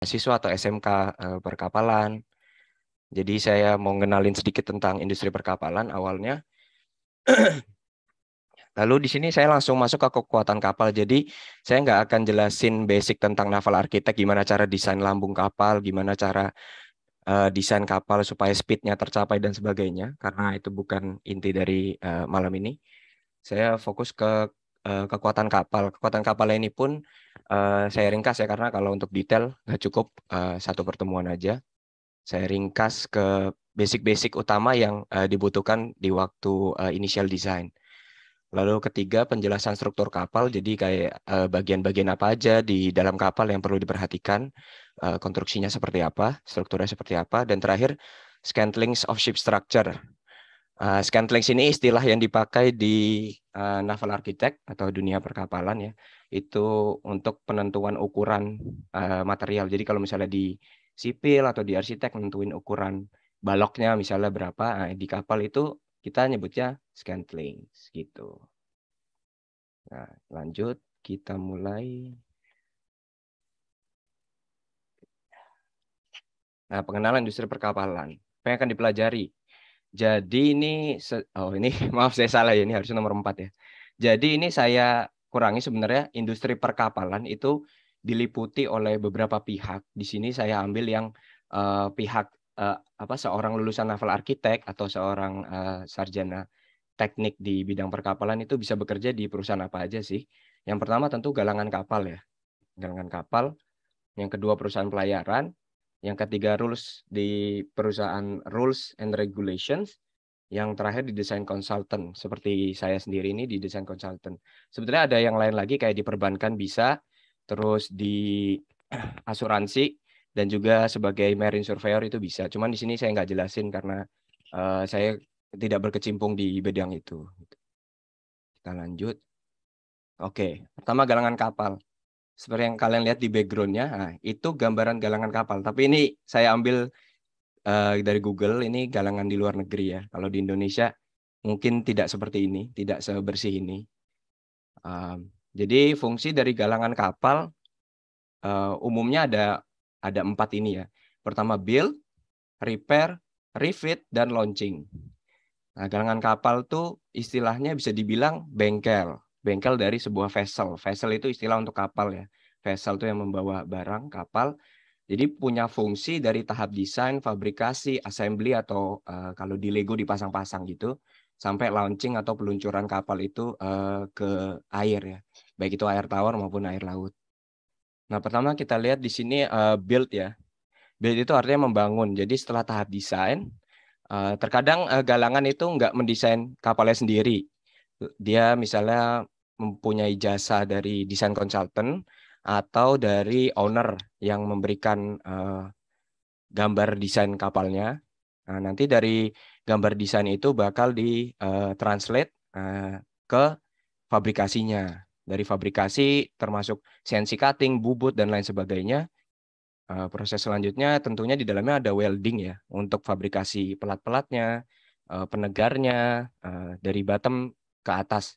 mahasiswa atau SMK uh, eh, perkapalan. Jadi saya mau ngenalin sedikit tentang industri perkapalan awalnya. Lalu di sini saya langsung masuk ke kekuatan kapal. Jadi saya nggak akan jelasin basic tentang naval arsitek, gimana cara desain lambung kapal, gimana cara uh, desain kapal supaya speednya tercapai dan sebagainya, karena itu bukan inti dari uh, malam ini. Saya fokus ke uh, kekuatan kapal. Kekuatan kapal ini pun Eh, saya ringkas ya karena kalau untuk detail nggak cukup uh, satu pertemuan aja. Saya ringkas ke basic-basic utama yang uh, dibutuhkan di waktu uh, initial design. Lalu ketiga penjelasan struktur kapal, jadi kayak bagian bagian-bagian apa aja di dalam kapal yang perlu diperhatikan, uh, konstruksinya seperti apa, strukturnya seperti apa, dan terakhir scantlings of ship structure. Uh, ah, Scantlings ini istilah yang dipakai di uh, naval architect atau dunia perkapalan ya, itu untuk penentuan ukuran uh, material. Jadi kalau misalnya di sipil atau di arsitek nentuin ukuran baloknya misalnya berapa, nah, di kapal itu kita nyebutnya scantling gitu. Nah, lanjut kita mulai. Nah, pengenalan industri perkapalan. Apa yang akan dipelajari? Jadi ini oh ini maaf saya salah ya ini harusnya nomor empat ya. Jadi ini saya kurangi sebenarnya industri perkapalan itu diliputi oleh beberapa pihak. Di sini saya ambil yang uh, pihak uh, apa seorang lulusan naval arsitek atau seorang uh, sarjana teknik di bidang perkapalan itu bisa bekerja di perusahaan apa aja sih? Yang pertama tentu galangan kapal ya, galangan kapal. Yang kedua perusahaan pelayaran, yang ketiga rules di perusahaan rules and regulations. Yang terakhir di desain konsultan seperti saya sendiri ini di desain konsultan. Sebetulnya ada yang lain lagi kayak di perbankan bisa, terus di asuransi dan juga sebagai marine surveyor itu bisa. Cuman di sini saya nggak jelasin karena uh, saya tidak berkecimpung di bidang itu. Kita lanjut. Oke, pertama galangan kapal seperti yang kalian lihat di backgroundnya, nah, itu gambaran galangan kapal. Tapi ini saya ambil uh, dari Google, ini galangan di luar negeri ya. Kalau di Indonesia mungkin tidak seperti ini, tidak sebersih ini. Um, jadi fungsi dari galangan kapal uh, umumnya ada ada empat ini ya. Pertama build, repair, refit, dan launching. Nah, galangan kapal tuh istilahnya bisa dibilang bengkel bengkel dari sebuah vessel. Vessel itu istilah untuk kapal ya. Vessel itu yang membawa barang, kapal. Jadi punya fungsi dari tahap desain, fabrikasi, assembly atau uh, kalau di Lego dipasang-pasang gitu sampai launching atau peluncuran kapal itu uh, ke air ya, baik itu air tawar maupun air laut. Nah, pertama kita lihat di sini uh, build ya. Build itu artinya membangun. Jadi setelah tahap desain, terkadang galangan itu nggak mendesain kapalnya sendiri. Dia misalnya mempunyai jasa dari desain consultant atau dari owner yang memberikan uh, gambar desain kapalnya. Nah, nanti dari gambar desain itu bakal di uh, translate uh, ke fabrikasinya. Dari fabrikasi termasuk CNC cutting, bubut dan lain sebagainya. Uh, proses selanjutnya tentunya di dalamnya ada welding ya untuk fabrikasi pelat-pelatnya, uh, penegarnya uh, dari bottom ke atas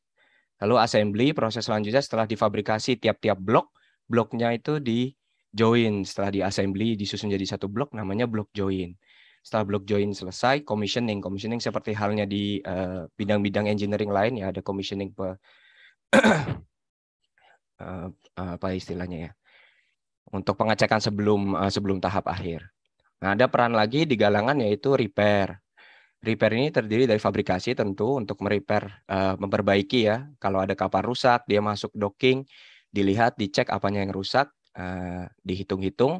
Lalu assembly proses selanjutnya setelah difabrikasi tiap-tiap blok, bloknya itu di join. Setelah di assembly disusun jadi satu blok namanya blok join. Setelah blok join selesai, commissioning. Commissioning seperti halnya di eh, bidang-bidang uh, engineering lain ya ada commissioning per, uh, eh, apa istilahnya ya. Untuk pengecekan sebelum uh, sebelum tahap akhir. Nah, ada peran lagi di galangan yaitu repair. Repair ini terdiri dari fabrikasi tentu untuk merepair, uh, memperbaiki ya. Kalau ada kapal rusak, dia masuk docking, dilihat, dicek apanya yang rusak, uh, dihitung-hitung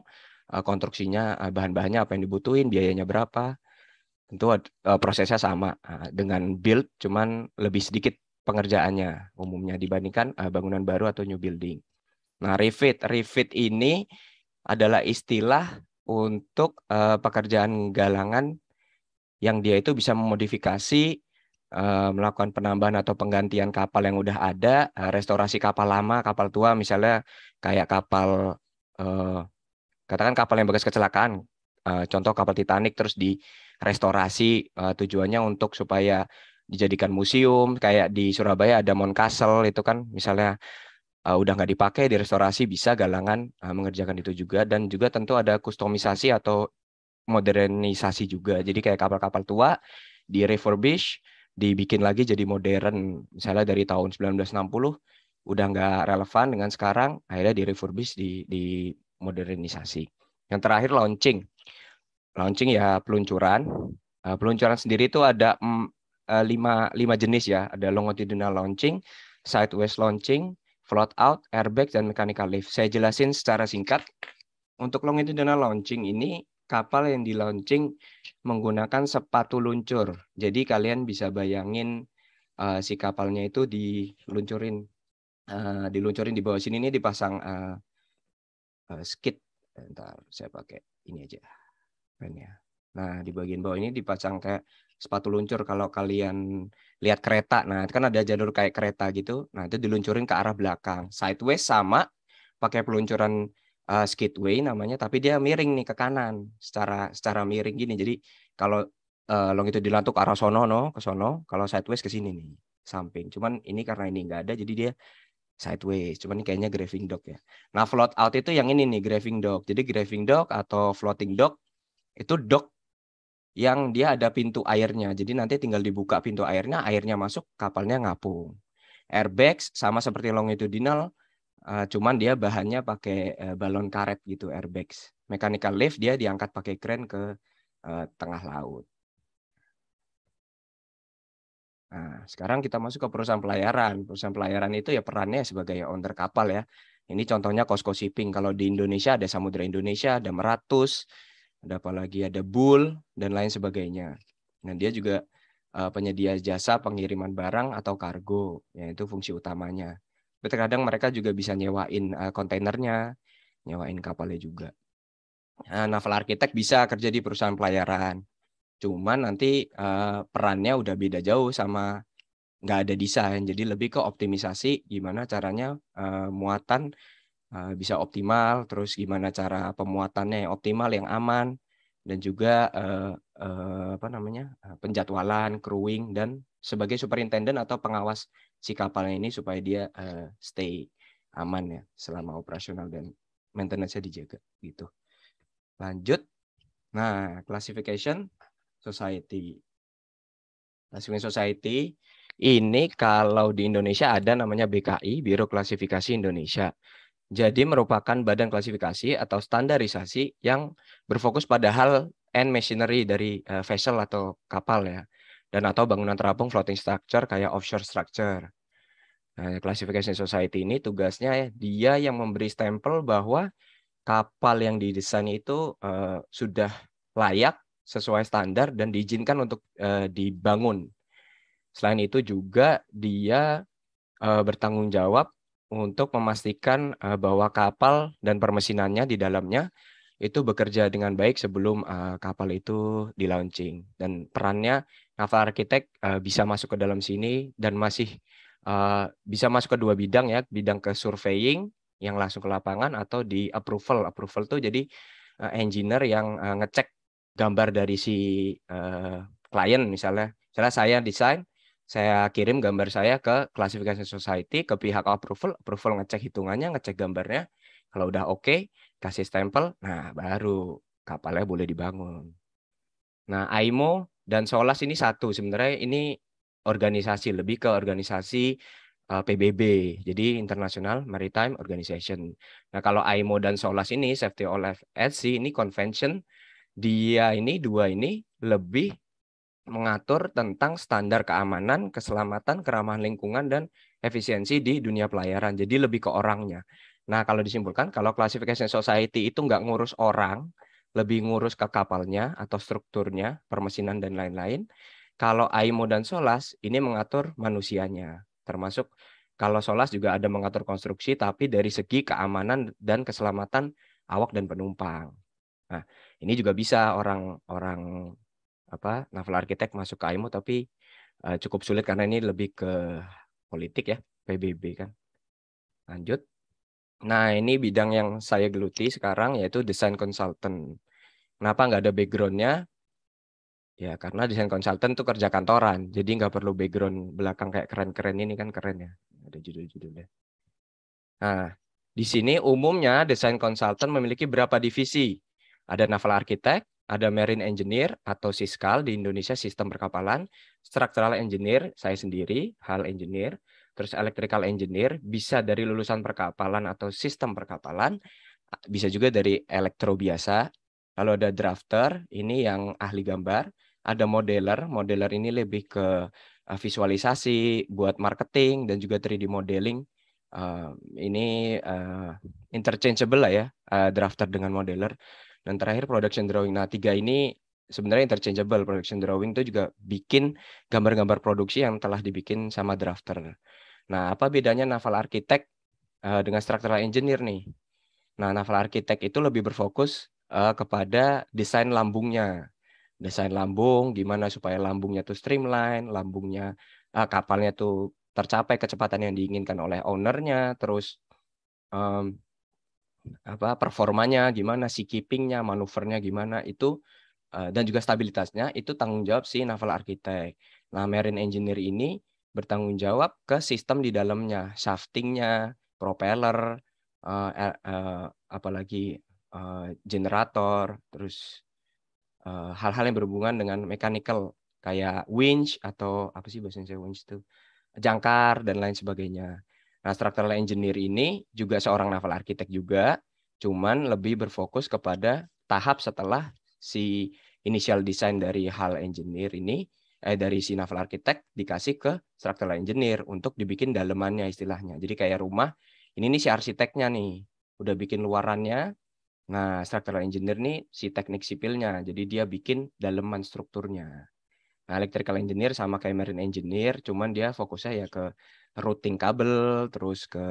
uh, konstruksinya, uh, bahan-bahannya apa yang dibutuhin, biayanya berapa. Tentu uh, prosesnya sama uh, dengan build, cuman lebih sedikit pengerjaannya umumnya dibandingkan uh, bangunan baru atau new building. Nah, refit, refit ini adalah istilah untuk uh, pekerjaan galangan yang dia itu bisa memodifikasi eh, melakukan penambahan atau penggantian kapal yang udah ada, eh, restorasi kapal lama, kapal tua, misalnya kayak kapal, eh, katakan kapal yang bekas kecelakaan, contoh kapal Titanic terus direstorasi eh, tujuannya untuk supaya dijadikan museum, kayak di Surabaya ada Castle itu kan misalnya udah nggak dipakai di restorasi bisa galangan mengerjakan itu juga dan juga tentu ada kustomisasi atau modernisasi juga. Jadi kayak kapal-kapal tua di refurbish, dibikin lagi jadi modern. Misalnya dari tahun 1960 udah nggak relevan dengan sekarang, akhirnya di refurbish, di, di modernisasi. Yang terakhir launching. Launching ya peluncuran. Eh, peluncuran sendiri itu ada eh, lima, lima jenis ya. Ada longitudinal launching, sideways launching, float out, airbag, dan mechanical lift. Saya jelasin secara singkat. Untuk longitudinal launching ini kapal yang di launching menggunakan sepatu luncur. Jadi kalian bisa bayangin uh, si kapalnya itu diluncurin uh, diluncurin di bawah sini ini dipasang uh, uh, skid. Entar saya pakai ini aja. ya. Nah, di bagian bawah ini dipasang kayak sepatu luncur kalau kalian lihat kereta. Nah, itu kan ada jalur kayak kereta gitu. Nah, itu diluncurin ke arah belakang. Sideways sama pakai peluncuran uh, skidway namanya, tapi dia miring nih ke kanan secara secara miring gini. Jadi kalau uh, eh, long itu dilantuk arah sono no, ke sono, kalau sideways ke sini nih, samping. Cuman ini karena ini nggak ada jadi dia sideways. Cuman ini kayaknya graving dock ya. Nah, float out itu yang ini nih graving dock. Jadi graving dock atau floating dock itu dock yang dia ada pintu airnya. Jadi nanti tinggal dibuka pintu airnya, airnya masuk, kapalnya ngapung. Airbags sama seperti longitudinal Uh, cuman dia bahannya pakai uh, balon karet gitu airbags. Mechanical lift dia diangkat pakai crane ke uh, tengah laut. Nah, sekarang kita masuk ke perusahaan pelayaran. Perusahaan pelayaran itu ya perannya sebagai owner kapal ya. Ini contohnya Costco Shipping. Kalau di Indonesia ada Samudra Indonesia, ada Meratus, ada apa ada Bull, dan lain sebagainya. Nah, dia juga penyedia jasa pengiriman barang atau kargo, yaitu fungsi utamanya. Tapi terkadang mereka juga bisa nyewain eh, kontainernya, nyewain kapalnya juga. Nah, naval arsitek bisa kerja di perusahaan pelayaran. Cuman nanti uh, perannya udah beda jauh sama nggak ada desain. Jadi lebih ke optimisasi gimana caranya uh, muatan uh, bisa optimal, terus gimana cara pemuatannya yang optimal, yang aman, dan juga uh, uh, apa namanya penjadwalan, crewing dan sebagai superintendent atau pengawas si kapalnya ini supaya dia uh, stay aman ya selama operasional dan maintenance-nya dijaga gitu. Lanjut. Nah, classification society. Classification society ini kalau di Indonesia ada namanya BKI, Biro Klasifikasi Indonesia. Jadi merupakan badan klasifikasi atau standarisasi yang berfokus pada hal and machinery dari uh, vessel atau kapal ya dan atau bangunan terapung floating structure kayak offshore structure. Nah, classification society ini tugasnya ya, dia yang memberi stempel bahwa kapal yang didesain itu uh, sudah layak sesuai standar dan diizinkan untuk uh, dibangun. Selain itu juga dia uh, bertanggung jawab untuk memastikan uh, bahwa kapal dan permesinannya di dalamnya itu bekerja dengan baik sebelum uh, kapal itu di launching dan perannya Nafa Arsitek uh, eh, bisa masuk ke dalam sini dan masih uh, bisa masuk ke dua bidang ya, bidang ke surveying yang langsung ke lapangan atau di approval. Approval tuh jadi uh, engineer yang uh, ngecek gambar dari si uh, klien misalnya. Misalnya saya desain, saya kirim gambar saya ke classification society, ke pihak approval, approval ngecek hitungannya, ngecek gambarnya. Kalau udah oke, okay, kasih stempel, nah baru kapalnya boleh dibangun. Nah, AIMO dan Solas ini satu sebenarnya ini organisasi lebih ke organisasi uh, eh, PBB, jadi International Maritime Organization. Nah kalau IMO dan Solas ini Safety Life at Sea ini convention dia ini dua ini lebih mengatur tentang standar keamanan, keselamatan, keramahan lingkungan dan efisiensi di dunia pelayaran. Jadi lebih ke orangnya. Nah kalau disimpulkan kalau classification society itu nggak ngurus orang, lebih ngurus ke kapalnya atau strukturnya, permesinan dan lain-lain. Kalau Aimo dan Solas ini mengatur manusianya, termasuk kalau Solas juga ada mengatur konstruksi tapi dari segi keamanan dan keselamatan awak dan penumpang. Nah, ini juga bisa orang-orang apa naval arsitek masuk ke AIMO tapi uh, cukup sulit karena ini lebih ke politik ya, PBB kan. Lanjut. Nah, ini bidang yang saya geluti sekarang yaitu desain konsultan. Kenapa nggak ada backgroundnya? Ya, karena desain konsultan itu kerja kantoran, jadi nggak perlu background belakang kayak keren-keren ini kan keren ya. Ada judul-judulnya. Nah, di sini umumnya desain konsultan memiliki berapa divisi? Ada naval architect, ada marine engineer atau siskal di Indonesia sistem perkapalan, structural engineer saya sendiri, hal engineer, terus electrical engineer, bisa dari lulusan perkapalan atau sistem perkapalan, bisa juga dari elektro biasa. Lalu ada drafter, ini yang ahli gambar, ada modeler, modeler ini lebih ke eh, visualisasi, buat marketing dan juga 3D modeling. Uh, ini uh, interchangeable lah ya, uh, drafter dengan modeler. Dan terakhir production drawing. Nah, tiga ini sebenarnya interchangeable production drawing itu juga bikin gambar-gambar produksi yang telah dibikin sama drafter. Nah, apa bedanya naval arsitek uh, dengan structural engineer nih? Nah, naval arsitek itu lebih berfokus uh, kepada desain lambungnya. Desain lambung, gimana supaya lambungnya tuh streamline, lambungnya uh, kapalnya tuh tercapai kecepatan yang diinginkan oleh ownernya, terus um, apa performanya gimana, si keepingnya manuvernya gimana itu uh, dan juga stabilitasnya itu tanggung jawab si naval arsitek. Nah, marine engineer ini bertanggung jawab ke sistem di dalamnya, shaftingnya, propeller, uh, uh, apalagi uh, generator, terus eh, hal-hal uh, yang berhubungan dengan mechanical kayak winch atau apa sih bahasa Indonesia winch itu jangkar dan lain sebagainya. Nah, structural engineer ini juga seorang naval arsitek juga, cuman lebih berfokus kepada tahap setelah si initial design dari hal engineer ini eh, dari si naval architect dikasih ke structural engineer untuk dibikin dalemannya istilahnya. Jadi kayak rumah, ini nih si arsiteknya nih, udah bikin luarannya. Nah, structural engineer nih si teknik sipilnya, jadi dia bikin daleman strukturnya. Nah, electrical engineer sama kayak marine engineer, cuman dia fokusnya ya ke routing kabel, terus ke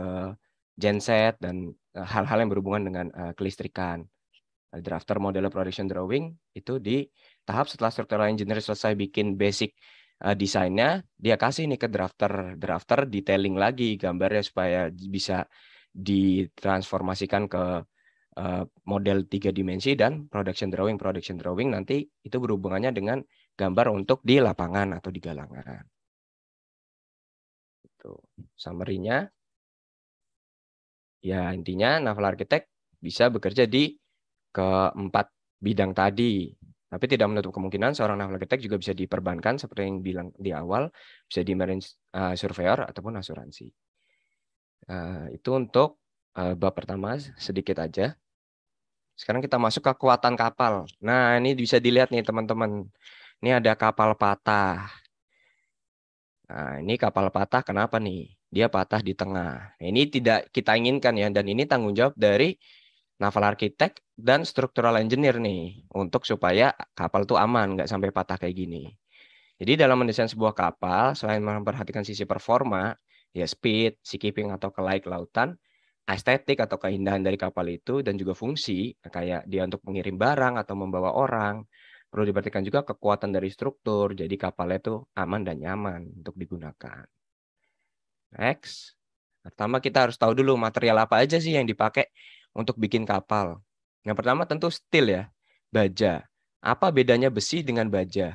genset dan eh, hal-hal yang berhubungan dengan eh, kelistrikan. Nah, drafter model production drawing itu di tahap setelah structural engineer selesai bikin basic uh, desainnya, dia kasih ini ke drafter. Drafter detailing lagi gambarnya supaya bisa ditransformasikan ke eh, model tiga dimensi dan production drawing. Production drawing nanti itu berhubungannya dengan gambar untuk di lapangan atau di galangan. Itu summary-nya. Ya, intinya naval arsitek bisa bekerja di keempat bidang tadi tapi tidak menutup kemungkinan seorang naval architect juga bisa diperbankan seperti yang bilang di awal, bisa di marine uh, surveyor ataupun asuransi. Uh, itu untuk uh, bab pertama sedikit aja. Sekarang kita masuk ke kekuatan kapal. Nah, ini bisa dilihat nih teman-teman. Ini ada kapal patah. Nah, ini kapal patah kenapa nih? Dia patah di tengah. Nah, ini tidak kita inginkan ya dan ini tanggung jawab dari naval arsitek dan structural engineer nih untuk supaya kapal tuh aman nggak sampai patah kayak gini. Jadi dalam mendesain sebuah kapal selain memperhatikan sisi performa ya speed, sea keeping atau kelaik lautan, estetik atau keindahan dari kapal itu dan juga fungsi kayak dia untuk mengirim barang atau membawa orang. Perlu diperhatikan juga kekuatan dari struktur jadi kapalnya itu aman dan nyaman untuk digunakan. Next. Pertama kita harus tahu dulu material apa aja sih yang dipakai untuk bikin kapal? Yang pertama tentu steel ya, baja. Apa bedanya besi dengan baja?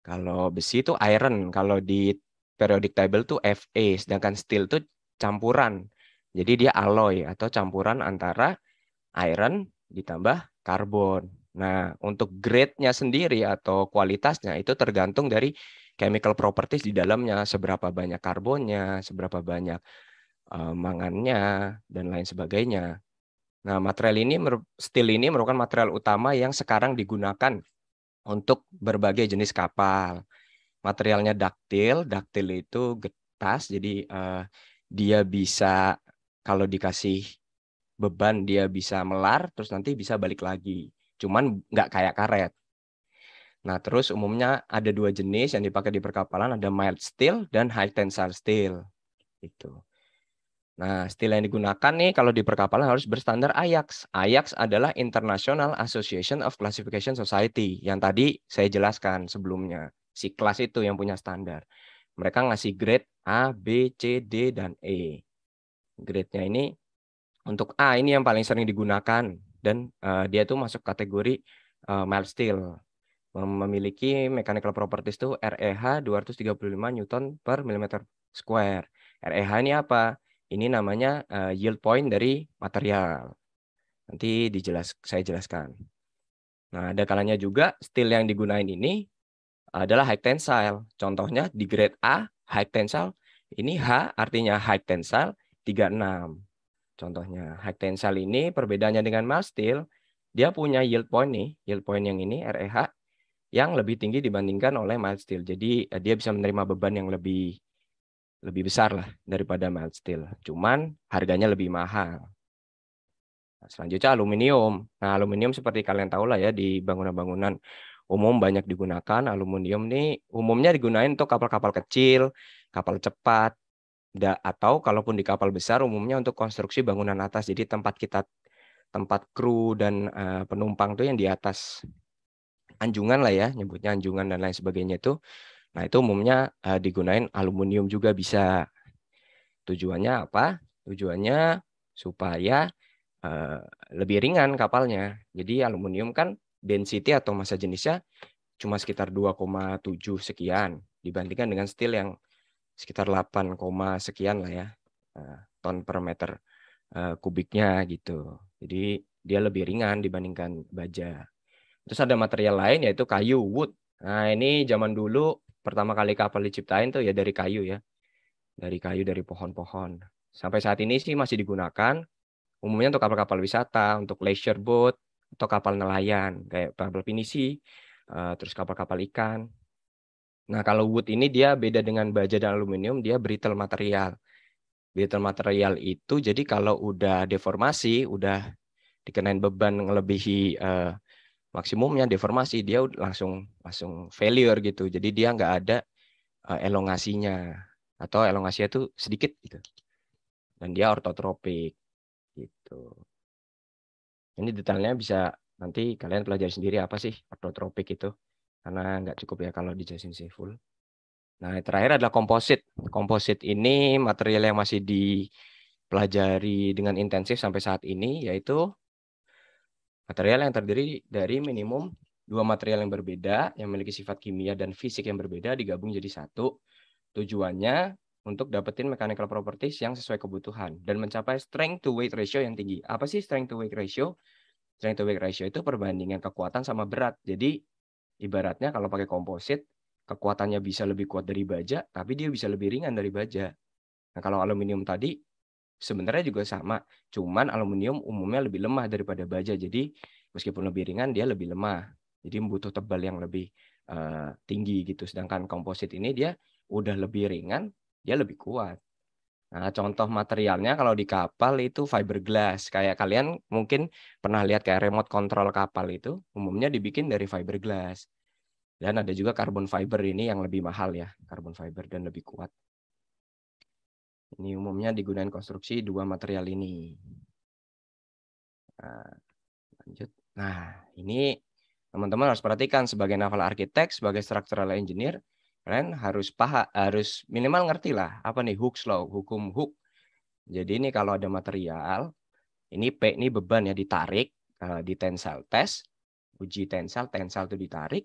Kalau besi itu iron, kalau di periodic table itu Fe, sedangkan steel itu campuran. Jadi dia alloy atau campuran antara iron ditambah karbon. Nah, untuk grade-nya sendiri atau kualitasnya itu tergantung dari chemical properties di dalamnya, seberapa banyak karbonnya, seberapa banyak eh, mangannya dan lain sebagainya. Nah, material ini steel ini merupakan material utama yang sekarang digunakan untuk berbagai jenis kapal. Materialnya daktil, daktil itu getas, jadi uh, dia bisa kalau dikasih beban dia bisa melar, terus nanti bisa balik lagi. Cuman nggak kayak karet. Nah, terus umumnya ada dua jenis yang dipakai di perkapalan, ada mild steel dan high tensile steel. Itu. Nah, istilah yang digunakan nih kalau di perkapalan harus berstandar Ajax. Ajax adalah International Association of Classification Society yang tadi saya jelaskan sebelumnya. Si kelas itu yang punya standar. Mereka ngasih grade A, B, C, D, dan E. Grade-nya ini untuk A ini yang paling sering digunakan dan uh, dia itu masuk kategori uh, eh, mild steel memiliki mechanical properties itu REH 235 Newton per milimeter square. REH ini apa? Ini namanya uh, yield point dari material. Nanti dijelas saya jelaskan. Nah, ada kalanya juga steel yang digunain ini adalah high tensile. Contohnya di grade A high tensile, ini H artinya high tensile 36. Contohnya high tensile ini perbedaannya dengan mild steel, dia punya yield point nih, yield point yang ini REH yang lebih tinggi dibandingkan oleh mild steel. Jadi eh, dia bisa menerima beban yang lebih lebih besar lah daripada mild steel. Cuman harganya lebih mahal. Nah, selanjutnya aluminium. Nah, aluminium seperti kalian tahu lah ya di bangunan-bangunan umum banyak digunakan. Aluminium ini umumnya digunain untuk kapal-kapal kecil, kapal cepat, da, atau kalaupun di kapal besar umumnya untuk konstruksi bangunan atas. Jadi tempat kita tempat kru dan uh, penumpang tuh yang di atas anjungan lah ya, nyebutnya anjungan dan lain sebagainya itu Nah, itu umumnya uh, digunain aluminium juga bisa. Tujuannya apa? Tujuannya supaya uh, lebih ringan kapalnya. Jadi aluminium kan density atau massa jenisnya cuma sekitar 2,7 sekian dibandingkan dengan steel yang sekitar 8, sekian lah ya uh, ton per meter uh, kubiknya gitu. Jadi dia lebih ringan dibandingkan baja. Terus ada material lain yaitu kayu wood. Nah, ini zaman dulu pertama kali kapal diciptain tuh ya dari kayu ya. Dari kayu, dari pohon-pohon. Sampai saat ini sih masih digunakan umumnya untuk kapal-kapal wisata, untuk leisure boat, atau kapal nelayan kayak kapal pinisi, eh, terus kapal-kapal ikan. Nah, kalau wood ini dia beda dengan baja dan aluminium, dia brittle material. Brittle material itu jadi kalau udah deformasi, udah dikenain beban melebihi uh, eh, maksimumnya deformasi dia langsung langsung failure gitu jadi dia nggak ada uh, elongasinya atau elongasinya itu sedikit gitu dan dia ortotropik gitu ini detailnya bisa nanti kalian pelajari sendiri apa sih ortotropik itu karena nggak cukup ya kalau dijelasin sih full nah terakhir adalah komposit komposit ini material yang masih dipelajari dengan intensif sampai saat ini yaitu Material yang terdiri dari minimum dua material yang berbeda yang memiliki sifat kimia dan fisik yang berbeda digabung jadi satu. Tujuannya untuk dapetin mechanical properties yang sesuai kebutuhan dan mencapai strength to weight ratio yang tinggi. Apa sih strength to weight ratio? Strength to weight ratio itu perbandingan kekuatan sama berat. Jadi ibaratnya kalau pakai komposit, kekuatannya bisa lebih kuat dari baja, tapi dia bisa lebih ringan dari baja. Nah, kalau aluminium tadi sebenarnya juga sama, cuman aluminium umumnya lebih lemah daripada baja. Jadi meskipun lebih ringan dia lebih lemah. Jadi butuh tebal yang lebih uh, tinggi gitu. Sedangkan komposit ini dia udah lebih ringan, dia lebih kuat. Nah, contoh materialnya kalau di kapal itu fiberglass. Kayak kalian mungkin pernah lihat kayak remote control kapal itu umumnya dibikin dari fiberglass. Dan ada juga carbon fiber ini yang lebih mahal ya, carbon fiber dan lebih kuat. Ini umumnya digunakan konstruksi dua material ini. Nah, lanjut. Nah, ini teman-teman harus perhatikan sebagai naval arsitek, sebagai structural engineer, kalian harus paham, harus minimal ngerti lah apa nih Hooke's law, hukum hook. Jadi ini kalau ada material, ini P ini beban ya ditarik eh, di tensile test, uji tensile, tensile itu ditarik,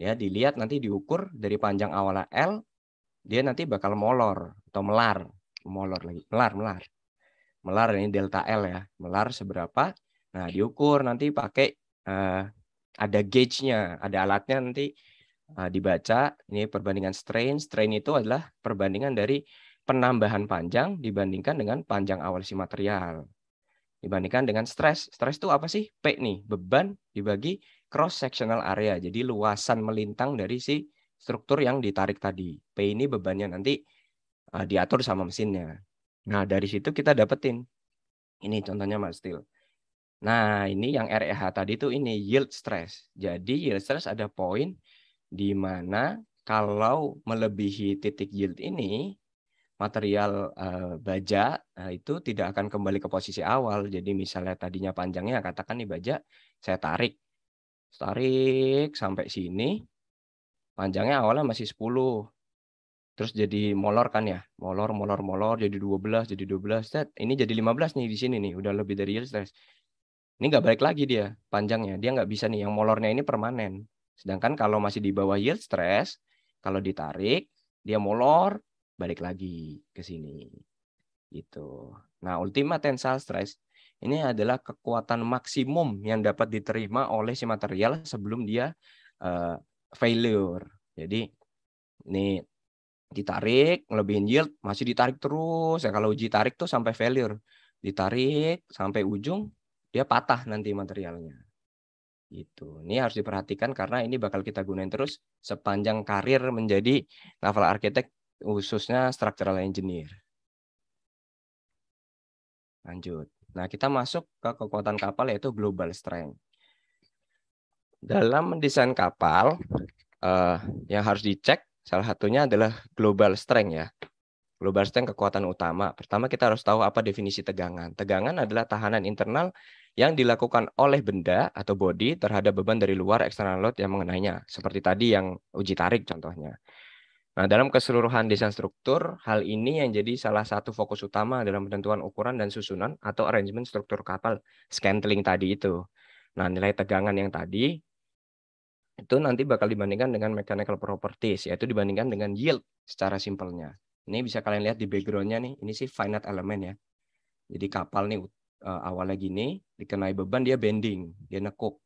ya dilihat nanti diukur dari panjang awalnya L, dia nanti bakal molor atau melar molor lagi, melar, melar. Melar ini delta L ya, melar seberapa. Nah, diukur nanti pakai uh, ada gauge-nya, ada alatnya nanti uh, dibaca. Ini perbandingan strain. Strain itu adalah perbandingan dari penambahan panjang dibandingkan dengan panjang awal si material. Dibandingkan dengan stress stress itu apa sih? P nih, beban dibagi cross sectional area. Jadi luasan melintang dari si struktur yang ditarik tadi. P ini bebannya nanti uh, diatur sama mesinnya. Nah, dari situ kita dapetin. Ini contohnya Mas Steel. Nah, ini yang REH tadi itu ini yield stress. Jadi yield stress ada poin di mana kalau melebihi titik yield ini, material uh, baja uh, itu tidak akan kembali ke posisi awal. Jadi misalnya tadinya panjangnya katakan nih baja saya tarik. Tarik sampai sini. Panjangnya awalnya masih 10 terus jadi molor kan ya molor molor molor jadi 12 jadi 12 set ini jadi 15 nih di sini nih udah lebih dari yield stress ini nggak balik lagi dia panjangnya dia nggak bisa nih yang molornya ini permanen sedangkan kalau masih di bawah yield stress kalau ditarik dia molor balik lagi ke sini gitu nah ultima tensile stress ini adalah kekuatan maksimum yang dapat diterima oleh si material sebelum dia uh, failure jadi ini ditarik, ngelebihin yield, masih ditarik terus. Ya kalau uji tarik tuh sampai failure. Ditarik sampai ujung dia patah nanti materialnya. Gitu. Ini harus diperhatikan karena ini bakal kita gunain terus sepanjang karir menjadi naval arsitek khususnya structural engineer. Lanjut. Nah, kita masuk ke kekuatan kapal yaitu global strength. Dalam mendesain kapal, eh, yang harus dicek Salah satunya adalah global strength ya. Global strength kekuatan utama. Pertama kita harus tahu apa definisi tegangan. Tegangan adalah tahanan internal yang dilakukan oleh benda atau body terhadap beban dari luar external load yang mengenainya. Seperti tadi yang uji tarik contohnya. Nah, dalam keseluruhan desain struktur, hal ini yang jadi salah satu fokus utama dalam penentuan ukuran dan susunan atau arrangement struktur kapal scantling tadi itu. Nah, nilai tegangan yang tadi itu nanti bakal dibandingkan dengan mechanical properties yaitu dibandingkan dengan yield secara simpelnya. Ini bisa kalian lihat di backgroundnya nih, ini sih finite element ya. Jadi kapal nih uh, awalnya gini, dikenai beban dia bending, dia nekuk.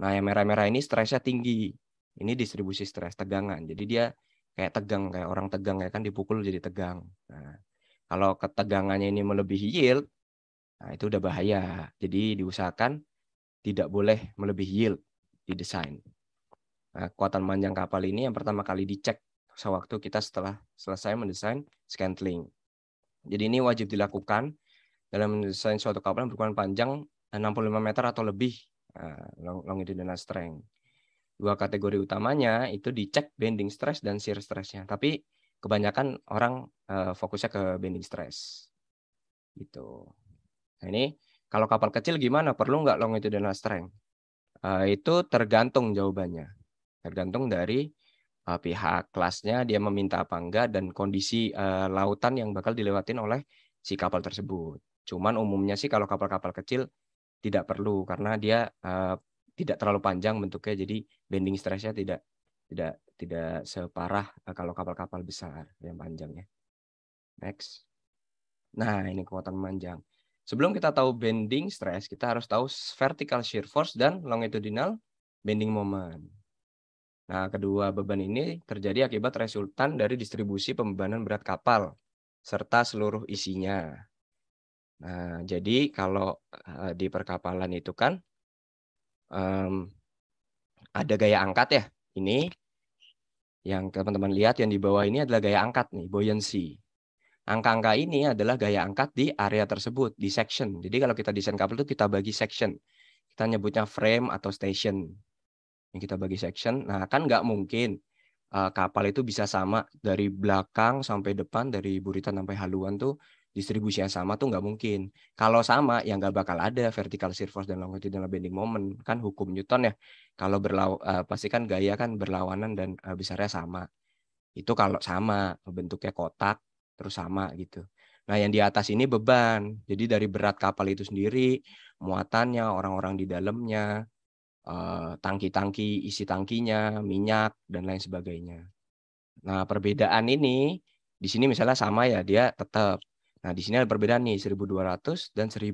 Nah yang merah-merah ini stresnya tinggi. Ini distribusi stres tegangan. Jadi dia kayak tegang kayak orang tegang ya kan dipukul jadi tegang. Nah, kalau ketegangannya ini melebihi yield, nah itu udah bahaya. Jadi diusahakan tidak boleh melebihi yield di desain kekuatan eh, panjang kapal ini yang pertama kali dicek sewaktu kita setelah selesai mendesain scantling. Jadi ini wajib dilakukan dalam mendesain suatu kapal yang berukuran panjang 65 eh, meter atau lebih eh, long, longitudinal strength. Dua kategori utamanya itu dicek bending stress dan shear stressnya. Tapi kebanyakan orang fokusnya ke bending stress. Gitu. Nah ini kalau kapal kecil gimana? Perlu nggak longitudinal strength? Uh, itu tergantung jawabannya tergantung dari uh, pihak kelasnya dia meminta apa enggak dan kondisi uh, lautan yang bakal dilewatin oleh si kapal tersebut. Cuman umumnya sih kalau kapal-kapal kecil tidak perlu karena dia uh, tidak terlalu panjang bentuknya jadi bending stressnya tidak tidak tidak separah uh, kalau kapal-kapal besar yang panjangnya. Next. Nah, ini kekuatan panjang. Sebelum kita tahu bending stress, kita harus tahu vertical shear force dan longitudinal bending moment. Nah, kedua beban ini terjadi akibat resultan dari distribusi pembebanan berat kapal serta seluruh isinya. Nah, jadi kalau uh, di perkapalan itu kan um, ada gaya angkat ya. Ini yang teman-teman lihat yang di bawah ini adalah gaya angkat nih, buoyancy. Angka-angka ini adalah gaya angkat di area tersebut, di section. Jadi kalau kita desain kapal itu kita bagi section. Kita nyebutnya frame atau station yang kita bagi section nah kan nggak mungkin uh, kapal itu bisa sama dari belakang sampai depan dari buritan sampai haluan tuh distribusi yang sama tuh nggak mungkin. Kalau sama ya nggak bakal ada vertical shear force dan longitudinal bending moment kan hukum Newton ya. Kalau berlaw uh, pasti kan gaya kan berlawanan dan uh, besarnya sama. Itu kalau sama bentuknya kotak terus sama gitu. Nah yang di atas ini beban. Jadi dari berat kapal itu sendiri, muatannya, orang-orang di dalamnya, Eh, tangki-tangki, isi tangkinya, minyak dan lain sebagainya. Nah, perbedaan ini di sini misalnya sama ya, dia tetap. Nah, di sini ada perbedaan nih 1200 dan 1000.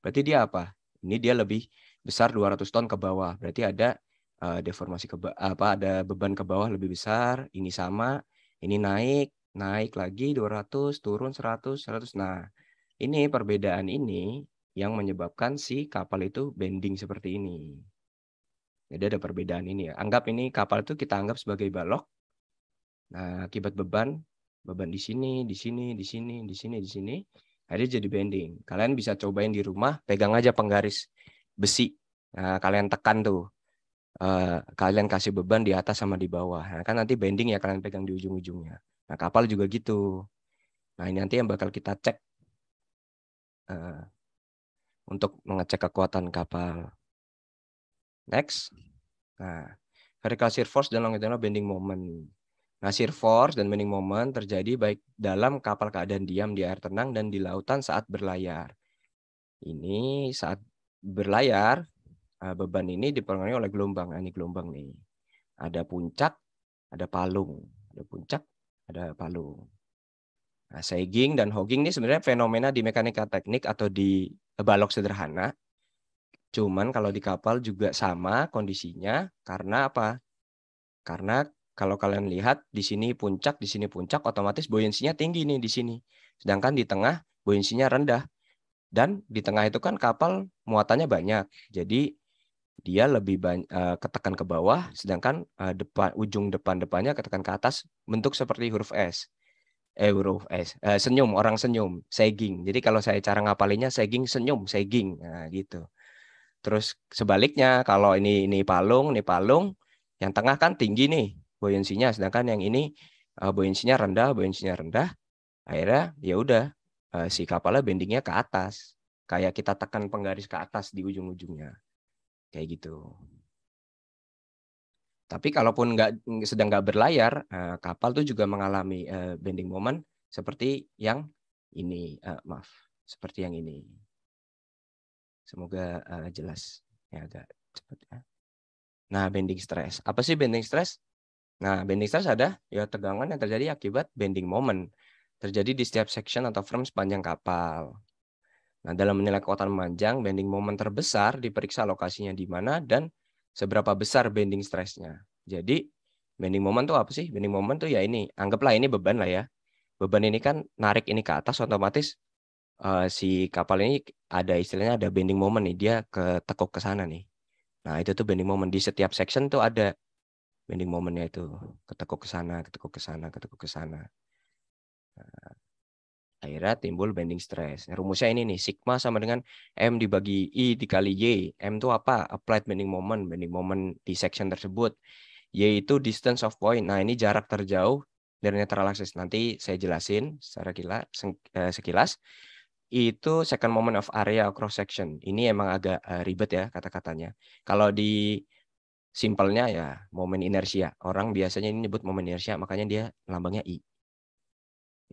Berarti dia apa? Ini dia lebih besar 200 ton ke bawah. Berarti ada uh, deformasi ke apa ada beban ke bawah lebih besar, ini sama, ini naik, naik lagi 200, turun 100, 100. Nah, ini perbedaan ini yang menyebabkan si kapal itu bending seperti ini. Jadi ada perbedaan ini ya. Anggap ini kapal itu kita anggap sebagai balok. Nah, akibat beban, beban di sini, di sini, di sini, di sini, di sini, akhirnya jadi bending. Kalian bisa cobain di rumah, pegang aja penggaris besi. Nah, kalian tekan tuh. Uh, kalian kasih beban di atas sama di bawah. Nah, kan nanti bending ya kalian pegang di ujung-ujungnya. Nah, kapal juga gitu. Nah, ini nanti yang bakal kita cek uh, untuk mengecek kekuatan kapal. Next. Nah, vertical shear force dan longitudinal bending moment. Nah, shear force dan bending moment terjadi baik dalam kapal keadaan diam di air tenang dan di lautan saat berlayar. Ini saat berlayar, eh, beban ini dipengaruhi oleh gelombang. Nah, ini gelombang nih. Ada puncak, ada palung. Ada puncak, ada palung. Nah, sagging dan hogging ini sebenarnya fenomena di mekanika teknik atau di balok sederhana Cuman kalau di kapal juga sama kondisinya karena apa? Karena kalau kalian lihat di sini puncak, di sini puncak, otomatis buoyansinya tinggi nih di sini. Sedangkan di tengah buoyansinya rendah. Dan di tengah itu kan kapal muatannya banyak. Jadi dia lebih banyak, uh, eh, ketekan ke bawah, sedangkan uh, depan ujung depan depannya ketekan ke atas bentuk seperti huruf S. Eh, huruf S. Uh, senyum, orang senyum, sagging. Jadi kalau saya cara ngapalinnya sagging, senyum, sagging. Nah, gitu. Terus sebaliknya kalau ini ini palung, ini palung, yang tengah kan tinggi nih buoyansinya, sedangkan yang ini uh, buoyansinya rendah, buoyansinya rendah. Akhirnya ya udah uh, si kapalnya bendingnya ke atas, kayak kita tekan penggaris ke atas di ujung-ujungnya, kayak gitu. Tapi kalaupun nggak sedang nggak berlayar, eh, kapal tuh juga mengalami bending moment seperti yang ini, maaf, seperti yang ini. Semoga uh, jelas ya agak cepat ya. Nah, bending stress. Apa sih bending stress? Nah, bending stress ada ya tegangan yang terjadi akibat bending moment terjadi di setiap section atau frame sepanjang kapal. Nah, dalam menilai kekuatan memanjang, bending moment terbesar diperiksa lokasinya di mana dan seberapa besar bending stressnya. Jadi, bending moment tuh apa sih? Bending moment tuh ya ini, anggaplah ini beban lah ya. Beban ini kan narik ini ke atas otomatis uh, si kapal ini ada istilahnya ada bending moment nih dia ke tekuk ke sana nih nah itu tuh bending moment di setiap section tuh ada bending momentnya itu ketekuk ke sana ketekuk ke sana ketekuk ke sana nah, akhirnya timbul bending stress nah, rumusnya ini nih sigma sama dengan m dibagi i dikali y m tuh apa applied bending moment bending moment di section tersebut y itu distance of point nah ini jarak terjauh dari netral axis nanti saya jelasin secara kilas eh, sekilas itu second moment of area cross section. Ini emang agak uh, ribet ya kata-katanya. Kalau di simpelnya ya momen inersia. Orang biasanya ini nyebut momen inersia, makanya dia lambangnya I.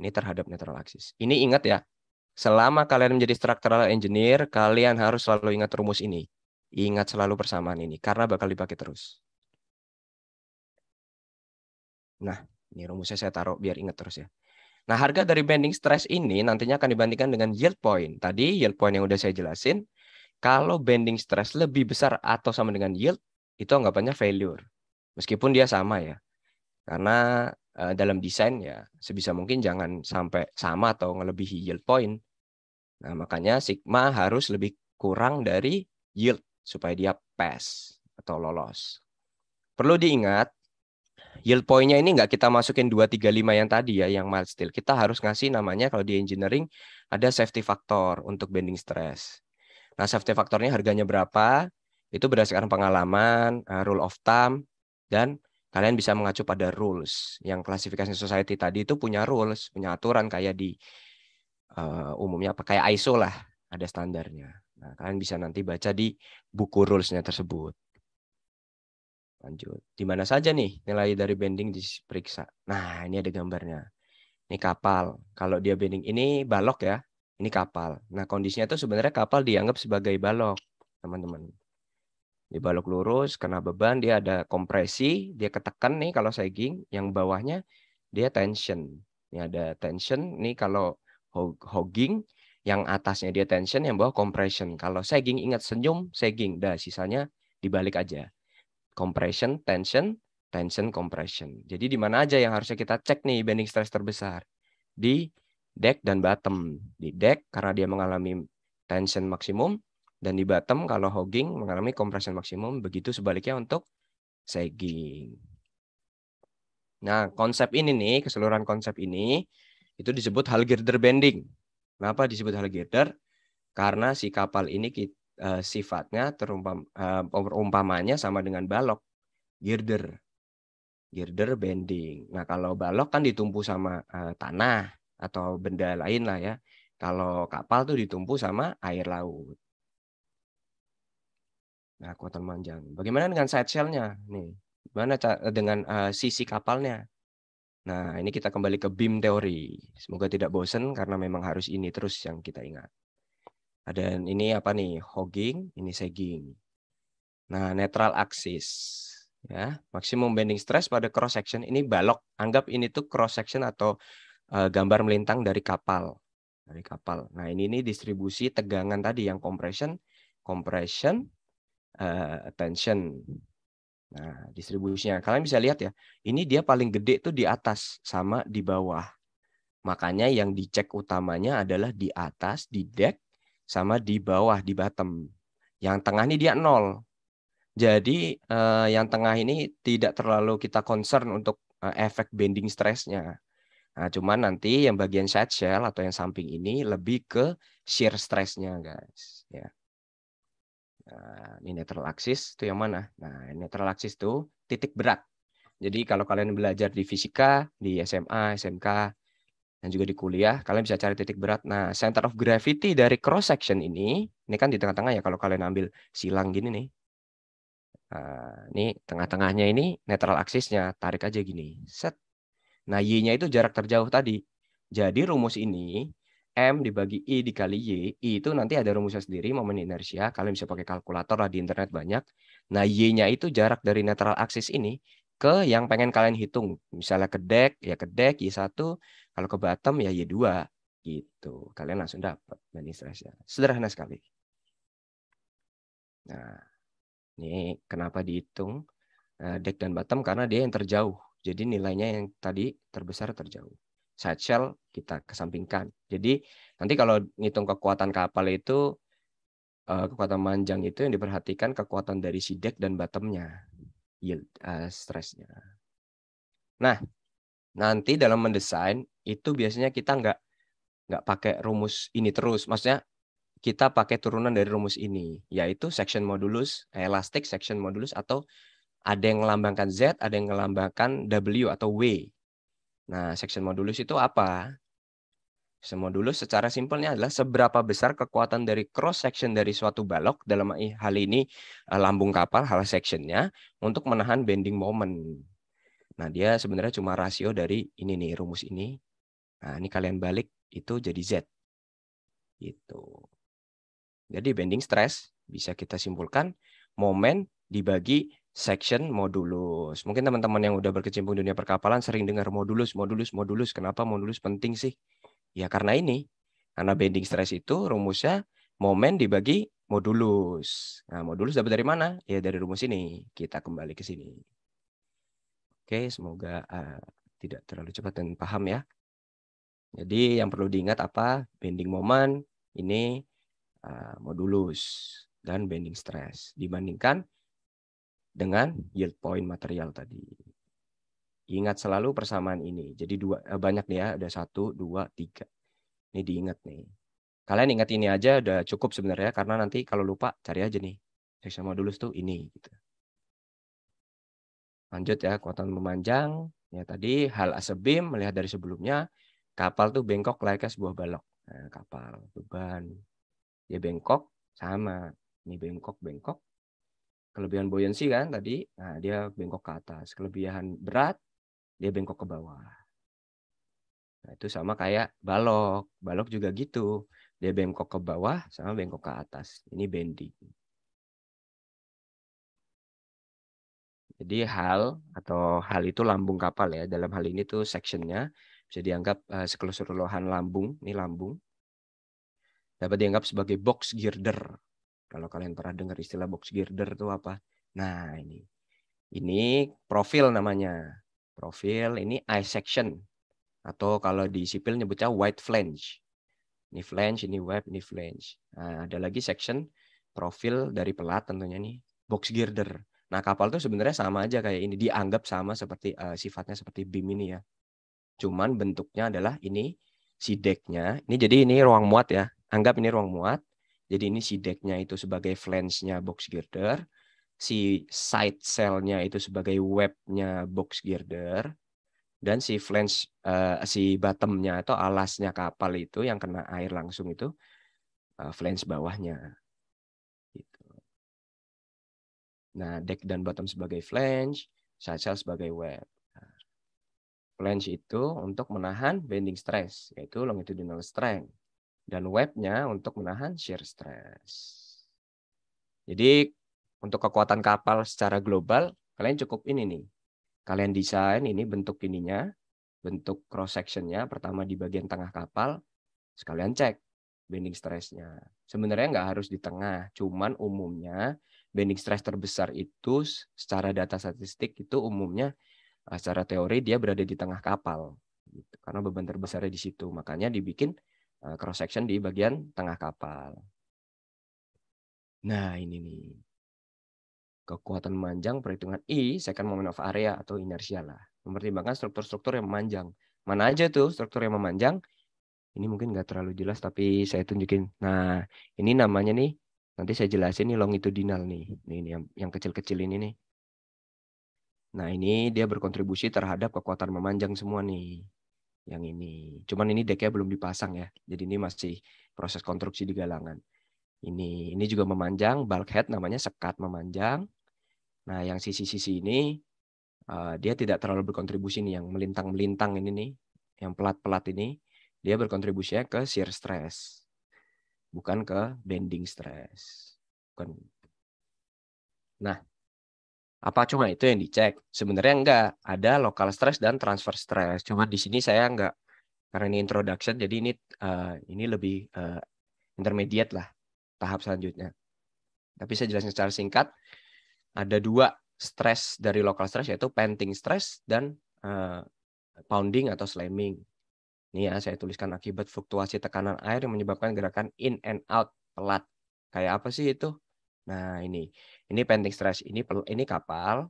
Ini terhadap netral axis. Ini ingat ya, selama kalian menjadi structural engineer, kalian harus selalu ingat rumus ini. Ingat selalu persamaan ini, karena bakal dipakai terus. Nah, ini rumusnya saya taruh biar ingat terus ya. Nah, harga dari bending stress ini nantinya akan dibandingkan dengan yield point. Tadi yield point yang udah saya jelasin, kalau bending stress lebih besar atau sama dengan yield, itu anggapannya failure. Meskipun dia sama ya. Karena eh, dalam desain ya sebisa mungkin jangan sampai sama atau melebihi yield point. Nah, makanya sigma harus lebih kurang dari yield supaya dia pass atau lolos. Perlu diingat yield point-nya ini nggak kita masukin 235 yang tadi ya yang mild steel. Kita harus ngasih namanya kalau di engineering ada safety factor untuk bending stress. Nah, safety faktornya harganya berapa? Itu berdasarkan pengalaman, eh, rule of thumb dan kalian bisa mengacu pada rules yang klasifikasi society tadi itu punya rules, punya aturan kayak di uh, umumnya apa kayak ISO lah, ada standarnya. Nah, kalian bisa nanti baca di buku rules-nya tersebut. Lanjut. Di mana saja nih nilai dari bending diperiksa? Nah, ini ada gambarnya. Ini kapal. Kalau dia bending ini balok ya. Ini kapal. Nah, kondisinya itu sebenarnya kapal dianggap sebagai balok, teman-teman. Di balok lurus, kena beban, dia ada kompresi, dia ketekan nih kalau sagging, yang bawahnya dia tension. Ini ada tension, nih kalau hogging, yang atasnya dia tension, yang bawah compression. Kalau sagging, ingat senyum, sagging. Dah, sisanya dibalik aja compression, tension, tension, compression. Jadi di mana aja yang harusnya kita cek nih bending stress terbesar? Di deck dan bottom. Di deck karena dia mengalami tension maksimum dan di bottom kalau hogging mengalami compression maksimum, begitu sebaliknya untuk sagging. Nah, konsep ini nih, keseluruhan konsep ini itu disebut Halgirder bending. Kenapa disebut Halgirder? Karena si kapal ini kita Eh, sifatnya terumpam uh, eh, perumpamannya sama dengan balok, girder. Girder bending. Nah, kalau balok kan ditumpu sama uh, tanah atau benda lain lah ya. Kalau kapal tuh ditumpu sama air laut. Nah, kuatan panjang. Bagaimana dengan side shellnya Nih, gimana dengan uh, sisi kapalnya? Nah, ini kita kembali ke beam teori. Semoga tidak bosen karena memang harus ini terus yang kita ingat. Dan ini apa nih? Hogging, ini sagging. Nah, netral axis. Ya, maksimum bending stress pada cross section ini balok. Anggap ini tuh cross section atau uh, gambar melintang dari kapal. Dari kapal. Nah, ini ini distribusi tegangan tadi yang compression, compression, uh, tension. Nah, distribusinya. Kalian bisa lihat ya, ini dia paling gede tuh di atas sama di bawah. Makanya yang dicek utamanya adalah di atas, di deck, sama di bawah di bottom. Yang tengah ini dia nol. Jadi eh, yang tengah ini tidak terlalu kita concern untuk eh, efek bending stressnya. Nah, cuman nanti yang bagian side shell atau yang samping ini lebih ke shear stressnya, guys. Ya. Nah, ini netral axis itu yang mana? Nah, ini axis itu titik berat. Jadi kalau kalian belajar di fisika, di SMA, SMK, dan juga di kuliah, kalian bisa cari titik berat. Nah, center of gravity dari cross section ini, ini kan di tengah-tengah ya kalau kalian ambil silang gini nih. Nah, ini tengah-tengahnya ini netral aksisnya, tarik aja gini. Set. Nah, Y-nya itu jarak terjauh tadi. Jadi rumus ini M dibagi I dikali Y, I itu nanti ada rumusnya sendiri, momen inersia, kalian bisa pakai kalkulator lah di internet banyak. Nah, Y-nya itu jarak dari netral aksis ini, ke yang pengen kalian hitung. Misalnya ke deck, ya ke deck Y1, kalau ke bottom ya Y2 gitu. Kalian langsung dapat administrasinya. Sederhana sekali. Nah, ini kenapa dihitung eh, deck dan bottom karena dia yang terjauh. Jadi nilainya yang tadi terbesar terjauh. Side shell kita kesampingkan. Jadi nanti kalau ngitung kekuatan kapal itu eh, kekuatan manjang itu yang diperhatikan kekuatan dari si deck dan bottomnya yield uh, eh, stresnya. Nah, nanti dalam mendesain itu biasanya kita nggak nggak pakai rumus ini terus, maksudnya kita pakai turunan dari rumus ini, yaitu section modulus, elastic section modulus atau ada yang melambangkan Z, ada yang melambangkan W atau W. Nah, section modulus itu apa? Semodulus secara simpelnya adalah seberapa besar kekuatan dari cross section dari suatu balok dalam hal ini eh, lambung kapal hal sectionnya untuk menahan bending moment. Nah dia sebenarnya cuma rasio dari ini nih rumus ini. Nah ini kalian balik itu jadi z. Itu. Jadi bending stress bisa kita simpulkan momen dibagi section modulus. Mungkin teman-teman yang udah berkecimpung dunia perkapalan sering dengar modulus, modulus, modulus. Kenapa modulus penting sih? Ya karena ini, karena hmm. bending stress itu rumusnya momen dibagi modulus. Nah, modulus dapat dari mana? Ya dari rumus ini. Kita kembali ke sini. Oke, semoga uh, tidak terlalu cepat dan paham ya. Jadi yang perlu diingat apa? Bending momen ini uh, modulus dan bending stress dibandingkan dengan yield point material tadi. Ingat selalu persamaan ini. Jadi dua eh, banyak nih ya, ada satu, dua, tiga. Ini diingat nih. Kalian ingat ini aja udah cukup sebenarnya karena nanti kalau lupa cari aja nih. sama dulu tuh ini gitu. Lanjut ya, kekuatan memanjang. Ya tadi hal asebim melihat dari sebelumnya kapal tuh bengkok layaknya sebuah balok. Nah, kapal beban dia bengkok sama ini bengkok bengkok kelebihan buoyancy kan tadi nah dia bengkok ke atas kelebihan berat dia bengkok ke bawah. Nah, itu sama kayak balok. Balok juga gitu. Dia bengkok ke bawah sama bengkok ke atas. Ini bending. Jadi hal atau hal itu lambung kapal ya. Dalam hal ini tuh sectionnya bisa dianggap uh, eh, sekeluruhan lambung. Ini lambung. Dapat dianggap sebagai box girder. Kalau kalian pernah dengar istilah box girder itu apa? Nah ini. Ini profil namanya Profil ini i section atau kalau di sipil nyebutnya white flange. Ini flange, ini web, ini flange. Nah, ada lagi section profil dari pelat tentunya nih, box girder. Nah, kapal itu sebenarnya sama aja kayak ini, dianggap sama seperti uh, sifatnya seperti beam ini ya. Cuman bentuknya adalah ini si decknya. Ini jadi ini ruang muat ya. Anggap ini ruang muat. Jadi ini si decknya itu sebagai flange-nya box girder si side cell-nya itu sebagai webnya box girder dan si flange uh, si bottomnya atau alasnya kapal itu yang kena air langsung itu uh, flange bawahnya gitu. Nah, deck dan bottom sebagai flange, side cell sebagai web. Flange itu untuk menahan bending stress, yaitu longitudinal strength. Dan webnya untuk menahan shear stress. Jadi untuk kekuatan kapal secara global, kalian cukup ini nih. Kalian desain ini bentuk ininya, bentuk cross sectionnya pertama di bagian tengah kapal, sekalian cek bending stressnya. Sebenarnya nggak harus di tengah, cuman umumnya bending stress terbesar itu secara data statistik itu umumnya eh, secara teori dia berada di tengah kapal, gitu. karena beban terbesarnya di situ. Makanya dibikin eh, cross section di bagian tengah kapal. Nah ini nih kekuatan memanjang perhitungan I, second moment of area atau inersia lah. Mempertimbangkan struktur-struktur yang memanjang. Mana aja tuh struktur yang memanjang? Ini mungkin nggak terlalu jelas tapi saya tunjukin. Nah, ini namanya nih. Nanti saya jelasin nih longitudinal nih. ini nih yang yang kecil-kecil ini nih. Nah, ini dia berkontribusi terhadap kekuatan memanjang semua nih. Yang ini. Cuman ini deknya belum dipasang ya. Jadi ini masih proses konstruksi di galangan. Ini ini juga memanjang, bulkhead namanya sekat memanjang Nah, yang sisi-sisi ini uh, dia tidak terlalu berkontribusi nih yang melintang-melintang ini nih, yang pelat-pelat ini, dia berkontribusinya ke shear stress. Bukan ke bending stress. Bukan. Nah, apa cuma itu yang dicek? Sebenarnya enggak, ada local stress dan transfer stress. Cuma di sini saya enggak karena ini introduction jadi ini uh, ini lebih uh, intermediate lah tahap selanjutnya. Tapi saya jelasin secara singkat, ada dua stres dari lokal stress yaitu panting stress dan uh, pounding atau slamming. Ini ya saya tuliskan akibat fluktuasi tekanan air yang menyebabkan gerakan in and out pelat. Kayak apa sih itu? Nah, ini. Ini panting stress, ini ini kapal.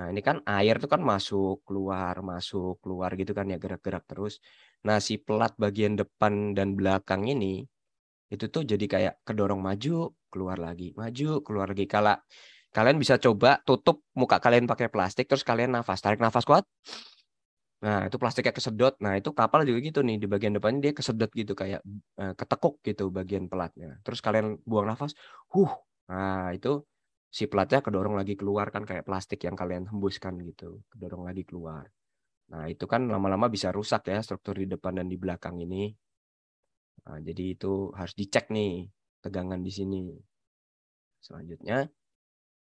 Nah, ini kan air itu kan masuk, keluar, masuk, keluar gitu kan ya gerak-gerak terus. Nah, si pelat bagian depan dan belakang ini itu tuh jadi kayak kedorong maju, keluar lagi maju keluar lagi kala kalian bisa coba tutup muka kalian pakai plastik terus kalian nafas tarik nafas kuat nah itu plastiknya kesedot nah itu kapal juga gitu nih di bagian depannya dia kesedot gitu kayak eh, ketekuk gitu bagian pelatnya terus kalian buang nafas huh nah itu si pelatnya kedorong lagi keluar kan kayak plastik yang kalian hembuskan gitu kedorong lagi keluar nah itu kan lama-lama bisa rusak ya struktur di depan dan di belakang ini nah, jadi itu harus dicek nih tegangan di sini. Selanjutnya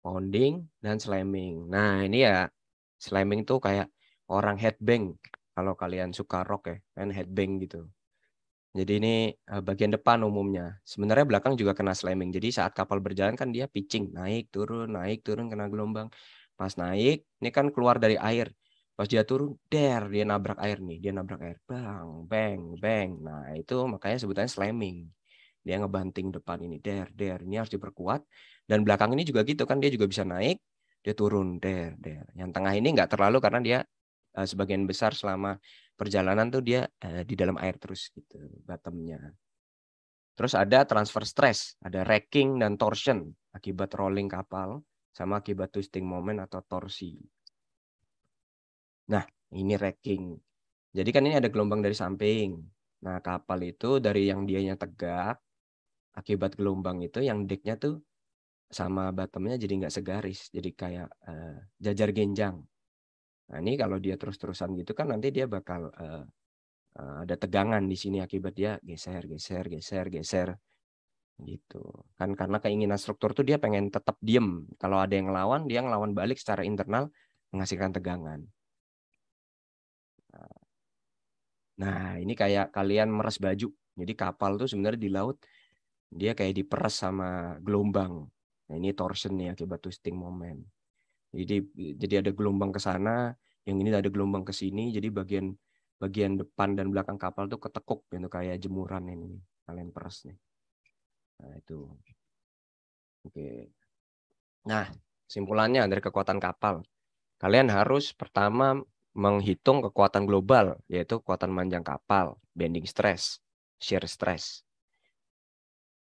pounding dan slamming. Nah, ini ya slamming tuh kayak orang headbang kalau kalian suka rock ya, kan headbang gitu. Jadi ini eh, bagian depan umumnya. Sebenarnya belakang juga kena slamming. Jadi saat kapal berjalan kan dia pitching, naik turun, naik turun kena gelombang. Pas naik, ini kan keluar dari air. Pas dia turun, der, dia nabrak air nih, dia nabrak air. Bang, bang, bang. Nah, itu makanya sebutannya slamming dia ngebanting depan ini der der ini harus diperkuat dan belakang ini juga gitu kan dia juga bisa naik dia turun der der yang tengah ini nggak terlalu karena dia uh, sebagian besar selama perjalanan tuh dia uh, di dalam air terus gitu bottomnya terus ada transfer stress ada racking dan torsion akibat rolling kapal sama akibat twisting moment atau torsi nah ini racking jadi kan ini ada gelombang dari samping nah kapal itu dari yang dianya tegak akibat gelombang itu yang decknya tuh sama bottomnya jadi nggak segaris jadi kayak uh, jajar genjang nah ini kalau dia terus-terusan gitu kan nanti dia bakal uh, uh, ada tegangan di sini akibat dia geser geser geser geser gitu kan karena keinginan struktur tuh dia pengen tetap diem kalau ada yang ngelawan dia ngelawan balik secara internal menghasilkan tegangan nah, nah ini kayak kalian meres baju jadi kapal tuh sebenarnya di laut dia kayak diperas sama gelombang. Nah, ini torsion nih akibat twisting moment. Jadi jadi ada gelombang ke sana, yang ini ada gelombang ke sini, jadi bagian bagian depan dan belakang kapal tuh ketekuk gitu kayak jemuran ini kalian peras nih. Nah, itu. Oke. Nah, simpulannya dari kekuatan kapal. Kalian harus pertama menghitung kekuatan global, yaitu kekuatan panjang kapal, bending stress, shear stress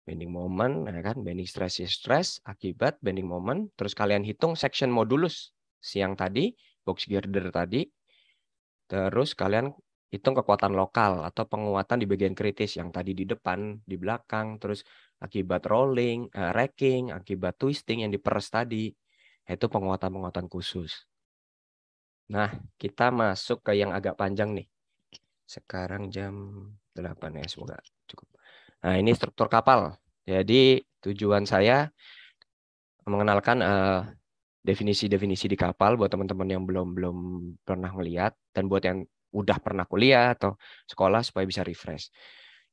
bending moment ya kan bending stress is stress akibat bending moment terus kalian hitung section modulus siang tadi box girder tadi terus kalian hitung kekuatan lokal atau penguatan di bagian kritis yang tadi di depan di belakang terus akibat rolling uh, racking akibat twisting yang diperes tadi itu penguatan-penguatan khusus nah kita masuk ke yang agak panjang nih sekarang jam 8 ya semoga Nah, ini struktur kapal. Jadi tujuan saya mengenalkan eh, definisi-definisi uh, di kapal buat teman-teman yang belum belum pernah melihat dan buat yang udah pernah kuliah atau sekolah supaya bisa refresh.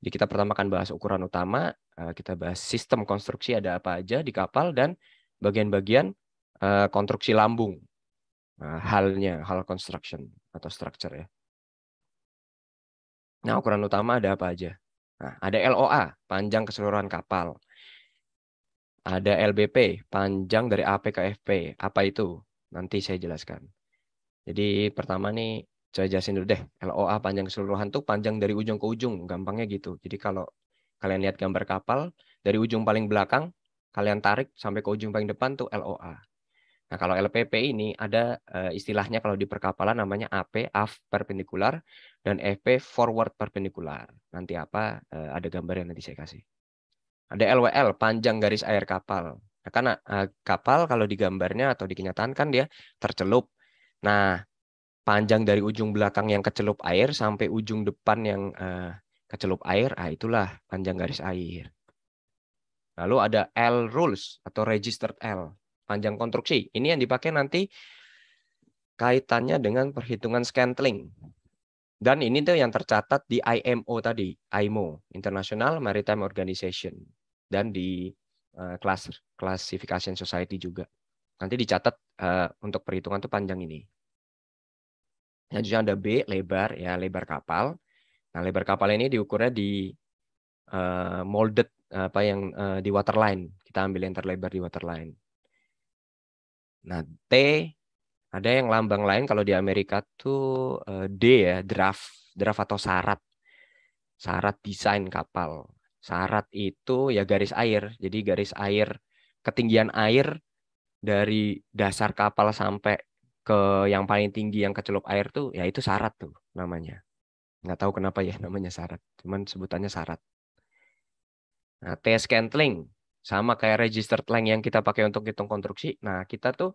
Jadi kita pertama akan bahas ukuran utama, uh, kita bahas sistem konstruksi ada apa aja di kapal dan bagian-bagian uh, konstruksi lambung. Nah, halnya, hal construction atau structure ya. Nah, ukuran utama ada apa aja? Nah, ada LOA, panjang keseluruhan kapal. Ada LBP, panjang dari AP ke FP. Apa itu? Nanti saya jelaskan. Jadi pertama nih, saya jelasin dulu deh. LOA panjang keseluruhan tuh panjang dari ujung ke ujung, gampangnya gitu. Jadi kalau kalian lihat gambar kapal, dari ujung paling belakang, kalian tarik sampai ke ujung paling depan tuh LOA. Nah, kalau LPP ini ada eh, istilahnya kalau di perkapalan namanya AP, AF perpendicular, dan e FP forward perpendicular. Nanti apa? Uh, ada yang nanti saya kasih. Ada LWL, panjang garis air kapal. Nah, karena eh, kapal kalau di gambarnya atau di kenyataan kan dia tercelup. Nah, panjang dari ujung belakang yang kecelup air sampai ujung depan yang kecelup air, ah itulah panjang garis air. Lalu ada L rules atau registered L panjang konstruksi. Ini yang dipakai nanti kaitannya dengan perhitungan scantling. Dan ini tuh yang tercatat di IMO tadi, IMO, International Maritime Organization, dan di uh, classification society juga. Nanti dicatat uh, untuk perhitungan tuh panjang ini. Yang juga ada B, lebar, ya lebar kapal. Nah, lebar kapal ini diukurnya di uh, molded apa yang uh, di waterline. Kita ambil yang terlebar di waterline. Nah, T ada yang lambang lain kalau di Amerika tuh eh, D ya, draft, draft atau syarat. Syarat desain kapal. Syarat itu ya garis air. Jadi garis air ketinggian air dari dasar kapal sampai ke yang paling tinggi yang kecelup air tuh ya itu syarat tuh namanya. Nggak tahu kenapa ya namanya syarat, cuman sebutannya syarat. Nah, T scantling sama kayak registered length yang kita pakai untuk hitung konstruksi. Nah, kita tuh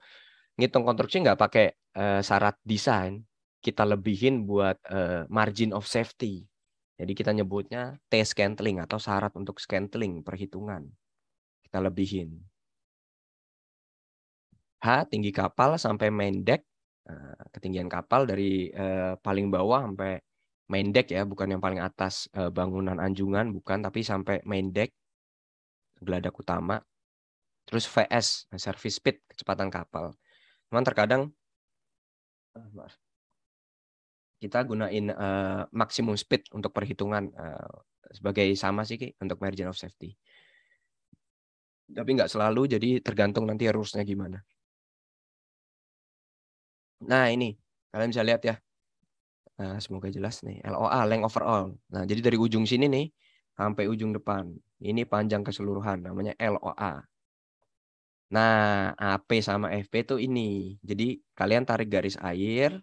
ngitung konstruksi nggak pakai uh, syarat desain, kita lebihin buat uh, margin of safety. Jadi kita nyebutnya T scantling atau syarat untuk scantling perhitungan. Kita lebihin. H tinggi kapal sampai main deck, nah, ketinggian kapal dari eh, paling bawah sampai main deck ya, bukan yang paling atas bangunan anjungan, bukan tapi sampai main deck geladak utama, terus VS service speed kecepatan kapal. Cuman terkadang eh, kita gunain uh, maksimum speed untuk perhitungan uh, sebagai sama sih Ki, untuk margin of safety. Tapi nggak selalu, jadi tergantung nanti harusnya gimana. Nah ini kalian bisa lihat ya. Uh, semoga jelas nih. LOA, length overall. Nah jadi dari ujung sini nih sampai ujung depan. Ini panjang keseluruhan namanya LOA. Nah, AP sama FP itu ini. Jadi kalian tarik garis air.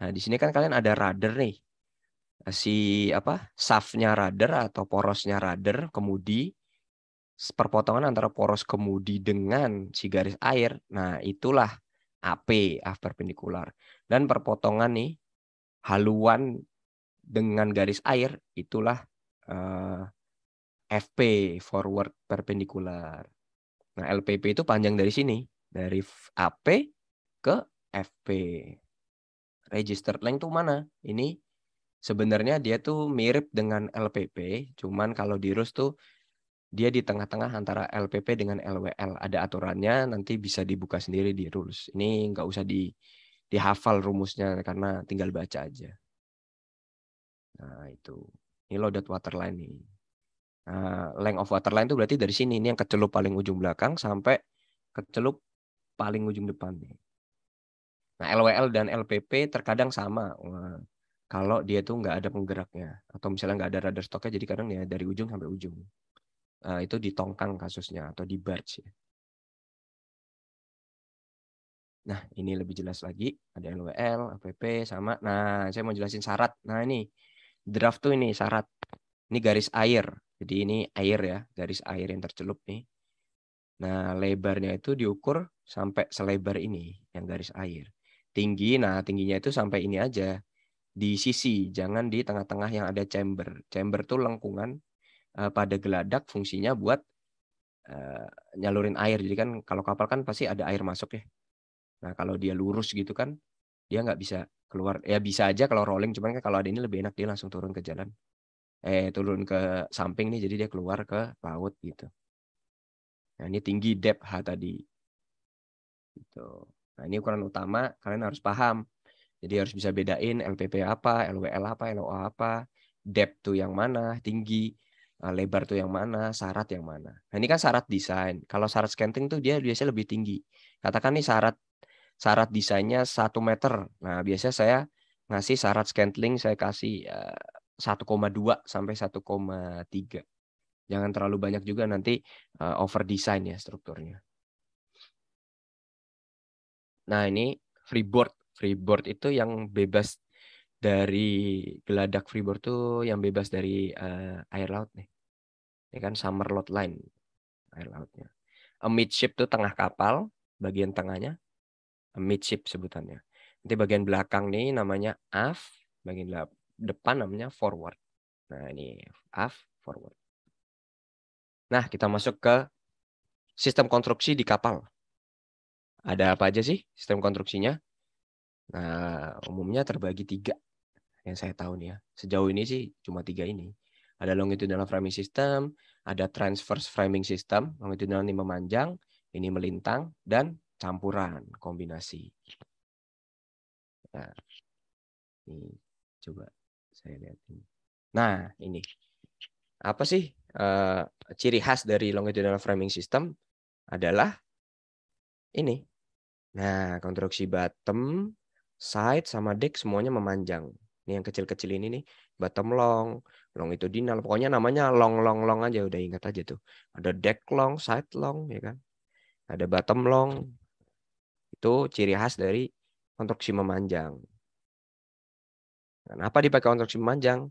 Nah, di sini kan kalian ada radar nih. Si apa? Safnya radar atau porosnya radar kemudi perpotongan antara poros kemudi dengan si garis air. Nah, itulah AP, af perpendicular. Dan perpotongan nih haluan dengan garis air itulah eh, FP forward perpendicular. Nah, LPP itu panjang dari sini, dari AP ke FP. Registered length tuh mana? Ini sebenarnya dia tuh mirip dengan LPP, cuman kalau di RUS tuh dia di tengah-tengah antara LPP dengan LWL. Ada aturannya, nanti bisa dibuka sendiri di rules. Ini nggak usah di dihafal rumusnya karena tinggal baca aja. Nah itu, ini loaded waterline nih. Nah, eh, length of waterline itu berarti dari sini ini yang kecelup paling ujung belakang sampai kecelup paling ujung depan. Nah LWL dan LPP terkadang sama kalau dia tuh nggak ada penggeraknya atau misalnya nggak ada radar stoknya jadi kadang ya dari ujung sampai ujung. nah, itu ditongkang kasusnya atau di barge ya. Nah, ini lebih jelas lagi. Ada LWL, LPP sama. Nah, saya mau jelasin syarat. Nah, ini draft tuh ini syarat. Ini garis air. Jadi ini air ya, garis air yang tercelup nih. Nah, lebarnya itu diukur sampai selebar ini, yang garis air. Tinggi, nah tingginya itu sampai ini aja. Di sisi, jangan di tengah-tengah yang ada chamber. Chamber tuh lengkungan eh, pada geladak fungsinya buat eh, nyalurin air. Jadi kan kalau kapal kan pasti ada air masuk ya. Nah, kalau dia lurus gitu kan, dia nggak bisa keluar. Ya bisa aja kalau rolling, cuman kan kalau ada ini lebih enak dia langsung turun ke jalan eh turun ke samping nih jadi dia keluar ke laut gitu. Nah, ini tinggi depth H tadi. Gitu. Nah, ini ukuran utama kalian harus paham. Jadi harus bisa bedain LPP apa, LWL apa, LOA apa, depth tuh yang mana, tinggi, eh, lebar tuh yang mana, syarat yang mana. Nah, ini kan syarat desain. Kalau syarat scanting tuh dia biasanya lebih tinggi. Katakan nih syarat syarat desainnya satu meter. Nah, biasanya saya ngasih syarat scanting saya kasih eh, 1,2 sampai 1,3. Jangan terlalu banyak juga nanti uh, eh, over design ya strukturnya. Nah, ini freeboard. Freeboard itu yang bebas dari geladak freeboard tuh yang bebas dari uh, air laut nih. Ini ya kan summer lot line air lautnya. A midship tuh tengah kapal, bagian tengahnya. midship sebutannya. Nanti bagian belakang nih namanya aft, bagian depan namanya forward. Nah, ini af forward. Nah, kita masuk ke sistem konstruksi di kapal. Ada apa aja sih sistem konstruksinya? Nah, umumnya terbagi tiga yang saya tahu nih ya. Sejauh ini sih cuma tiga ini. Ada longitudinal framing system, ada transverse framing system, longitudinal ini memanjang, ini melintang, dan campuran, kombinasi. Nah, ini coba saya lihat ini. Nah, ini. Apa sih uh, ciri khas dari longitudinal framing system adalah ini. Nah, konstruksi bottom, side sama deck semuanya memanjang. Ini yang kecil-kecil ini nih, bottom long, long itu dinal. pokoknya namanya long long long aja udah ingat aja tuh. Ada deck long, side long ya kan. Ada bottom long. Itu ciri khas dari konstruksi memanjang. Kenapa dipakai konstruksi memanjang?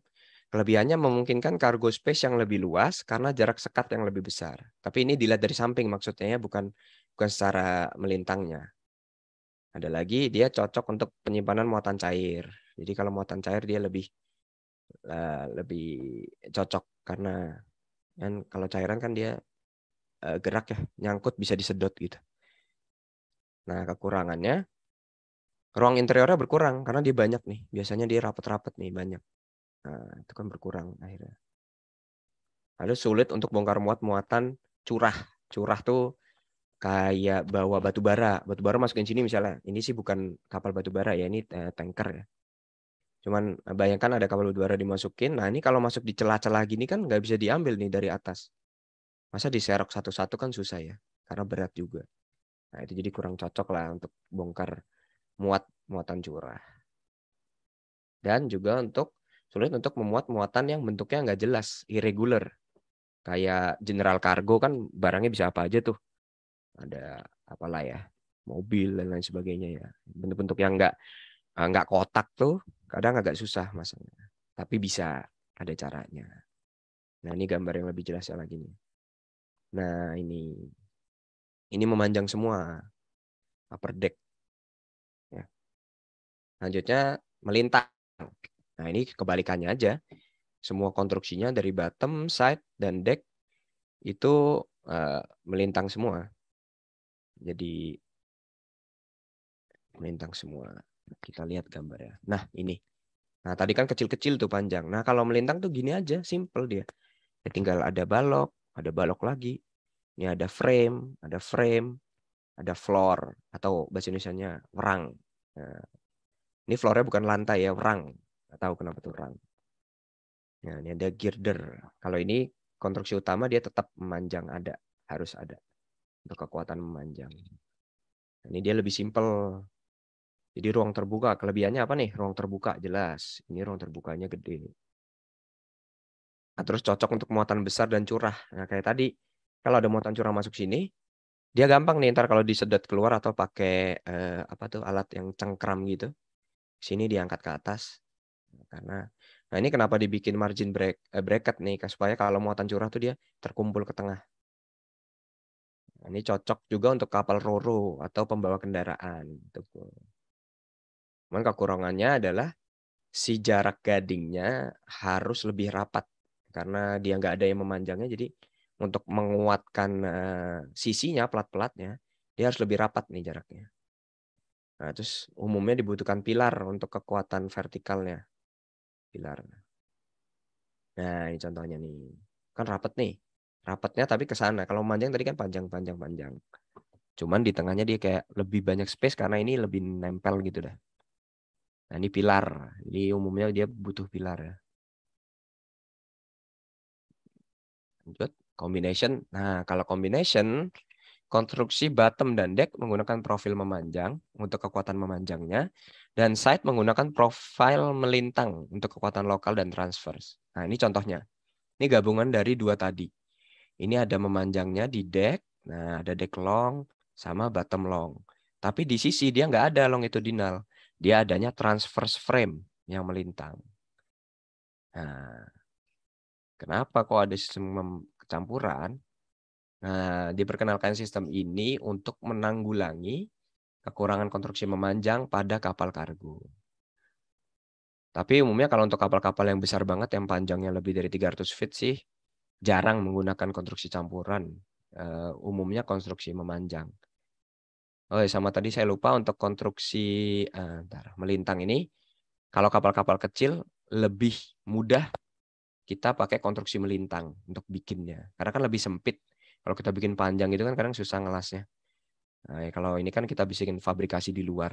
Kelebihannya memungkinkan kargo space yang lebih luas karena jarak sekat yang lebih besar. Tapi ini dilihat dari samping maksudnya ya, bukan bukan secara melintangnya. Ada lagi dia cocok untuk penyimpanan muatan cair. Jadi kalau muatan cair dia lebih eh, lebih cocok karena kan kalau cairan kan dia eh, gerak ya, nyangkut bisa disedot gitu. Nah, kekurangannya ruang interiornya berkurang karena dia banyak nih. Biasanya dia rapat-rapat nih banyak. Nah, itu kan berkurang akhirnya. Lalu sulit untuk bongkar muat muatan curah. Curah tuh kayak bawa batu bara. Batu bara masukin sini misalnya. Ini sih bukan kapal batu bara ya, ini eh, tanker ya. Cuman eh, bayangkan ada kapal batu bara dimasukin. Nah, ini kalau masuk di celah-celah gini kan nggak bisa diambil nih dari atas. Masa diserok satu-satu kan susah ya, karena berat juga. Nah, itu jadi kurang cocok lah untuk bongkar muat muatan curah. Dan juga untuk sulit untuk memuat muatan yang bentuknya nggak jelas, irregular. Kayak general cargo kan barangnya bisa apa aja tuh. Ada apalah ya, mobil dan lain sebagainya ya. Bentuk-bentuk yang nggak eh, nggak kotak tuh kadang agak susah masanya Tapi bisa ada caranya. Nah ini gambar yang lebih jelasnya lagi nih. Nah ini ini memanjang semua upper deck Selanjutnya melintang. Nah, ini kebalikannya aja. Semua konstruksinya dari bottom, side, dan deck itu uh, melintang semua. Jadi melintang semua. Kita lihat gambar ya. Nah, ini. Nah, tadi kan kecil-kecil tuh panjang. Nah, kalau melintang tuh gini aja, simple dia. Ya, tinggal ada balok, ada balok lagi. Ini ada frame, ada frame, ada floor atau bahasa Indonesia-nya Nah, ini floornya bukan lantai ya, rang. Nggak tahu kenapa tuh rang. Nah, ini ada girder. Kalau ini konstruksi utama dia tetap memanjang ada, harus ada untuk kekuatan memanjang. Nah, ini dia lebih simple. Jadi ruang terbuka, kelebihannya apa nih? Ruang terbuka jelas. Ini ruang terbukanya gede. Nah, terus cocok untuk muatan besar dan curah. Nah, kayak tadi kalau ada muatan curah masuk sini, dia gampang nih ntar kalau disedot keluar atau pakai eh, apa tuh alat yang cengkram gitu sini diangkat ke atas karena nah ini kenapa dibikin margin break eh, bracket nih supaya kalau muatan curah tuh dia terkumpul ke tengah nah, ini cocok juga untuk kapal roro atau pembawa kendaraan gitu. cuman kekurangannya adalah si jarak gadingnya harus lebih rapat karena dia nggak ada yang memanjangnya jadi untuk menguatkan uh, sisinya pelat-pelatnya dia harus lebih rapat nih jaraknya Nah, terus umumnya dibutuhkan pilar untuk kekuatan vertikalnya. Pilar. Nah, ini contohnya nih. Kan rapat nih. Rapatnya tapi ke sana. Kalau panjang tadi kan panjang-panjang-panjang. Cuman di tengahnya dia kayak lebih banyak space karena ini lebih nempel gitu dah. Nah, ini pilar. Ini umumnya dia butuh pilar ya. Lanjut. Combination. Nah, kalau combination Konstruksi bottom dan deck menggunakan profil memanjang untuk kekuatan memanjangnya, dan side menggunakan profil melintang untuk kekuatan lokal dan transverse. Nah, ini contohnya. Ini gabungan dari dua tadi. Ini ada memanjangnya di deck, nah ada deck long sama bottom long. Tapi di sisi dia nggak ada long itu dinal, Dia adanya transverse frame yang melintang. Nah, kenapa kok ada sistem campuran? Nah, diperkenalkan sistem ini untuk menanggulangi kekurangan konstruksi memanjang pada kapal kargo. Tapi umumnya kalau untuk kapal-kapal yang besar banget yang panjangnya lebih dari 300 feet sih jarang menggunakan konstruksi campuran. Uh, umumnya konstruksi memanjang. Oh, iya, sama tadi saya lupa untuk konstruksi uh, eh, ntar, melintang ini kalau kapal-kapal kecil lebih mudah kita pakai konstruksi melintang untuk bikinnya. Karena kan lebih sempit kalau kita bikin panjang gitu kan kadang susah ngelasnya. Nah, ya kalau ini kan kita bisikin fabrikasi di luar.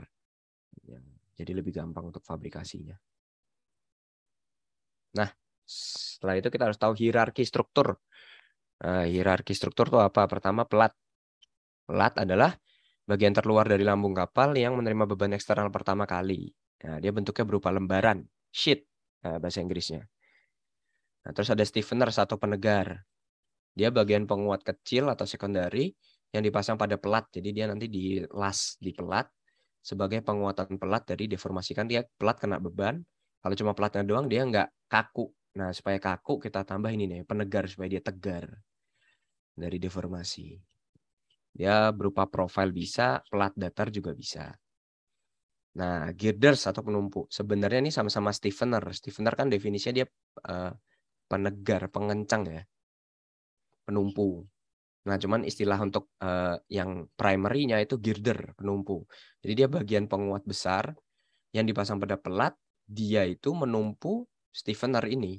Ya, jadi lebih gampang untuk fabrikasinya. Nah, setelah itu kita harus tahu hierarki struktur. Nah, hierarki struktur itu apa? Pertama pelat. Pelat adalah bagian terluar dari lambung kapal yang menerima beban eksternal pertama kali. Nah, dia bentuknya berupa lembaran, sheet nah, bahasa Inggrisnya. Nah, terus ada stiffener atau penegar. Dia bagian penguat kecil atau secondary yang dipasang pada pelat. Jadi dia nanti dilas di pelat sebagai penguatan pelat dari deformasi kan dia pelat kena beban. Kalau cuma pelatnya doang dia nggak kaku. Nah supaya kaku kita tambah ini nih penegar supaya dia tegar dari deformasi. Dia berupa profil bisa, pelat datar juga bisa. Nah, girders atau penumpuk Sebenarnya ini sama-sama stiffener. Stiffener kan definisinya dia uh, penegar, pengencang ya penumpu. Nah, cuman istilah untuk uh, yang primernya itu girder, penumpu. Jadi dia bagian penguat besar yang dipasang pada pelat, dia itu menumpu stiffener ini.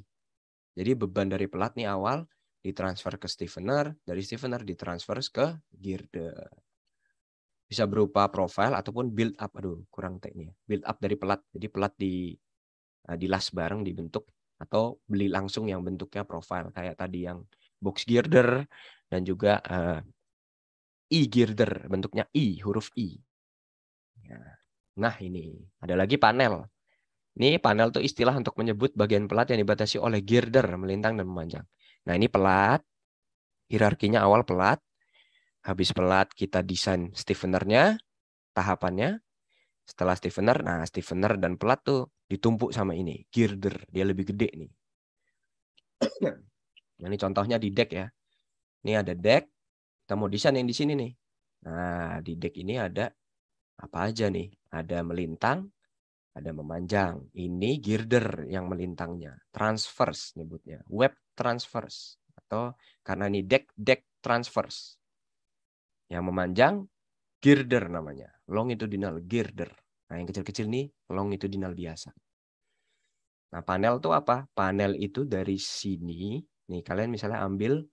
Jadi beban dari pelat nih awal ditransfer ke stiffener, dari stiffener ditransfer ke girder. Bisa berupa profile ataupun build up. Aduh, kurang teknik. Build up dari pelat. Jadi pelat di uh, dilas bareng dibentuk atau beli langsung yang bentuknya profile kayak tadi yang box girder dan juga uh, e girder bentuknya i huruf i. Ya. Nah ini ada lagi panel. Ini panel itu istilah untuk menyebut bagian pelat yang dibatasi oleh girder melintang dan memanjang. Nah ini pelat, hierarkinya awal pelat, habis pelat kita desain stiffenernya, tahapannya. Setelah stiffener, nah stiffener dan pelat tuh ditumpuk sama ini, girder, dia lebih gede nih. Nah, ini contohnya di deck ya. Ini ada deck. Kita mau desain yang di sini nih. Nah, di deck ini ada apa aja nih? Ada melintang, ada memanjang. Ini girder yang melintangnya. Transverse nyebutnya. Web transverse. Atau karena ini deck, deck transverse. Yang memanjang, girder namanya. Longitudinal girder. Nah, yang kecil-kecil nih longitudinal biasa. Nah, panel itu apa? Panel itu dari sini Nih, kalian misalnya ambil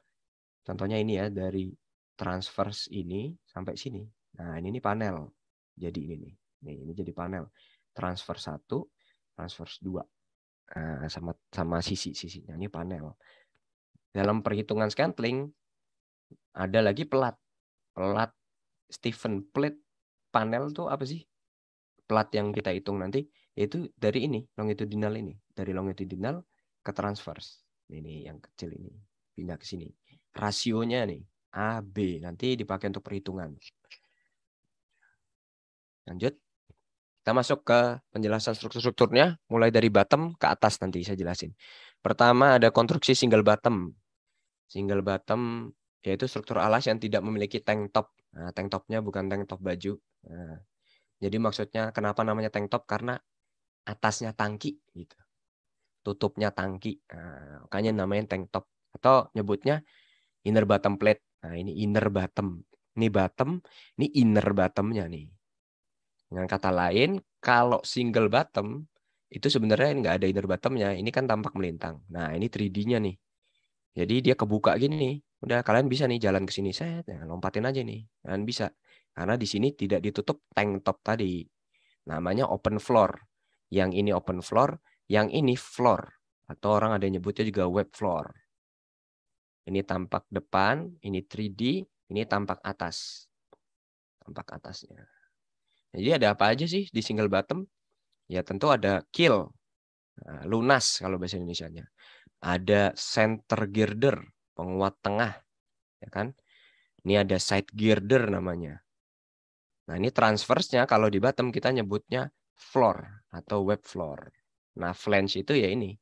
contohnya ini ya dari transverse ini sampai sini. Nah, ini nih panel. Jadi ini nih. ini jadi panel. Transverse satu transverse dua Nah, sama sama sisi-sisinya ini panel. Dalam perhitungan scantling ada lagi pelat. Pelat Stephen plate panel tuh apa sih? Plat yang kita hitung nanti yaitu dari ini longitudinal ini, dari longitudinal ke transverse ini yang kecil ini pindah ke sini rasionya nih A B nanti dipakai untuk perhitungan lanjut kita masuk ke penjelasan struktur-strukturnya mulai dari bottom ke atas nanti saya jelasin pertama ada konstruksi single bottom single bottom yaitu struktur alas yang tidak memiliki tank top nah, tank topnya bukan tank top baju nah, jadi maksudnya kenapa namanya tank top karena atasnya tangki gitu tutupnya tangki. Nah, makanya namanya tank top atau nyebutnya inner bottom plate. Nah, ini inner bottom. Ini bottom, ini inner bottomnya nih. Dengan kata lain, kalau single bottom itu sebenarnya nggak ada inner bottomnya. Ini kan tampak melintang. Nah, ini 3D-nya nih. Jadi dia kebuka gini nih. Udah kalian bisa nih jalan ke sini saya ya, lompatin aja nih. Kalian bisa. Karena di sini tidak ditutup tank top tadi. Namanya open floor. Yang ini open floor, yang ini floor atau orang ada yang nyebutnya juga web floor. Ini tampak depan, ini 3D, ini tampak atas. Tampak atasnya. Nah, jadi ada apa aja sih di single bottom? Ya tentu ada kill, nah, lunas kalau bahasa Indonesia-nya. Ada center girder, penguat tengah, ya kan? Ini ada side girder namanya. Nah, ini transversnya kalau di bottom kita nyebutnya floor atau web floor. Nah, flange itu ya ini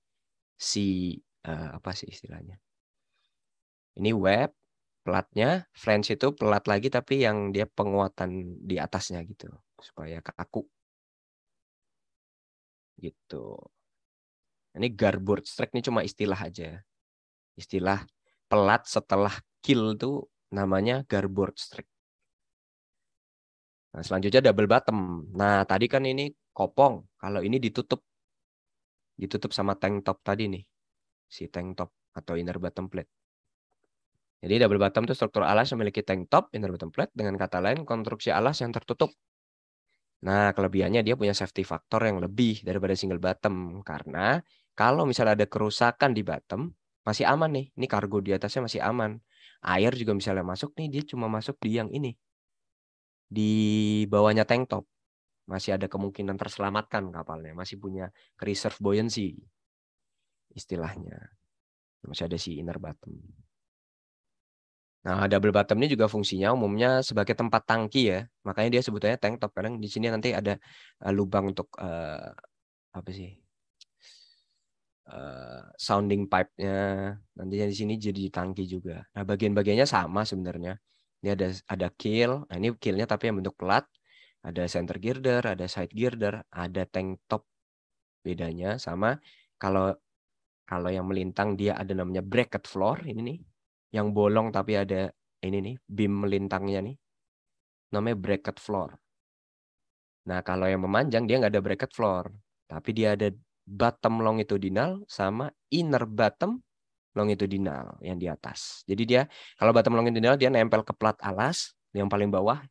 si uh, apa sih istilahnya? Ini web pelatnya, flange itu pelat lagi tapi yang dia penguatan di atasnya gitu supaya kaku. Gitu. Ini garboard strike ini cuma istilah aja. Ya. Istilah pelat setelah kill tuh namanya garboard strike. Nah, selanjutnya double bottom. Nah, tadi kan ini kopong. Kalau ini ditutup ditutup sama tank top tadi nih. Si tank top atau inner bottom plate. Jadi double bottom itu struktur alas memiliki tank top, inner bottom plate, dengan kata lain konstruksi alas yang tertutup. Nah, kelebihannya dia punya safety factor yang lebih daripada single bottom. Karena kalau misalnya ada kerusakan di bottom, masih aman nih. Ini kargo di atasnya masih aman. Air juga misalnya masuk nih, dia cuma masuk di yang ini. Di bawahnya tank top masih ada kemungkinan terselamatkan kapalnya, masih punya reserve buoyancy istilahnya. Masih ada si inner bottom. Nah, double bottom ini juga fungsinya umumnya sebagai tempat tangki ya. Makanya dia sebutannya tank top. Kadang di sini nanti ada eh, lubang untuk uh, apa sih? Uh, sounding pipe-nya. Nantinya di sini jadi tangki juga. Nah, bagian-bagiannya sama sebenarnya. Ini ada ada keel. Nah, ini keelnya tapi yang bentuk pelat. Ada center girder, ada side girder, ada tank top. Bedanya sama kalau kalau yang melintang dia ada namanya bracket floor ini nih. Yang bolong tapi ada ini nih beam melintangnya nih. Namanya bracket floor. Nah, kalau yang memanjang dia nggak ada bracket floor, tapi dia ada bottom longitudinal sama inner bottom longitudinal yang di atas. Jadi dia kalau bottom longitudinal dia nempel ke plat alas yang paling bawah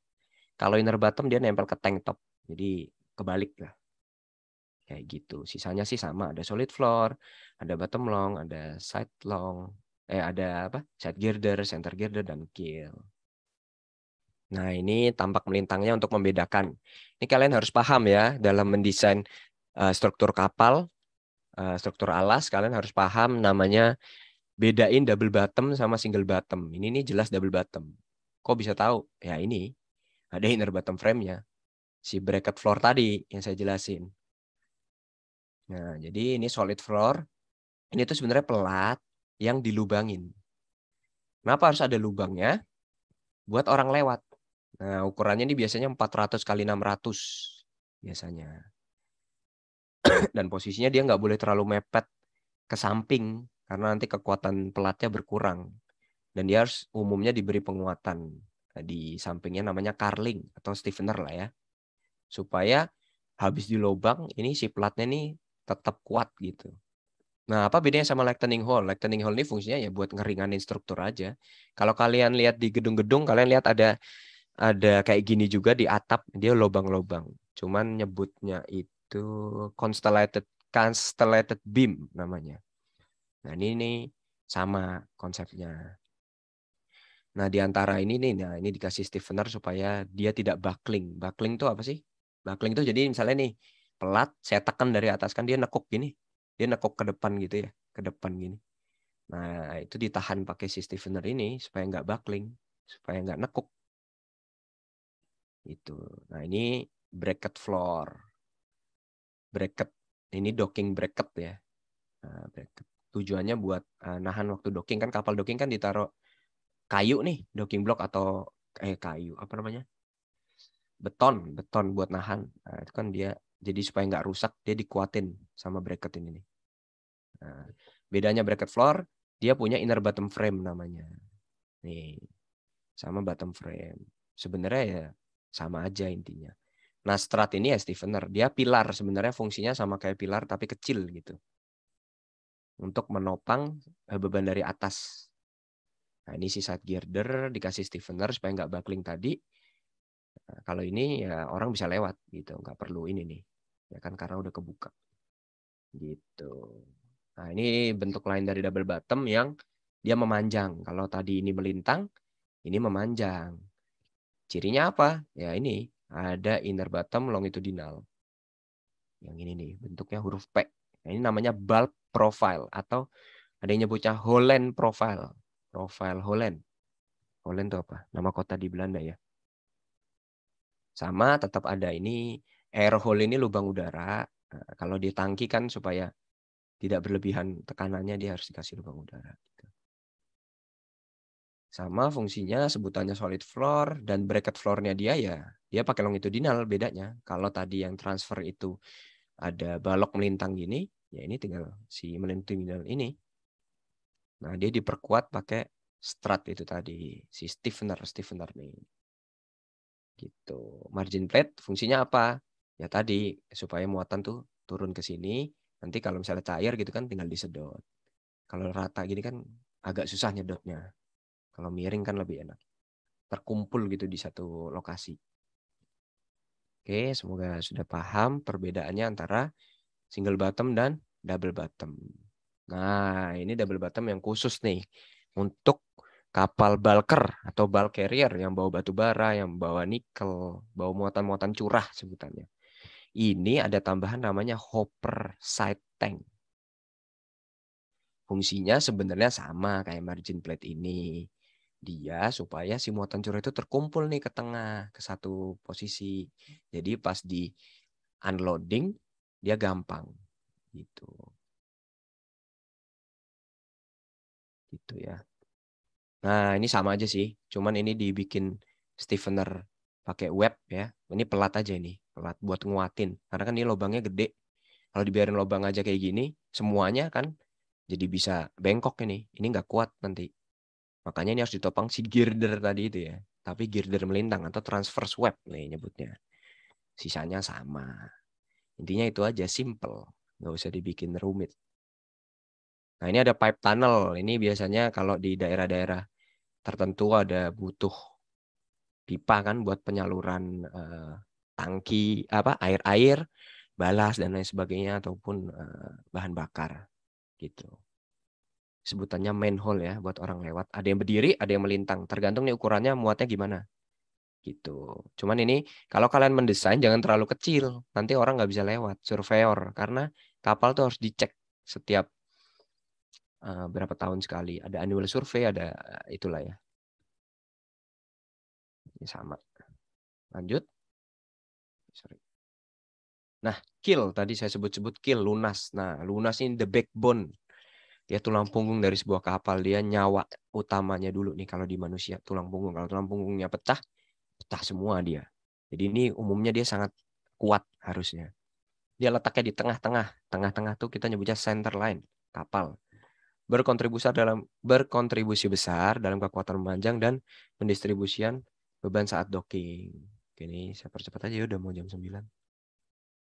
kalau inner bottom dia nempel ke tank top. Jadi kebalik lah. Kayak gitu. Sisanya sih sama. Ada solid floor, ada bottom long, ada side long, eh ada apa? Side girder, center girder, dan keel. Nah, ini tampak melintangnya untuk membedakan. Ini kalian harus paham ya dalam mendesain uh, struktur kapal, uh, struktur alas, kalian harus paham namanya bedain double bottom sama single bottom. Ini nih jelas double bottom. Kok bisa tahu? Ya ini ada inner bottom frame-nya. Si bracket floor tadi yang saya jelasin. Nah, jadi ini solid floor. Ini tuh sebenarnya pelat yang dilubangin. Kenapa harus ada lubangnya? Buat orang lewat. Nah, ukurannya ini biasanya 400 kali 600 biasanya. Dan posisinya dia nggak boleh terlalu mepet ke samping karena nanti kekuatan pelatnya berkurang. Dan dia harus umumnya diberi penguatan. Eh, di sampingnya namanya carling atau stiffener lah ya. Supaya habis di lubang ini si platnya ini tetap kuat gitu. Nah, apa bedanya sama lightning hole? Lightning hole ini fungsinya ya buat ngeringanin struktur aja. Kalau kalian lihat di gedung-gedung, kalian lihat ada ada kayak gini juga di atap, dia lubang-lubang. Cuman nyebutnya itu constellated constellated beam namanya. Nah, ini nih sama konsepnya. Nah, di antara ini nih, nah ini dikasih stiffener supaya dia tidak buckling. Buckling itu apa sih? Buckling itu jadi misalnya nih, pelat saya tekan dari atas kan dia nekuk gini. Dia nekuk ke depan gitu ya, ke depan gini. Nah, itu ditahan pakai si stiffener ini supaya nggak buckling, supaya nggak nekuk. Itu. Nah, ini bracket floor. Bracket ini docking bracket ya. Nah, bracket. Tujuannya buat eh, nahan waktu docking kan kapal docking kan ditaruh kayu nih docking block atau eh kayu apa namanya beton beton buat nahan nah, itu kan dia jadi supaya nggak rusak dia dikuatin sama bracket ini nih nah, bedanya bracket floor dia punya inner bottom frame namanya nih sama bottom frame sebenarnya ya sama aja intinya nah strat ini ya stiffener dia pilar sebenarnya fungsinya sama kayak pilar tapi kecil gitu untuk menopang eh, beban dari atas Nah, ini si side girder dikasih stiffener supaya nggak buckling tadi. Nah, kalau ini ya orang bisa lewat gitu, nggak perlu ini nih. Ya kan karena udah kebuka. Gitu. Nah, ini bentuk lain dari double bottom yang dia memanjang. Kalau tadi ini melintang, ini memanjang. Cirinya apa? Ya ini ada inner bottom longitudinal. Yang ini nih, bentuknya huruf P. Nah, ini namanya bulb profile atau ada yang nyebutnya Holland profile profil Holland. Holland itu apa? Nama kota di Belanda ya. Sama tetap ada ini air hole ini lubang udara. Eh, kalau ditangki kan supaya tidak berlebihan tekanannya dia harus dikasih lubang udara. Gitu. Sama fungsinya sebutannya solid floor dan bracket floornya dia ya dia pakai longitudinal bedanya. Kalau tadi yang transfer itu ada balok melintang gini, ya ini tinggal si melintang ini Nah, dia diperkuat pakai strat itu tadi, si stiffener, stiffener nih. Gitu. Margin plate fungsinya apa? Ya tadi supaya muatan tuh turun ke sini, nanti kalau misalnya cair gitu kan tinggal disedot. Kalau rata gini kan agak susah nyedotnya. Kalau miring kan lebih enak. Terkumpul gitu di satu lokasi. Oke, semoga sudah paham perbedaannya antara single bottom dan double bottom. Nah, ini double bottom yang khusus nih untuk kapal bulker atau bulk carrier yang bawa batu bara, yang bawa nikel, bawa muatan-muatan curah sebutannya. Ini ada tambahan namanya hopper side tank. Fungsinya sebenarnya sama kayak margin plate ini. Dia supaya si muatan curah itu terkumpul nih ke tengah, ke satu posisi. Jadi pas di unloading dia gampang gitu. gitu ya. Nah, ini sama aja sih, cuman ini dibikin stiffener pakai web ya. Ini pelat aja ini, pelat buat nguatin. Karena kan ini lubangnya gede. Kalau dibiarin lubang aja kayak gini, semuanya kan jadi bisa bengkok ini. Ini nggak kuat nanti. Makanya ini harus ditopang si girder tadi itu ya. Tapi girder melintang atau transverse web nih nyebutnya. Sisanya sama. Intinya itu aja, simple. Nggak usah dibikin rumit. Nah, ini ada pipe tunnel. Ini biasanya kalau di daerah-daerah tertentu ada butuh pipa kan buat penyaluran eh, tangki apa air-air, balas dan lain sebagainya ataupun eh, bahan bakar gitu. Sebutannya manhole ya buat orang lewat. Ada yang berdiri, ada yang melintang. Tergantung nih ukurannya muatnya gimana gitu. Cuman ini kalau kalian mendesain jangan terlalu kecil, nanti orang nggak bisa lewat, surveyor karena kapal tuh harus dicek setiap Eh, berapa tahun sekali. Ada annual survey, ada eh, itulah ya. Ini sama. Lanjut. Sorry. Nah, kill tadi saya sebut-sebut kill lunas. Nah, lunas ini the backbone. dia tulang punggung dari sebuah kapal dia nyawa utamanya dulu nih kalau di manusia tulang punggung. Kalau tulang punggungnya pecah, pecah semua dia. Jadi ini umumnya dia sangat kuat harusnya. Dia letaknya di tengah-tengah. Tengah-tengah tuh kita nyebutnya center line kapal berkontribusi dalam berkontribusi besar dalam kekuatan memanjang dan pendistribusian beban saat docking. Oke, ini saya percepat aja ya, udah mau jam 9.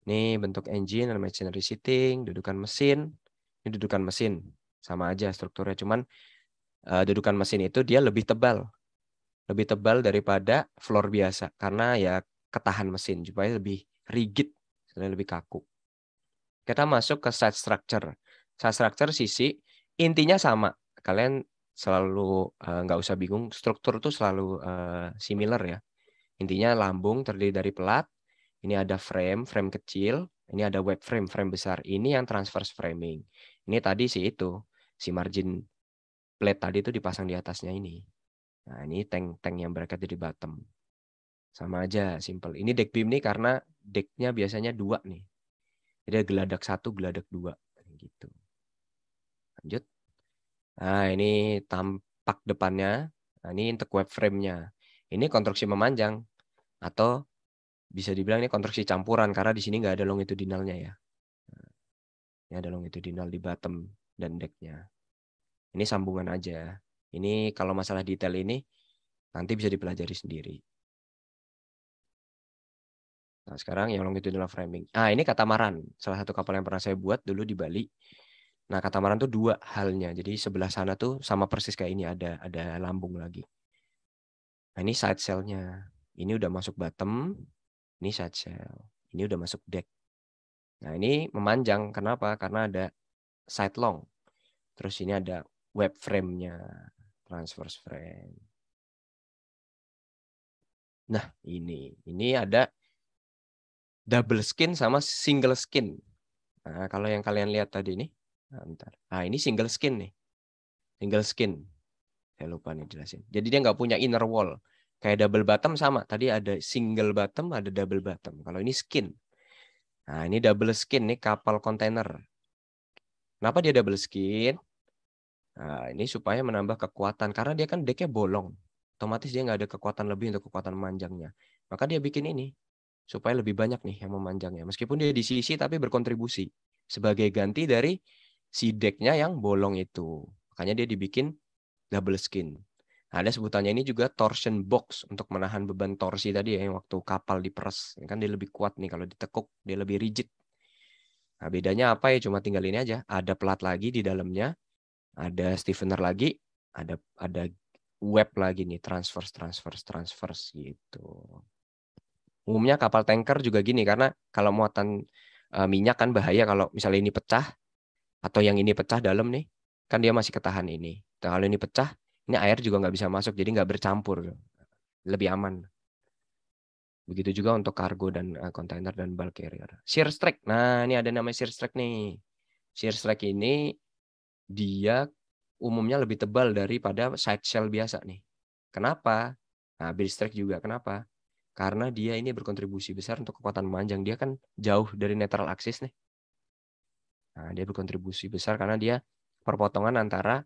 Nih bentuk engine dan machinery seating, dudukan mesin. Ini dudukan mesin. Sama aja strukturnya, cuman uh, dudukan mesin itu dia lebih tebal. Lebih tebal daripada floor biasa karena ya ketahan mesin, supaya lebih rigid, lebih kaku. Kita masuk ke side structure. Side structure sisi intinya sama. Kalian selalu eh, nggak uh, usah bingung. Struktur tuh selalu uh, similar ya. Intinya lambung terdiri dari pelat. Ini ada frame, frame kecil. Ini ada web frame, frame besar. Ini yang transverse framing. Ini tadi si itu, si margin plate tadi itu dipasang di atasnya ini. Nah, ini tank-tank yang bracket di bottom. Sama aja, simple. Ini deck beam nih karena decknya biasanya dua nih. Jadi ada geladak satu, geladak dua. Gitu lanjut. Nah, ini tampak depannya. Nah, ini untuk web frame-nya. Ini konstruksi memanjang atau bisa dibilang ini konstruksi campuran karena di sini nggak ada longitudinalnya ya. Ini ada longitudinal di bottom dan deck-nya. Ini sambungan aja. Ini kalau masalah detail ini nanti bisa dipelajari sendiri. Nah, sekarang yang longitudinal framing. Ah, ini katamaran, salah satu kapal yang pernah saya buat dulu di Bali. Nah, katamaran tuh dua halnya. Jadi sebelah sana tuh sama persis kayak ini ada ada lambung lagi. Nah, ini side cell-nya. Ini udah masuk bottom, ini side cell. Ini udah masuk deck. Nah, ini memanjang. Kenapa? Karena ada side long. Terus ini ada web frame-nya, transverse frame. Nah, ini. Ini ada double skin sama single skin. Nah, kalau yang kalian lihat tadi ini, Nah, bentar. Ah, ini single skin nih. Single skin. Saya lupa nih jelasin. Jadi dia nggak punya inner wall. Kayak double bottom sama. Tadi ada single bottom, ada double bottom. Kalau ini skin. Nah, ini double skin nih kapal kontainer. Kenapa dia double skin? Nah, ini supaya menambah kekuatan. Karena dia kan decknya bolong. Otomatis dia nggak ada kekuatan lebih untuk kekuatan memanjangnya. Maka dia bikin ini. Supaya lebih banyak nih yang memanjangnya. Meskipun dia di sisi tapi berkontribusi. Sebagai ganti dari si decknya yang bolong itu. Makanya dia dibikin double skin. Nah, ada sebutannya ini juga torsion box untuk menahan beban torsi tadi ya yang waktu kapal diperes. Kan dia lebih kuat nih kalau ditekuk, dia lebih rigid. Nah, bedanya apa ya? Cuma tinggal ini aja. Ada plat lagi di dalamnya, ada stiffener lagi, ada ada web lagi nih, transverse, transverse, transverse gitu. Umumnya kapal tanker juga gini karena kalau muatan eh, minyak kan bahaya kalau misalnya ini pecah, atau yang ini pecah dalam nih kan dia masih ketahan ini kalau ini pecah ini air juga nggak bisa masuk jadi nggak bercampur lebih aman begitu juga untuk kargo dan eh, kontainer dan bulk carrier shear strike nah ini ada namanya shear strike nih shear strike ini dia umumnya lebih tebal daripada side shell biasa nih kenapa nah bill strike juga kenapa karena dia ini berkontribusi besar untuk kekuatan memanjang dia kan jauh dari netral axis nih Nah, dia berkontribusi besar karena dia perpotongan antara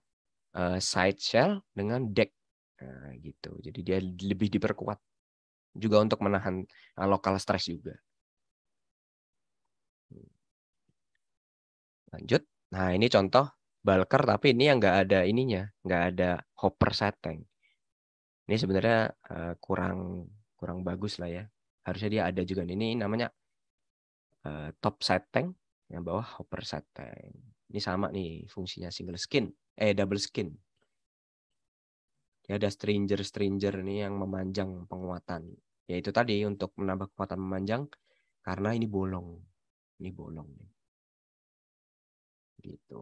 uh, side shell dengan deck. Nah, gitu. Jadi dia lebih diperkuat juga untuk menahan uh, lokal stress juga. Lanjut. Nah, ini contoh bulker tapi ini yang nggak ada ininya, nggak ada hopper setting. Ini sebenarnya uh, kurang kurang bagus lah ya. Harusnya dia ada juga. Ini namanya uh, top setting yang bawah hopper satin. Ini sama nih fungsinya single skin, eh double skin. Ya ada stranger stranger nih yang memanjang penguatan. Yaitu tadi untuk menambah kekuatan memanjang karena ini bolong. Ini bolong nih. Gitu.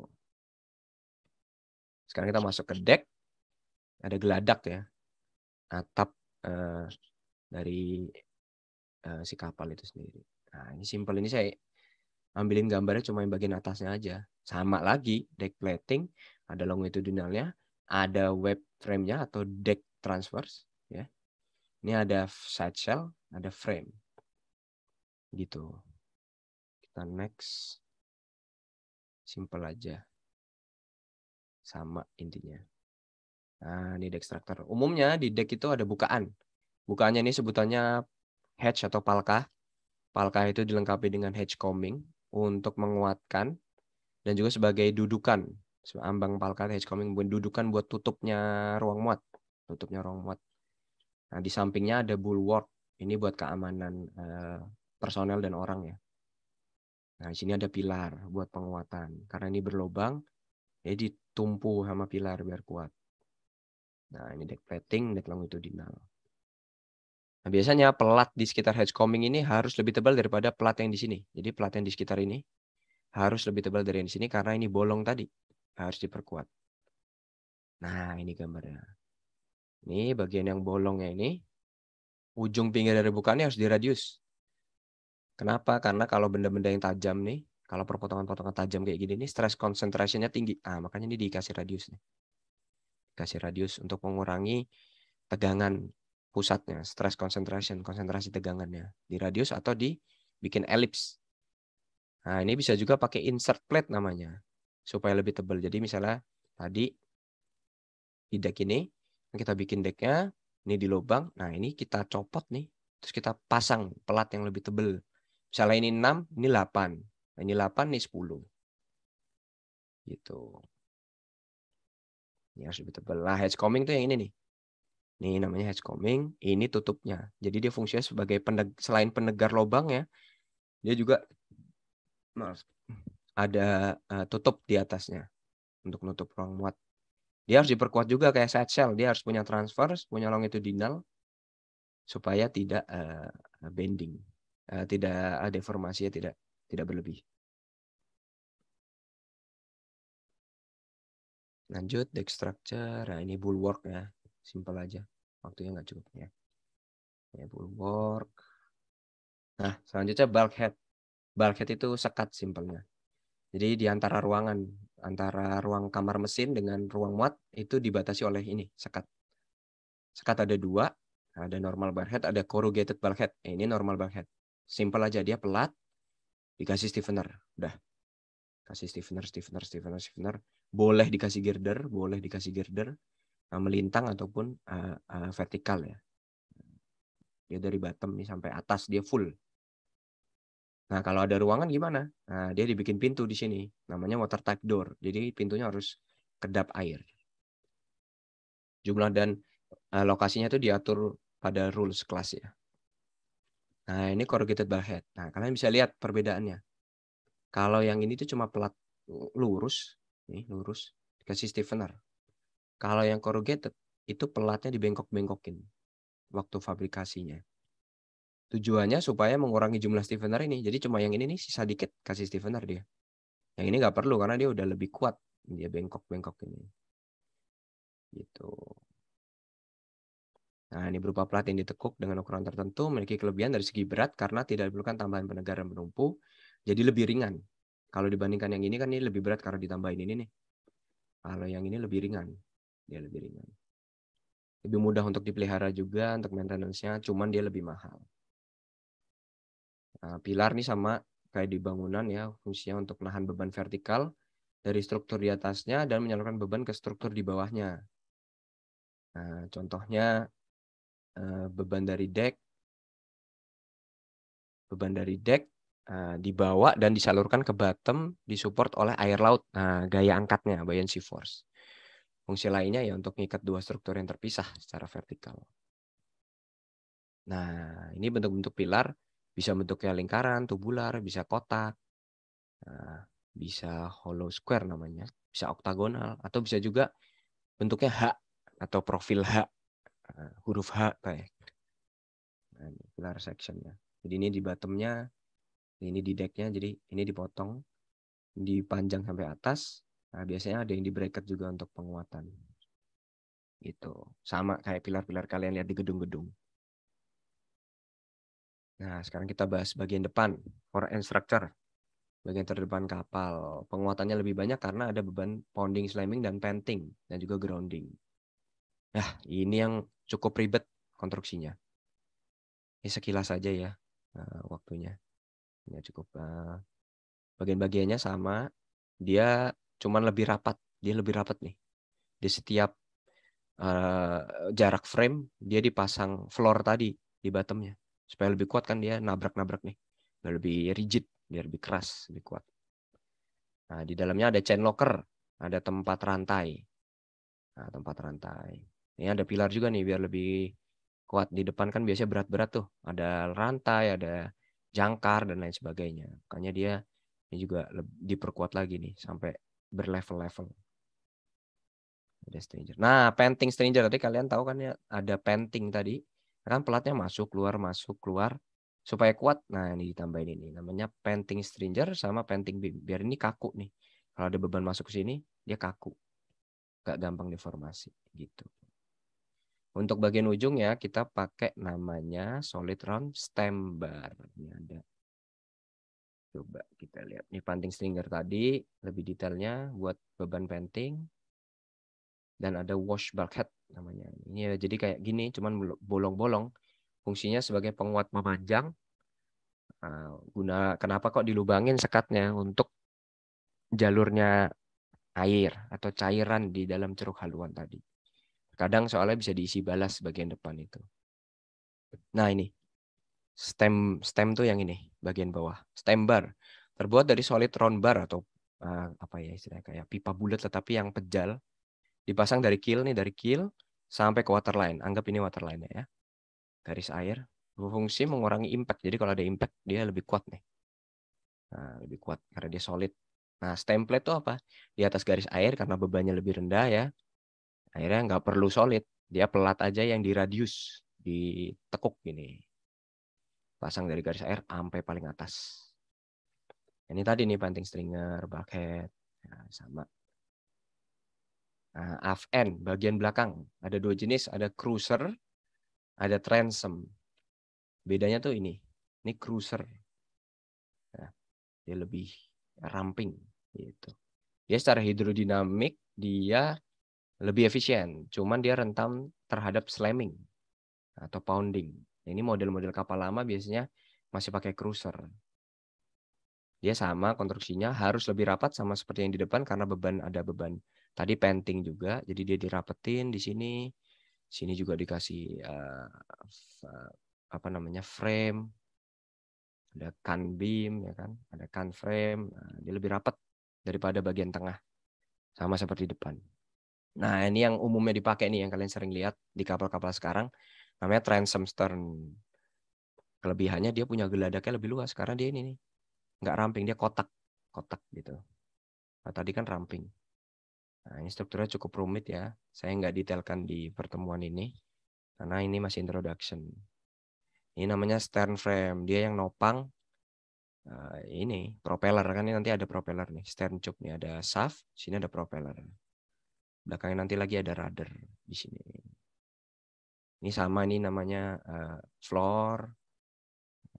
Sekarang kita masuk ke deck. Ada geladak ya. Atap eh, dari eh, si kapal itu sendiri. Nah, ini simple ini saya ambilin gambarnya cuma yang bagian atasnya aja. Sama lagi, deck plating, ada longitudinalnya, ada web frame-nya atau deck transverse. Ya. Ini ada side shell, ada frame. Gitu. Kita next. Simple aja. Sama intinya. Nah, ini deck structure. Umumnya di deck itu ada bukaan. Bukaannya ini sebutannya hatch atau palka. Palka itu dilengkapi dengan hatch combing untuk menguatkan dan juga sebagai dudukan ambang palkat coming buat dudukan buat tutupnya ruang muat tutupnya ruang muat nah di sampingnya ada bulwark ini buat keamanan eh, personel dan orang ya nah di sini ada pilar buat penguatan karena ini berlobang jadi ditumpu sama pilar biar kuat nah ini deck plating deck longitudinal Nah, biasanya pelat di sekitar combing ini harus lebih tebal daripada pelat yang di sini. Jadi pelat yang di sekitar ini harus lebih tebal dari yang di sini karena ini bolong tadi. Harus diperkuat. Nah, ini gambarnya. Ini bagian yang bolongnya ini. Ujung pinggir dari bukannya harus diradius. Kenapa? Karena kalau benda-benda yang tajam nih, kalau perpotongan-potongan tajam kayak gini nih, stress konsentrasinya tinggi. Ah, makanya ini dikasih radius nih. Dikasih radius untuk mengurangi tegangan pusatnya, stress concentration, konsentrasi tegangannya di radius atau di bikin elips. Nah, ini bisa juga pakai insert plate namanya supaya lebih tebal. Jadi misalnya tadi di deck ini kita bikin decknya ini di lubang. Nah, ini kita copot nih. Terus kita pasang pelat yang lebih tebal. Misalnya ini 6, ini 8. Nah, ini 8, ini 10. Gitu. Ini harus lebih tebal. Nah, hedge coming tuh yang ini nih. Ini namanya combing ini tutupnya. Jadi dia fungsinya sebagai peneg selain penegar lubang ya, dia juga maaf, ada uh, tutup di atasnya untuk menutup ruang muat. Dia harus diperkuat juga kayak side shell, dia harus punya transverse, punya longitudinal supaya tidak uh, bending, uh, tidak uh, deformasinya tidak tidak berlebih. lanjut deck structure nah ini bulwark ya Simple aja. Waktunya nggak cukup ya. Ya, bulwark. Nah, selanjutnya bulkhead. Bulkhead itu sekat simpelnya. Jadi di antara ruangan, antara ruang kamar mesin dengan ruang muat itu dibatasi oleh ini, sekat. Sekat ada dua, ada normal bulkhead, ada corrugated bulkhead. Eh, ini normal bulkhead. Simple aja, dia pelat, dikasih stiffener. Udah, kasih stiffener, stiffener, stiffener, stiffener. Boleh dikasih girder, boleh dikasih girder. Eh, melintang ataupun uh, uh, vertikal ya. Dia dari bottom nih sampai atas dia full. Nah kalau ada ruangan gimana? Nah, dia dibikin pintu di sini, namanya water type door. Jadi pintunya harus kedap air. Jumlah dan uh, lokasinya itu diatur pada rules kelas ya. Nah ini corrugated head. Nah kalian bisa lihat perbedaannya. Kalau yang ini itu cuma pelat lurus, nih lurus, dikasih stiffener kalau yang corrugated itu pelatnya dibengkok-bengkokin waktu fabrikasinya. Tujuannya supaya mengurangi jumlah stiffener ini. Jadi cuma yang ini nih sisa dikit kasih stiffener dia. Yang ini nggak perlu karena dia udah lebih kuat. Dia bengkok-bengkok ini. Gitu. Nah, ini berupa plat yang ditekuk dengan ukuran tertentu memiliki kelebihan dari segi berat karena tidak diperlukan tambahan penegaran penumpu, jadi lebih ringan. Kalau dibandingkan yang ini kan ini lebih berat karena ditambahin ini nih. Kalau yang ini lebih ringan dia lebih ringan lebih mudah untuk dipelihara juga untuk maintenance-nya cuman dia lebih mahal nah, pilar nih sama kayak di bangunan ya fungsinya untuk menahan beban vertikal dari struktur di atasnya dan menyalurkan beban ke struktur di bawahnya nah, contohnya eh, beban dari deck, beban dari deck eh, dibawa dan disalurkan ke bottom disupport oleh air laut nah, gaya angkatnya buoyancy force Fungsi lainnya ya untuk mengikat dua struktur yang terpisah secara vertikal. Nah, ini bentuk-bentuk pilar bisa bentuknya lingkaran, tubular, bisa kotak, nah, bisa hollow square namanya, bisa oktagonal, atau bisa juga bentuknya H atau profil H, nah, huruf H kayak. Ya. Nah, ini pilar sectionnya. Jadi ini di bottomnya, ini di decknya, jadi ini dipotong, dipanjang sampai atas, Nah, biasanya ada yang di bracket juga untuk penguatan. Gitu. Sama kayak pilar-pilar kalian lihat di gedung-gedung. Nah, sekarang kita bahas bagian depan, core and structure. Bagian terdepan kapal. Penguatannya lebih banyak karena ada beban pounding, slamming, dan panting. Dan juga grounding. Nah, ini yang cukup ribet konstruksinya. Ini sekilas saja ya eh, waktunya. Ini cukup. Eh, bagian-bagiannya sama. Dia cuman lebih rapat dia lebih rapat nih di setiap uh, jarak frame dia dipasang floor tadi di bottomnya supaya lebih kuat kan dia nabrak-nabrak nih biar lebih rigid biar lebih keras lebih kuat nah di dalamnya ada chain locker ada tempat rantai nah, tempat rantai ini ada pilar juga nih biar lebih kuat di depan kan biasanya berat-berat tuh ada rantai ada jangkar dan lain sebagainya makanya dia ini juga diperkuat lagi nih sampai berlevel-level. Ada stranger. Nah, painting stranger tadi kalian tahu kan ya ada painting tadi. Kan pelatnya masuk keluar masuk keluar supaya kuat. Nah, ini ditambahin ini namanya painting stranger sama painting beam. Biar ini kaku nih. Kalau ada beban masuk ke sini, dia kaku. Gak gampang deformasi gitu. Untuk bagian ujung ya kita pakai namanya solid round stem bar. Ini ada Coba kita lihat nih panting stringer tadi lebih detailnya buat beban panting dan ada wash bulkhead namanya. Ini ya, jadi kayak gini cuman bolong-bolong. Fungsinya sebagai penguat memanjang. Ah, guna kenapa kok dilubangin sekatnya untuk jalurnya air atau cairan di dalam ceruk haluan tadi. Kadang soalnya bisa diisi balas bagian depan itu. Nah ini stem stem tuh yang ini bagian bawah stem bar terbuat dari solid round bar atau uh, apa ya istilahnya kayak pipa bulat tetapi yang pejal dipasang dari keel nih dari keel sampai ke waterline anggap ini waterline ya garis air berfungsi mengurangi impact jadi kalau ada impact dia lebih kuat nih nah, lebih kuat karena dia solid nah stem plate tuh apa di atas garis air karena bebannya lebih rendah ya akhirnya nggak perlu solid dia pelat aja yang di radius ditekuk gini pasang dari garis air sampai paling atas. Ini tadi nih banting stringer, bucket, ya, sama. Nah, AFN, bagian belakang. Ada dua jenis, ada cruiser, ada transom. Bedanya tuh ini. Ini cruiser. Nah, dia lebih ramping. gitu. Dia secara hidrodinamik, dia lebih efisien. Cuman dia rentan terhadap slamming atau pounding. Nah, ini model-model kapal lama biasanya masih pakai cruiser. Dia sama konstruksinya harus lebih rapat sama seperti yang di depan karena beban ada beban. Tadi penting juga, jadi dia dirapetin di sini. Sini juga dikasih uh, apa namanya frame. Ada kan beam ya kan, ada kan frame. Nah, dia lebih rapat daripada bagian tengah. Sama seperti depan. Nah, ini yang umumnya dipakai nih yang kalian sering lihat di kapal-kapal sekarang namanya transom stern kelebihannya dia punya geladaknya lebih luas karena dia ini nih nggak ramping dia kotak kotak gitu nah, tadi kan ramping nah ini strukturnya cukup rumit ya saya nggak detailkan di pertemuan ini karena ini masih introduction ini namanya stern frame dia yang nopang uh, ini propeller kan ini nanti ada propeller nih stern tube nih ada shaft sini ada propeller belakangnya nanti lagi ada rudder di sini ini sama ini namanya uh, floor.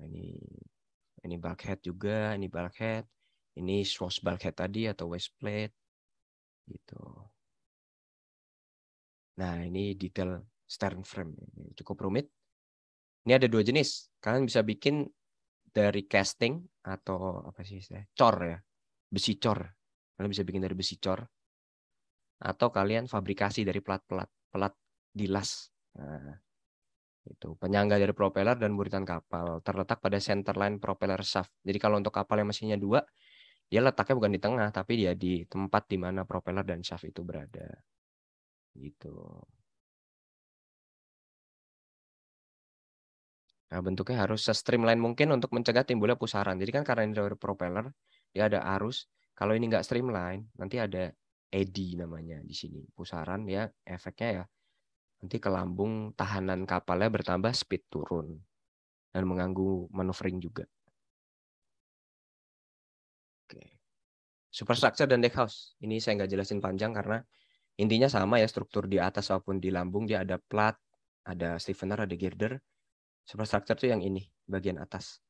Ini ini bulkhead juga, ini bulkhead, ini swash bulkhead tadi atau waste plate gitu. Nah, ini detail stern frame. Cukup rumit. Ini ada dua jenis. Kalian bisa bikin dari casting atau apa sih saya Cor ya. Besi cor. Kalian bisa bikin dari besi cor. Atau kalian fabrikasi dari pelat-pelat. Pelat dilas. Nah, itu penyangga dari propeller dan buritan kapal terletak pada centerline propeller shaft. Jadi kalau untuk kapal yang mesinnya dua, dia letaknya bukan di tengah, tapi dia di tempat di mana propeller dan shaft itu berada. Gitu. Nah, bentuknya harus se-streamline mungkin untuk mencegah timbulnya pusaran. Jadi kan karena ini dari propeller, dia ada arus. Kalau ini nggak streamline, nanti ada eddy namanya di sini. Pusaran ya efeknya ya nanti ke lambung tahanan kapalnya bertambah speed turun dan mengganggu manuvering juga. Oke. Superstructure dan deck house. Ini saya nggak jelasin panjang karena intinya sama ya struktur di atas maupun di lambung dia ada plat, ada stiffener, ada girder. Superstructure itu yang ini bagian atas.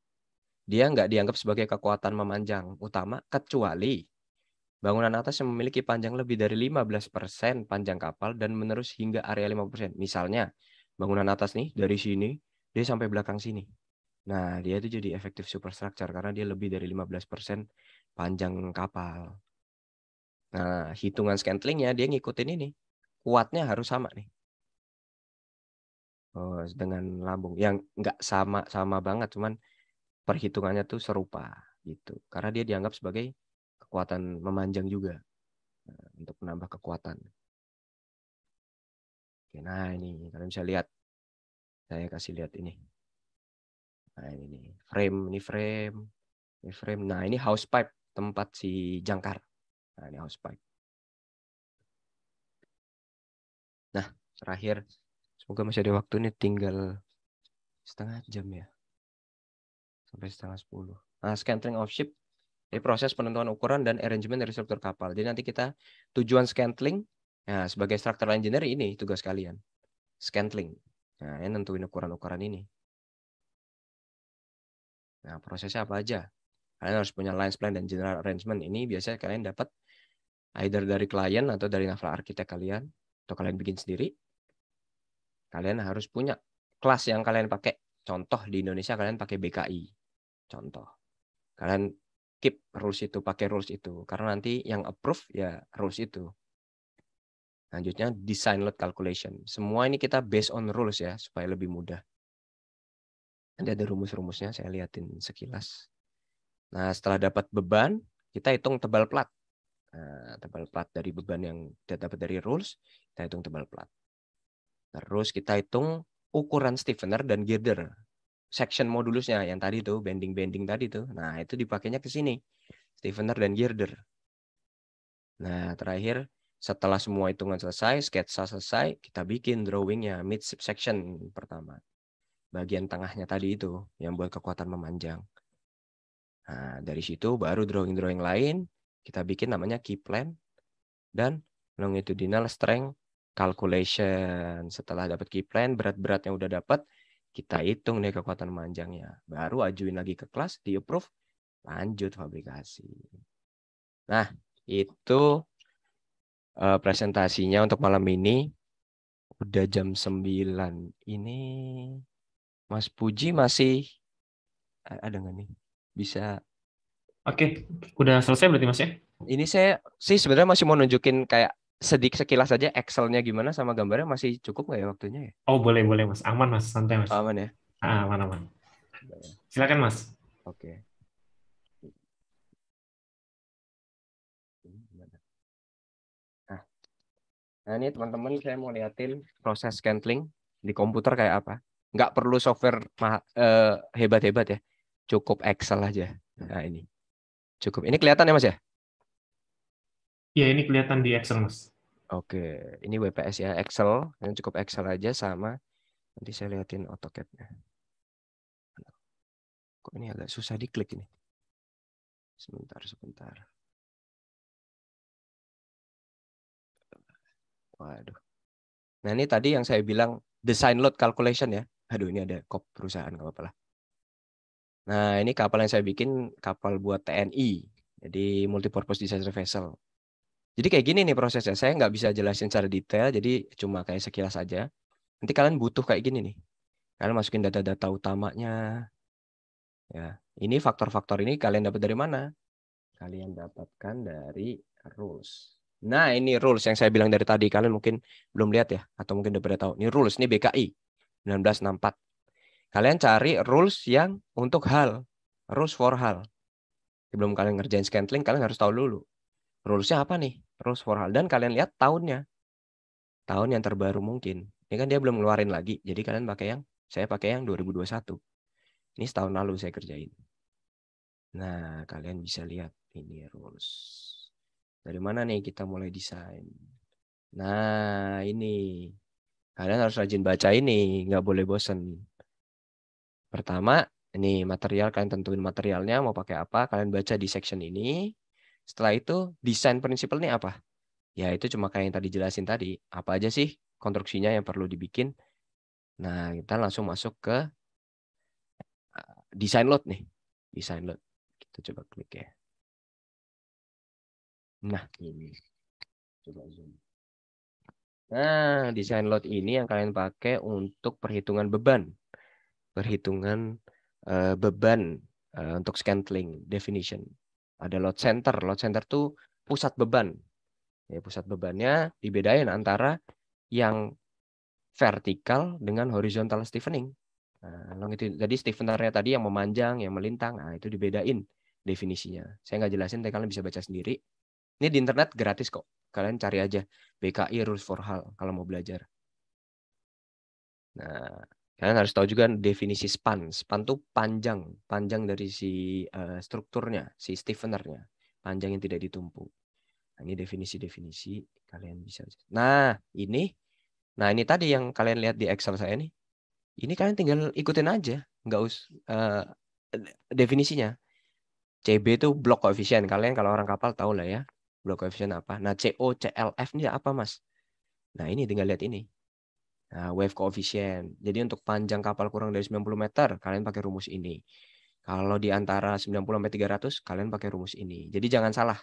Dia nggak dianggap sebagai kekuatan memanjang utama kecuali Bangunan atas yang memiliki panjang lebih dari 15% panjang kapal dan menerus hingga area 5%. Misalnya, bangunan atas nih dari sini, dia sampai belakang sini. Nah, dia itu jadi efektif superstructure karena dia lebih dari 15% panjang kapal. Nah, hitungan scantlingnya dia ngikutin ini. Kuatnya harus sama nih. Oh, dengan lambung yang nggak sama-sama banget, cuman perhitungannya tuh serupa gitu. Karena dia dianggap sebagai kekuatan memanjang juga eh, untuk menambah kekuatan. Oke, nah ini kalian bisa lihat. Saya kasih lihat ini. Nah ini nih frame, ini frame, ini frame. Nah ini house pipe tempat si jangkar. Nah ini house pipe. Nah terakhir, semoga masih ada waktu nih tinggal setengah jam ya sampai setengah sepuluh. Nah scattering of ship jadi proses penentuan ukuran dan arrangement dari struktur kapal. Jadi nanti kita tujuan scantling, nah sebagai structural engineer ini tugas kalian. Scantling. Nah, yang nentuin ukuran-ukuran ini. Nah, prosesnya apa aja? Kalian harus punya lines plan dan general arrangement. Ini biasanya kalian dapat either dari klien atau dari naval arsitek kalian atau kalian bikin sendiri. Kalian harus punya kelas yang kalian pakai. Contoh di Indonesia kalian pakai BKI. Contoh. Kalian keep rules itu, pakai rules itu. Karena nanti yang approve ya rules itu. Lanjutnya design load calculation. Semua ini kita based on rules ya supaya lebih mudah. Nanti ada rumus-rumusnya saya liatin sekilas. Nah, setelah dapat beban, kita hitung tebal plat. Nah, tebal plat dari beban yang kita dapat dari rules, kita hitung tebal plat. Terus kita hitung ukuran stiffener dan girder section modulusnya yang tadi tuh bending-bending tadi tuh. Nah, itu dipakainya ke sini. stiffener dan girder. Nah, terakhir setelah semua hitungan selesai, sketsa selesai, kita bikin drawingnya mid section pertama. Bagian tengahnya tadi itu yang buat kekuatan memanjang. Nah, dari situ baru drawing-drawing lain kita bikin namanya key plan dan longitudinal strength calculation. Setelah dapat key plan, berat-berat yang udah dapat, kita hitung nih kekuatan manjangnya. Baru ajuin lagi ke kelas, di approve, lanjut fabrikasi. Nah, itu uh, presentasinya untuk malam ini. Udah jam 9. Ini Mas Puji masih ada nggak nih? Bisa Oke, udah selesai berarti Mas ya? Ini saya sih sebenarnya masih mau nunjukin kayak sedikit sekilas saja Excelnya gimana sama gambarnya masih cukup nggak ya waktunya ya? Oh boleh boleh mas, aman mas, santai mas. Aman ya? Ah, aman aman. Silakan mas. Oke. Nah, nah ini teman-teman saya mau liatin proses scantling di komputer kayak apa. Nggak perlu software eh, hebat-hebat ya, cukup Excel aja. Nah ini cukup. Ini kelihatan ya mas ya? Iya, ini kelihatan di Excel, Mas. Oke, ini WPS ya, Excel. Yang cukup Excel aja sama. Nanti saya lihatin AutoCAD-nya. Kok ini agak susah diklik ini. Sebentar, sebentar. Waduh. Nah ini tadi yang saya bilang design load calculation ya. Aduh ini ada kop perusahaan nggak apa-apa lah. Nah ini kapal yang saya bikin kapal buat TNI. Jadi multipurpose disaster vessel. Jadi kayak gini nih prosesnya. Saya nggak bisa jelasin secara detail, jadi cuma kayak sekilas aja. Nanti kalian butuh kayak gini nih. Kalian masukin data-data utamanya. Ya, ini faktor-faktor ini kalian dapat dari mana? Kalian dapatkan dari rules. Nah, ini rules yang saya bilang dari tadi. Kalian mungkin belum lihat ya, atau mungkin udah pada tahu. Ini rules, ini BKI 1964. Kalian cari rules yang untuk hal, rules for hal. Sebelum kalian ngerjain Scantling, kalian harus tahu dulu rulesnya apa nih rules for dan kalian lihat tahunnya tahun yang terbaru mungkin ini kan dia belum ngeluarin lagi jadi kalian pakai yang saya pakai yang 2021 ini setahun lalu saya kerjain nah kalian bisa lihat ini rules dari mana nih kita mulai desain nah ini kalian harus rajin baca ini nggak boleh bosen pertama ini material kalian tentuin materialnya mau pakai apa kalian baca di section ini setelah itu desain prinsipal ini apa? Ya itu cuma kayak yang tadi jelasin tadi. Apa aja sih konstruksinya yang perlu dibikin? Nah kita langsung masuk ke eh, desain load nih. Desain load. Kita coba klik ya. Nah ini. Coba zoom. Nah, desain load ini yang kalian pakai untuk perhitungan beban. Perhitungan uh, beban uh, untuk scantling definition. Ada load center. Load center itu pusat beban. Ya, pusat bebannya dibedain antara yang vertikal dengan horizontal stiffening. Nah, jadi stiffenernya tadi yang memanjang, yang melintang, nah, itu dibedain definisinya. Saya nggak jelasin, tapi kalian bisa baca sendiri. Ini di internet gratis kok. Kalian cari aja BKI Rules for HAL kalau mau belajar. Nah, Kalian harus tahu juga definisi span. Span itu panjang, panjang dari si uh, strukturnya, si stiffenernya, panjang yang tidak ditumpu. Nah, ini definisi-definisi kalian bisa. Nah, ini nah ini tadi yang kalian lihat di Excel saya nih. Ini kalian tinggal ikutin aja, nggak usah eh, uh, definisinya. CB itu block coefficient. Kalian kalau orang kapal tahu lah ya, block coefficient apa. Nah, CO, CLF ini apa, Mas? Nah, ini tinggal lihat ini. Nah, wave coefficient. Jadi untuk panjang kapal kurang dari 90 meter, kalian pakai rumus ini. Kalau di antara 90 sampai 300, kalian pakai rumus ini. Jadi jangan salah.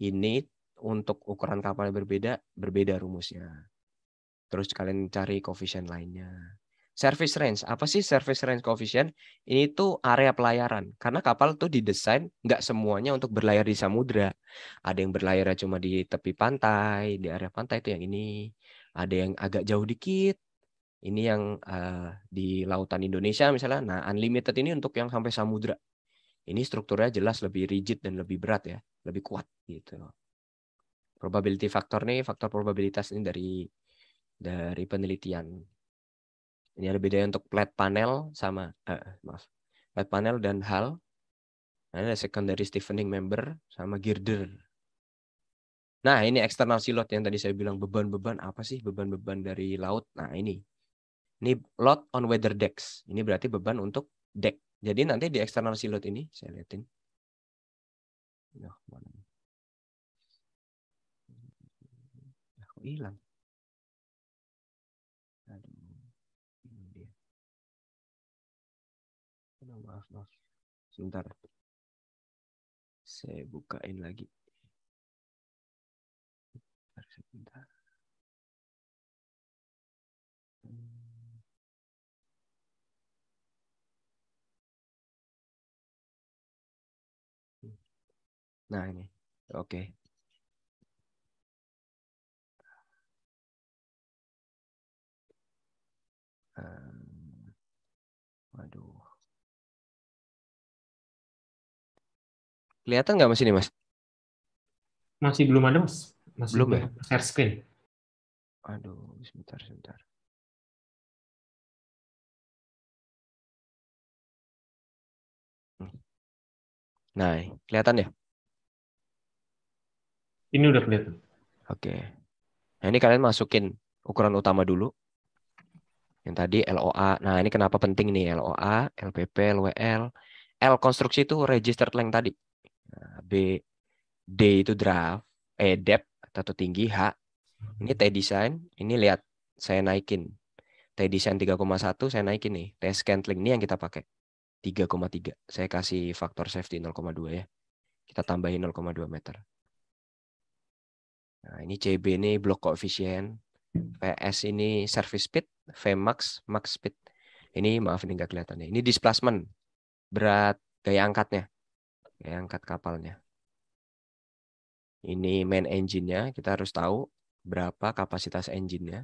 Ini untuk ukuran kapal yang berbeda, berbeda rumusnya. Terus kalian cari coefficient lainnya. Service range. Apa sih service range coefficient? Ini tuh area pelayaran. Karena kapal tuh didesain nggak semuanya untuk berlayar di samudra. Ada yang berlayar cuma di tepi pantai, di area pantai itu yang ini ada yang agak jauh dikit ini yang uh, di lautan Indonesia misalnya nah unlimited ini untuk yang sampai samudra ini strukturnya jelas lebih rigid dan lebih berat ya lebih kuat gitu probability factor nih faktor probabilitas ini dari dari penelitian ini ada bedanya untuk flat e panel sama uh, maaf flat e panel dan hal nah, ada secondary stiffening member sama girder Nah, ini eksternal silot yang tadi saya bilang beban-beban apa sih beban-beban dari laut? Nah, ini. Ini lot on weather decks. Ini berarti beban untuk deck. Jadi nanti di eksternal silot ini saya liatin. Nah, mana ya, hilang. Aduh. Ini dia. Maaf, maaf. Sebentar. Saya bukain lagi. Nah ini, oke. Okay. Um, waduh. Kelihatan nggak mas ini mas? Masih belum ada mas. Masih belum, ya? belum ya? Share screen. Aduh, sebentar, sebentar. Hmm. Nah, kelihatan ya? Ini udah kelihatan. Oke. Nah, ini kalian masukin ukuran utama dulu. Yang tadi LOA. Nah, ini kenapa penting nih LOA, LPP, LWL. L konstruksi itu registered length tadi. Nah, B D itu draft, E depth atau tinggi, H ini T design, ini lihat saya naikin. T design 3,1 saya naikin nih. T scantling ini yang kita pakai. 3,3. Saya kasih faktor safety 0,2 ya. Kita tambahin 0,2 meter. Nah, ini CB ini blok koefisien, PS ini service speed, Vmax max speed. Ini maaf ini nggak kelihatan ya. Ini displacement, berat gaya angkatnya, gaya angkat kapalnya. Ini main engine-nya, kita harus tahu berapa kapasitas engine-nya.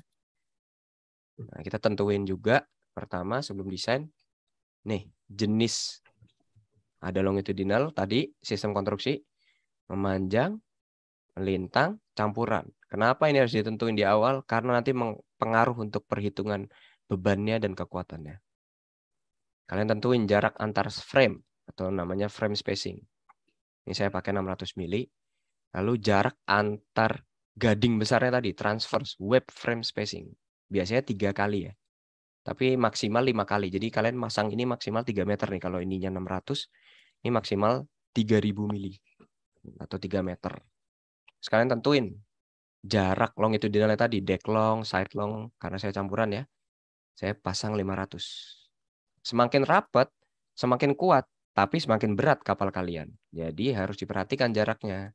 Nah, kita tentuin juga pertama sebelum desain, nih jenis ada longitudinal tadi sistem konstruksi memanjang lintang, campuran. Kenapa ini harus ditentuin di awal? Karena nanti pengaruh untuk perhitungan bebannya dan kekuatannya. Kalian tentuin jarak antar frame atau namanya frame spacing. Ini saya pakai 600 mili. Lalu jarak antar gading besarnya tadi, transverse web frame spacing. Biasanya tiga kali ya. Tapi maksimal lima kali. Jadi kalian masang ini maksimal 3 meter nih. Kalau ininya 600, ini maksimal 3000 mili atau 3 meter sekalian tentuin jarak longitudinalnya tadi, deck long, side long, karena saya campuran ya, saya pasang 500. Semakin rapat, semakin kuat, tapi semakin berat kapal kalian. Jadi harus diperhatikan jaraknya.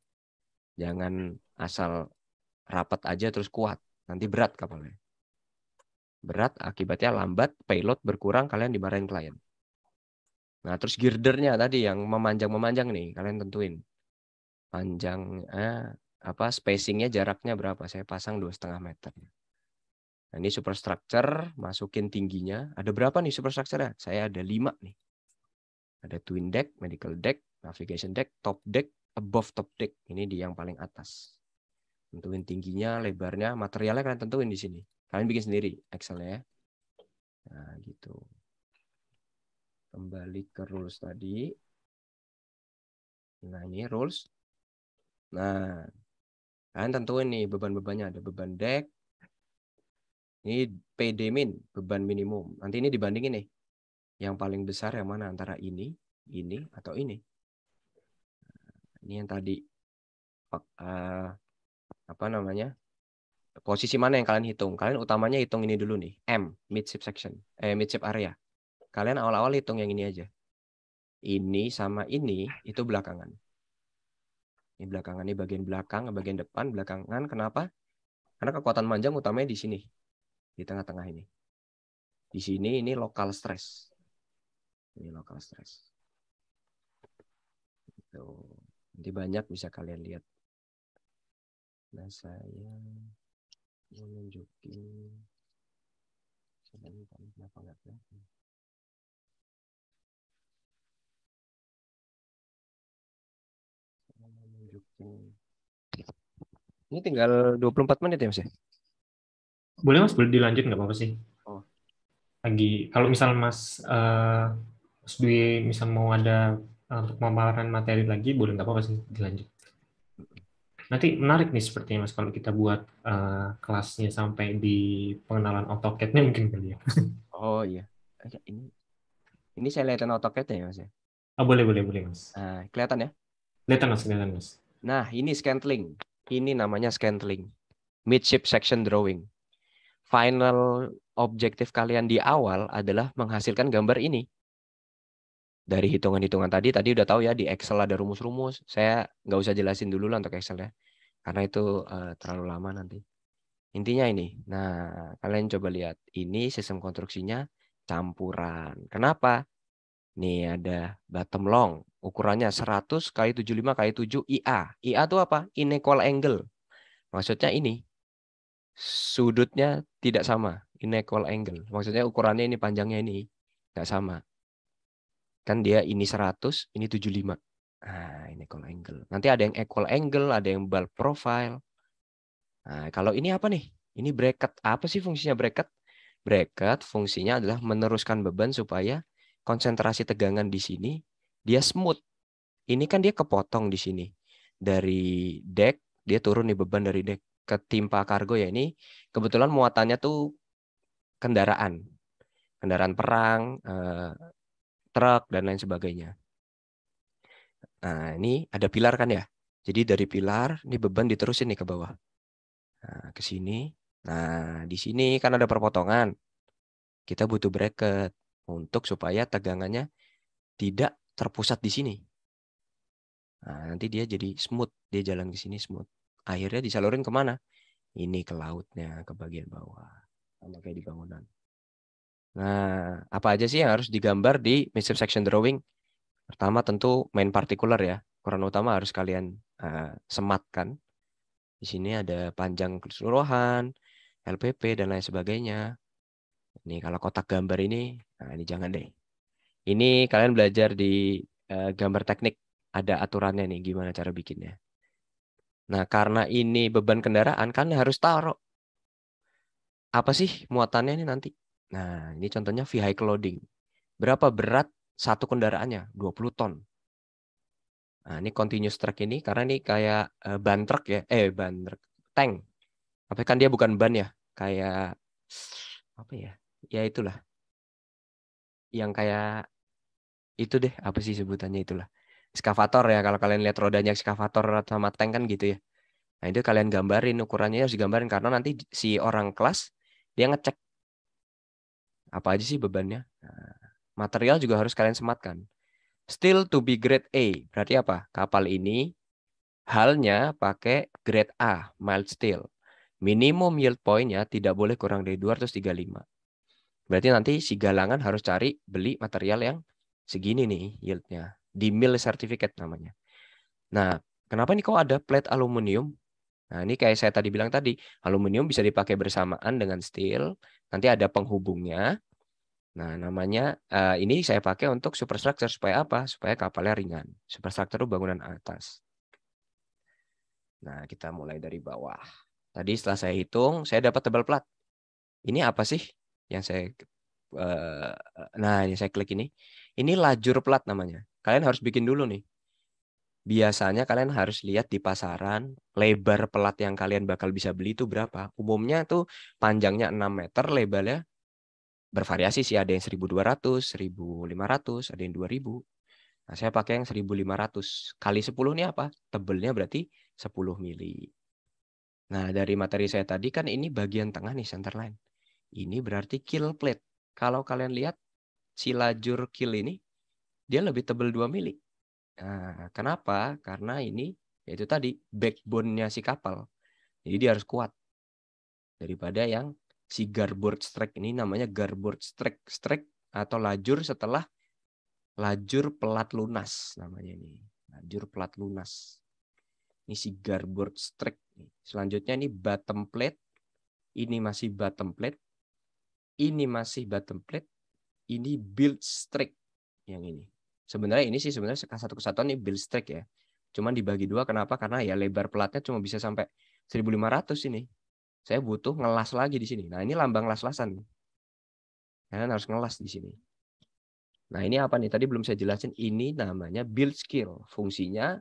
Jangan asal rapat aja terus kuat, nanti berat kapalnya. Berat akibatnya lambat, payload berkurang, kalian dimarahin klien. Nah, terus girdernya tadi yang memanjang-memanjang nih, kalian tentuin. Panjang eh, apa spacingnya jaraknya berapa saya pasang dua setengah meter nah, ini superstructure masukin tingginya ada berapa nih superstructure saya ada lima nih ada twin deck medical deck navigation deck top deck above top deck ini di yang paling atas tentuin tingginya lebarnya materialnya kalian tentuin di sini kalian bikin sendiri Excel ya nah gitu kembali ke rules tadi nah ini rules nah Kan tentu ini beban-bebannya ada beban deck. Ini PD min, beban minimum. Nanti ini dibandingin nih. Yang paling besar yang mana antara ini, ini atau ini. Nah, ini yang tadi eh, apa namanya? Posisi mana yang kalian hitung? Kalian utamanya hitung ini dulu nih, M, midship section, eh midship area. Kalian awal-awal hitung yang ini aja. Ini sama ini itu belakangan. Ini belakangan, ini bagian belakang, bagian depan, belakangan. Kenapa? Karena kekuatan manjang utamanya di sini, di tengah-tengah ini. Di sini ini lokal stress. Ini lokal stress. itu, Nanti banyak bisa kalian lihat. Nah, saya menunjukin. Sebentar, kenapa nggak kelihatan? Ini tinggal 24 menit ya Mas ya? Boleh Mas, boleh dilanjut nggak apa-apa sih? Oh. Lagi, kalau misal Mas, uh, Mas Dwi misal mau ada eh, untuk pemaparan materi lagi, boleh nggak apa-apa sih dilanjut? Nanti menarik nih sepertinya Mas, kalau kita buat uh, kelasnya sampai di pengenalan AutoCAD-nya mungkin kali ya. Oh iya. Ini ini saya lihatin AutoCAD-nya ya Mas ya? Oh, boleh, boleh, boleh Mas. Uh, kelihatan ya? Kelihatan Mas, kelihatan Mas. Nah, ini scantling. Ini namanya scantling. Midship section drawing. Final objektif kalian di awal adalah menghasilkan gambar ini. Dari hitungan-hitungan tadi, tadi udah tahu ya di Excel ada rumus-rumus. Saya nggak usah jelasin dulu lah untuk Excel ya. Karena itu uh, terlalu lama nanti. Intinya ini. Nah, kalian coba lihat. Ini sistem konstruksinya campuran. Kenapa? Nih ada bottom long, ukurannya 100 kali 75 kali 7 IA. IA itu apa? Inequal angle. Maksudnya ini sudutnya tidak sama, inequal angle. Maksudnya ukurannya ini panjangnya ini nggak sama. Kan dia ini 100, ini 75. Nah, inequal angle. Nanti ada yang equal angle, ada yang bulk profile. Nah, kalau ini apa nih? Ini bracket. Apa sih fungsinya bracket? Bracket fungsinya adalah meneruskan beban supaya konsentrasi tegangan di sini, dia smooth. Ini kan dia kepotong di sini. Dari deck, dia turun di beban dari deck ke timpa kargo ya ini kebetulan muatannya tuh kendaraan. Kendaraan perang, eh, truk dan lain sebagainya. Nah, ini ada pilar kan ya. Jadi dari pilar ini beban diterusin nih ke bawah. Nah, ke sini. Nah, di sini kan ada perpotongan. Kita butuh bracket untuk supaya tegangannya tidak terpusat di sini. Nah, nanti dia jadi smooth, dia jalan ke sini smooth. Akhirnya disalurin kemana? Ini ke lautnya, ke bagian bawah. Sama kayak di bangunan. Nah, apa aja sih yang harus digambar di section drawing? Pertama tentu main partikular ya. Ukuran utama harus kalian uh, sematkan. Di sini ada panjang keseluruhan, LPP dan lain sebagainya. Nih kalau kotak gambar ini, nah ini jangan deh. Ini kalian belajar di uh, gambar teknik, ada aturannya nih gimana cara bikinnya. Nah karena ini beban kendaraan kan harus taruh. Apa sih muatannya ini nanti? Nah ini contohnya vehicle loading. Berapa berat satu kendaraannya? 20 ton. Nah, ini continuous truck ini karena ini kayak eh, ban truck ya, eh ban truk, tank. Tapi kan dia bukan ban ya, kayak apa ya? ya itulah yang kayak itu deh apa sih sebutannya itulah ekskavator ya kalau kalian lihat rodanya ekskavator sama tank kan gitu ya nah itu kalian gambarin ukurannya harus digambarin karena nanti si orang kelas dia ngecek apa aja sih bebannya nah, material juga harus kalian sematkan still to be grade A berarti apa kapal ini halnya pakai grade A mild steel minimum yield pointnya tidak boleh kurang dari 235 Berarti nanti si galangan harus cari beli material yang segini nih yieldnya. Di mill certificate namanya. Nah, kenapa nih kok ada plate aluminium? Nah, ini kayak saya tadi bilang tadi, aluminium bisa dipakai bersamaan dengan steel. Nanti ada penghubungnya. Nah, namanya eh, ini saya pakai untuk superstructure supaya apa? Supaya kapalnya ringan. Superstructure itu bangunan atas. Nah, kita mulai dari bawah. Tadi setelah saya hitung, saya dapat tebal plat. Ini apa sih? yang saya uh, nah ini saya klik ini ini lajur plat namanya kalian harus bikin dulu nih biasanya kalian harus lihat di pasaran lebar pelat yang kalian bakal bisa beli itu berapa. Umumnya tuh panjangnya 6 meter, lebarnya bervariasi sih. Ada yang 1200, 1500, ada yang 2000. Nah, saya pakai yang 1500. Kali 10 ini apa? Tebelnya berarti 10 mili. Nah, dari materi saya tadi kan ini bagian tengah nih center line. Ini berarti kill plate. Kalau kalian lihat si lajur kill ini dia lebih tebel 2 mili. Nah, kenapa? Karena ini yaitu tadi backbone-nya si kapal. Jadi dia harus kuat daripada yang si garboard strike ini namanya garboard strike strike atau lajur setelah lajur pelat lunas namanya ini lajur pelat lunas ini si garboard strike selanjutnya ini bottom plate ini masih bottom plate ini masih bottom plate, ini build strike yang ini. Sebenarnya ini sih sebenarnya satu kesatuan ini build strike ya. Cuman dibagi dua kenapa? Karena ya lebar pelatnya cuma bisa sampai 1500 ini. Saya butuh ngelas lagi di sini. Nah, ini lambang las-lasan. Kalian harus ngelas di sini. Nah, ini apa nih? Tadi belum saya jelasin. Ini namanya build skill. Fungsinya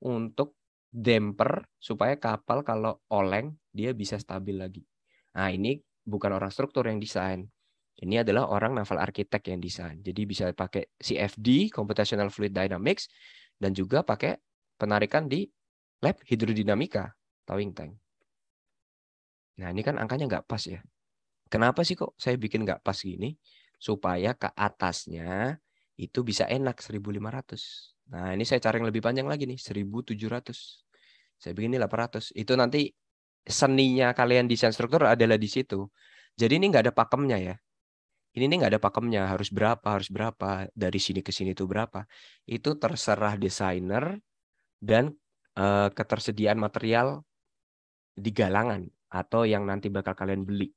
untuk damper supaya kapal kalau oleng dia bisa stabil lagi. Nah, ini bukan orang struktur yang desain. Ini adalah orang naval arsitek yang desain. Jadi bisa pakai CFD, Computational Fluid Dynamics, dan juga pakai penarikan di lab hidrodinamika, towing tank. Nah ini kan angkanya nggak pas ya. Kenapa sih kok saya bikin nggak pas gini? Supaya ke atasnya itu bisa enak 1500. Nah ini saya cari yang lebih panjang lagi nih, 1700. Saya bikin ini 800. Itu nanti seninya kalian desain struktur adalah di situ. Jadi ini nggak ada pakemnya ya. Ini nih nggak ada pakemnya harus berapa harus berapa dari sini ke sini itu berapa itu terserah desainer dan uh, ketersediaan material di galangan atau yang nanti bakal kalian beli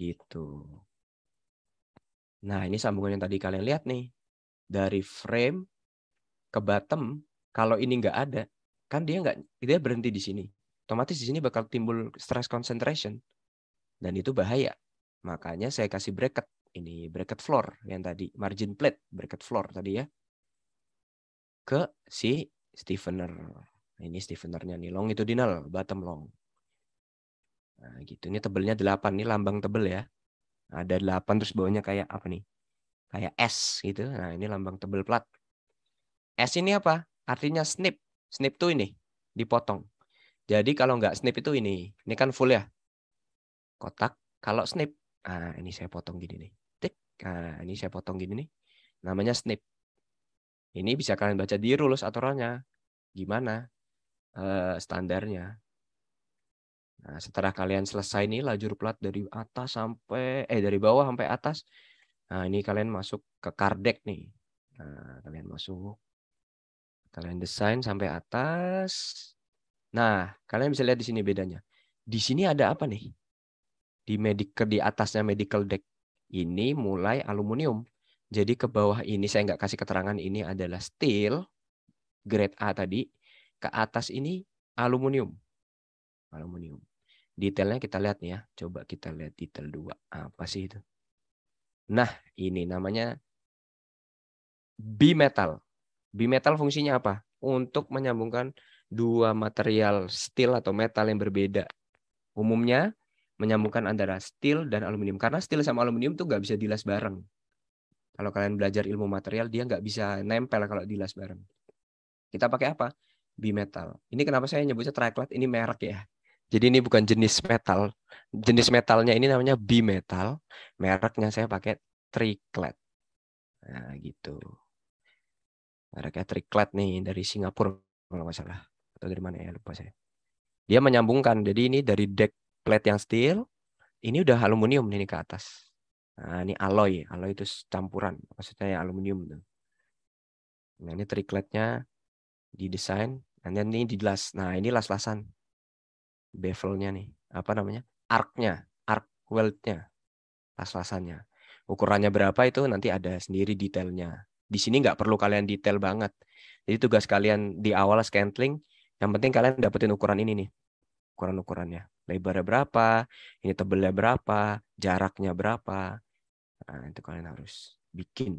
Itu. Nah ini sambungan yang tadi kalian lihat nih dari frame ke bottom kalau ini nggak ada kan dia nggak dia berhenti di sini otomatis di sini bakal timbul stress concentration dan itu bahaya. Makanya saya kasih bracket ini bracket floor yang tadi margin plate bracket floor tadi ya ke si stiffener. Ini stiffenernya nih dinal bottom long. Nah, gitu. Ini tebelnya 8 nih lambang tebel ya. Ada 8 terus bawahnya kayak apa nih? Kayak S gitu. Nah, ini lambang tebel plat. S ini apa? Artinya snip. Snip tuh ini dipotong. Jadi kalau nggak snip itu ini, ini kan full ya, kotak. Kalau snip, ah ini saya potong gini nih, tik, ah ini saya potong gini nih, namanya snip. Ini bisa kalian baca di rules aturannya, gimana eh, standarnya. Nah, setelah kalian selesai nih lajur plat dari atas sampai eh dari bawah sampai atas. Nah, ini kalian masuk ke kardek nih. Nah, kalian masuk. Kalian desain sampai atas. Nah, kalian bisa lihat di sini bedanya. Di sini ada apa nih? Di medical di atasnya medical deck ini mulai aluminium. Jadi ke bawah ini saya nggak kasih keterangan ini adalah steel grade A tadi. Ke atas ini aluminium. Aluminium. Detailnya kita lihat nih ya. Coba kita lihat detail dua Apa sih itu? Nah, ini namanya bimetal. Bimetal fungsinya apa? Untuk menyambungkan dua material steel atau metal yang berbeda. Umumnya menyambungkan antara steel dan aluminium karena steel sama aluminium tuh nggak bisa dilas bareng. Kalau kalian belajar ilmu material dia nggak bisa nempel kalau dilas bareng. Kita pakai apa? Bimetal. Ini kenapa saya nyebutnya triclat? Ini merek ya. Jadi ini bukan jenis metal. Jenis metalnya ini namanya bimetal. Mereknya saya pakai triclet. Nah, gitu. Mereknya triclet nih dari Singapura kalau nggak salah atau dari mana ya lupa saya. Dia menyambungkan. Jadi ini dari deck plate yang steel, ini udah aluminium ini ke atas. Nah, ini alloy, alloy itu campuran, maksudnya ya aluminium tuh. Nah, ini tricletnya didesain, and then ini di glass. Nah, ini las-lasan bevelnya nih, apa namanya? Arc-nya, arc weld-nya, las-lasannya. Ukurannya berapa itu nanti ada sendiri detailnya. Di sini nggak perlu kalian detail banget. Jadi tugas kalian di awal scantling, yang penting kalian dapetin ukuran ini nih. Ukuran-ukurannya. Lebarnya berapa, ini tebelnya berapa, jaraknya berapa. Nah, itu kalian harus bikin.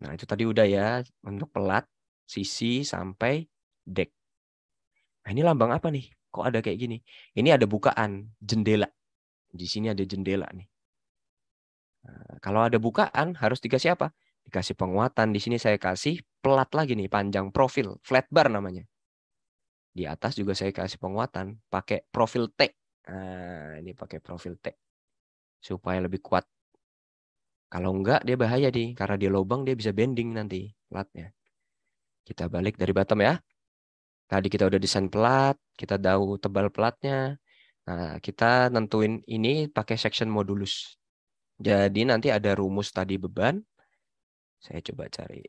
Nah, itu tadi udah ya untuk pelat, sisi sampai deck Nah, ini lambang apa nih? Kok ada kayak gini? Ini ada bukaan jendela. Di sini ada jendela nih. Nah, kalau ada bukaan harus dikasih apa? Dikasih penguatan. Di sini saya kasih pelat lagi nih panjang profil flat bar namanya di atas juga saya kasih penguatan pakai profil T nah, ini pakai profil T supaya lebih kuat kalau enggak dia bahaya di karena dia lobang dia bisa bending nanti platnya kita balik dari bottom ya tadi kita udah desain pelat kita tahu tebal pelatnya nah kita nentuin ini pakai section modulus jadi nanti ada rumus tadi beban saya coba cari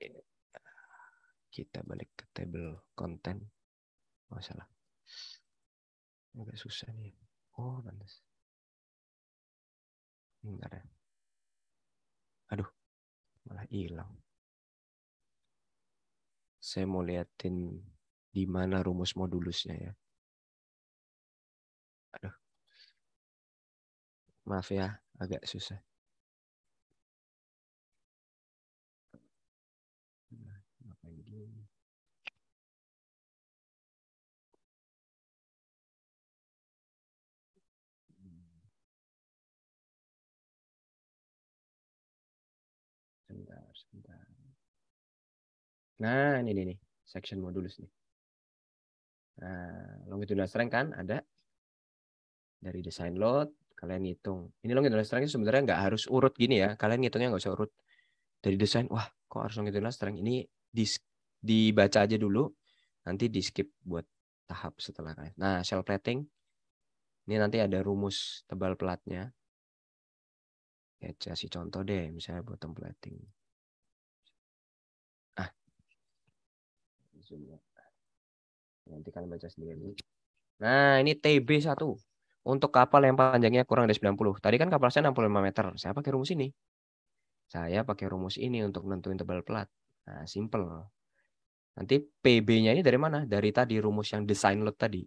kita balik ke table konten, masalah agak susah nih oh pantas enggak ada ya. aduh malah hilang saya mau liatin di mana rumus modulusnya ya aduh maaf ya agak susah sebentar. Nah, ini nih, section modulus nih. Nah, longitudinal strength kan ada dari desain load kalian hitung. Ini longitudinal strength sebenarnya nggak harus urut gini ya. Kalian ngitungnya nggak usah urut. Dari desain, wah kok harus longitudinal strength ini di, dibaca aja dulu. Nanti di skip buat tahap setelah kalian. Nah, shell plating ini nanti ada rumus tebal platnya. Ya, kasih contoh deh, misalnya buat templating. plating. nanti kalian baca sendiri nah ini TB1 untuk kapal yang panjangnya kurang dari 90 tadi kan kapal saya 65 meter saya pakai rumus ini saya pakai rumus ini untuk nentuin tebal plat. nah simple nanti PB-nya ini dari mana dari tadi rumus yang design load tadi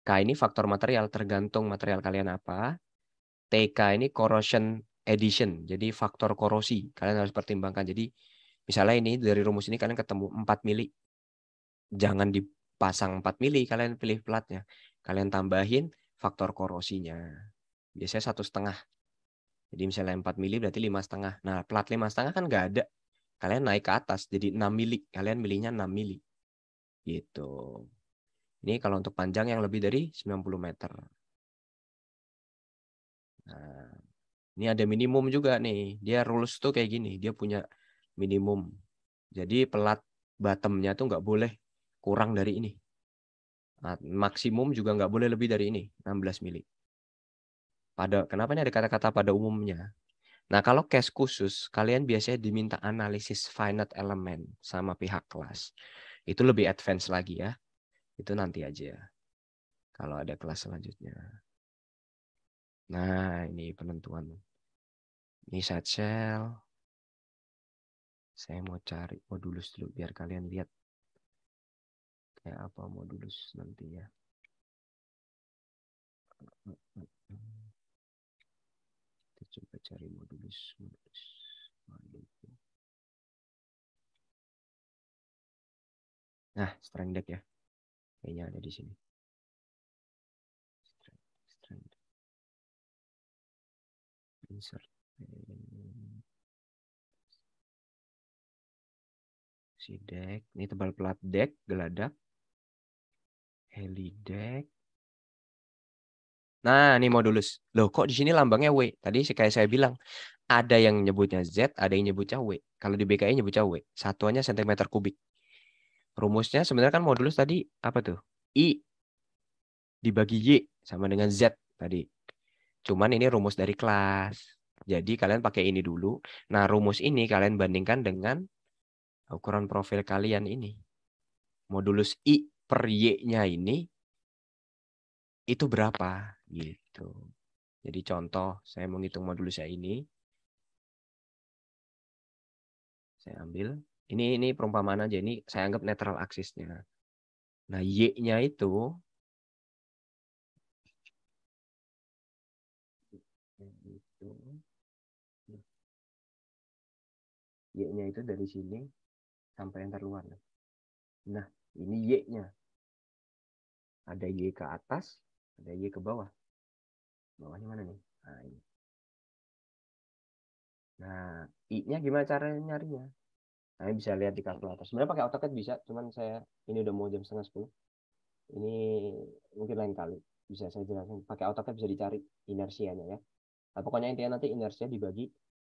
K ini faktor material tergantung material kalian apa. TK ini corrosion addition, jadi faktor korosi. Kalian harus pertimbangkan. Jadi Misalnya ini dari rumus ini kalian ketemu 4 mili. Jangan dipasang 4 mili, kalian pilih platnya. Kalian tambahin faktor korosinya. Biasanya satu setengah. Jadi misalnya 4 mili berarti lima setengah. Nah plat lima setengah kan nggak ada. Kalian naik ke atas jadi 6 mili. Kalian milihnya 6 mili. Gitu. Ini kalau untuk panjang yang lebih dari 90 meter. Nah, ini ada minimum juga nih. Dia rules tuh kayak gini. Dia punya minimum. Jadi pelat bottomnya tuh nggak boleh kurang dari ini. Nah, maksimum juga nggak boleh lebih dari ini, 16 mili. Pada kenapa ini ada kata-kata pada umumnya? Nah, kalau case khusus, kalian biasanya diminta analisis finite element sama pihak kelas. Itu lebih advance lagi ya. Itu nanti aja kalau ada kelas selanjutnya. Nah, ini penentuan. Ini set shell, saya mau cari modulus dulu biar kalian lihat kayak apa modulus nanti ya kita coba cari modulus modulus nah strength deck ya kayaknya ada di sini strength strength insert si deck ini tebal pelat deck geladak Heli deck. nah ini modulus loh kok di sini lambangnya W tadi kayak saya bilang ada yang nyebutnya Z ada yang nyebutnya W kalau di BKI nyebutnya W satuannya sentimeter kubik rumusnya sebenarnya kan modulus tadi apa tuh I dibagi Y sama dengan Z tadi cuman ini rumus dari kelas jadi kalian pakai ini dulu. Nah, rumus ini kalian bandingkan dengan ukuran profil kalian ini. Modulus I per Y-nya ini itu berapa gitu. Jadi contoh saya menghitung modulus saya ini. Saya ambil ini ini perumpamaan aja ini saya anggap netral aksisnya. Nah, Y-nya itu Y-nya itu dari sini sampai yang terluar. Nah, ini Y-nya. Ada Y ke atas, ada Y ke bawah. Bawahnya mana nih? Nah, ini. Nah, I-nya gimana caranya nyarinya? Nah, ini bisa lihat di kartu atas. Sebenarnya pakai AutoCAD bisa, cuman saya ini udah mau jam setengah sepuluh. Ini mungkin lain kali bisa saya jelaskan. Pakai AutoCAD bisa dicari inersianya ya. Nah, pokoknya intinya nanti inersia dibagi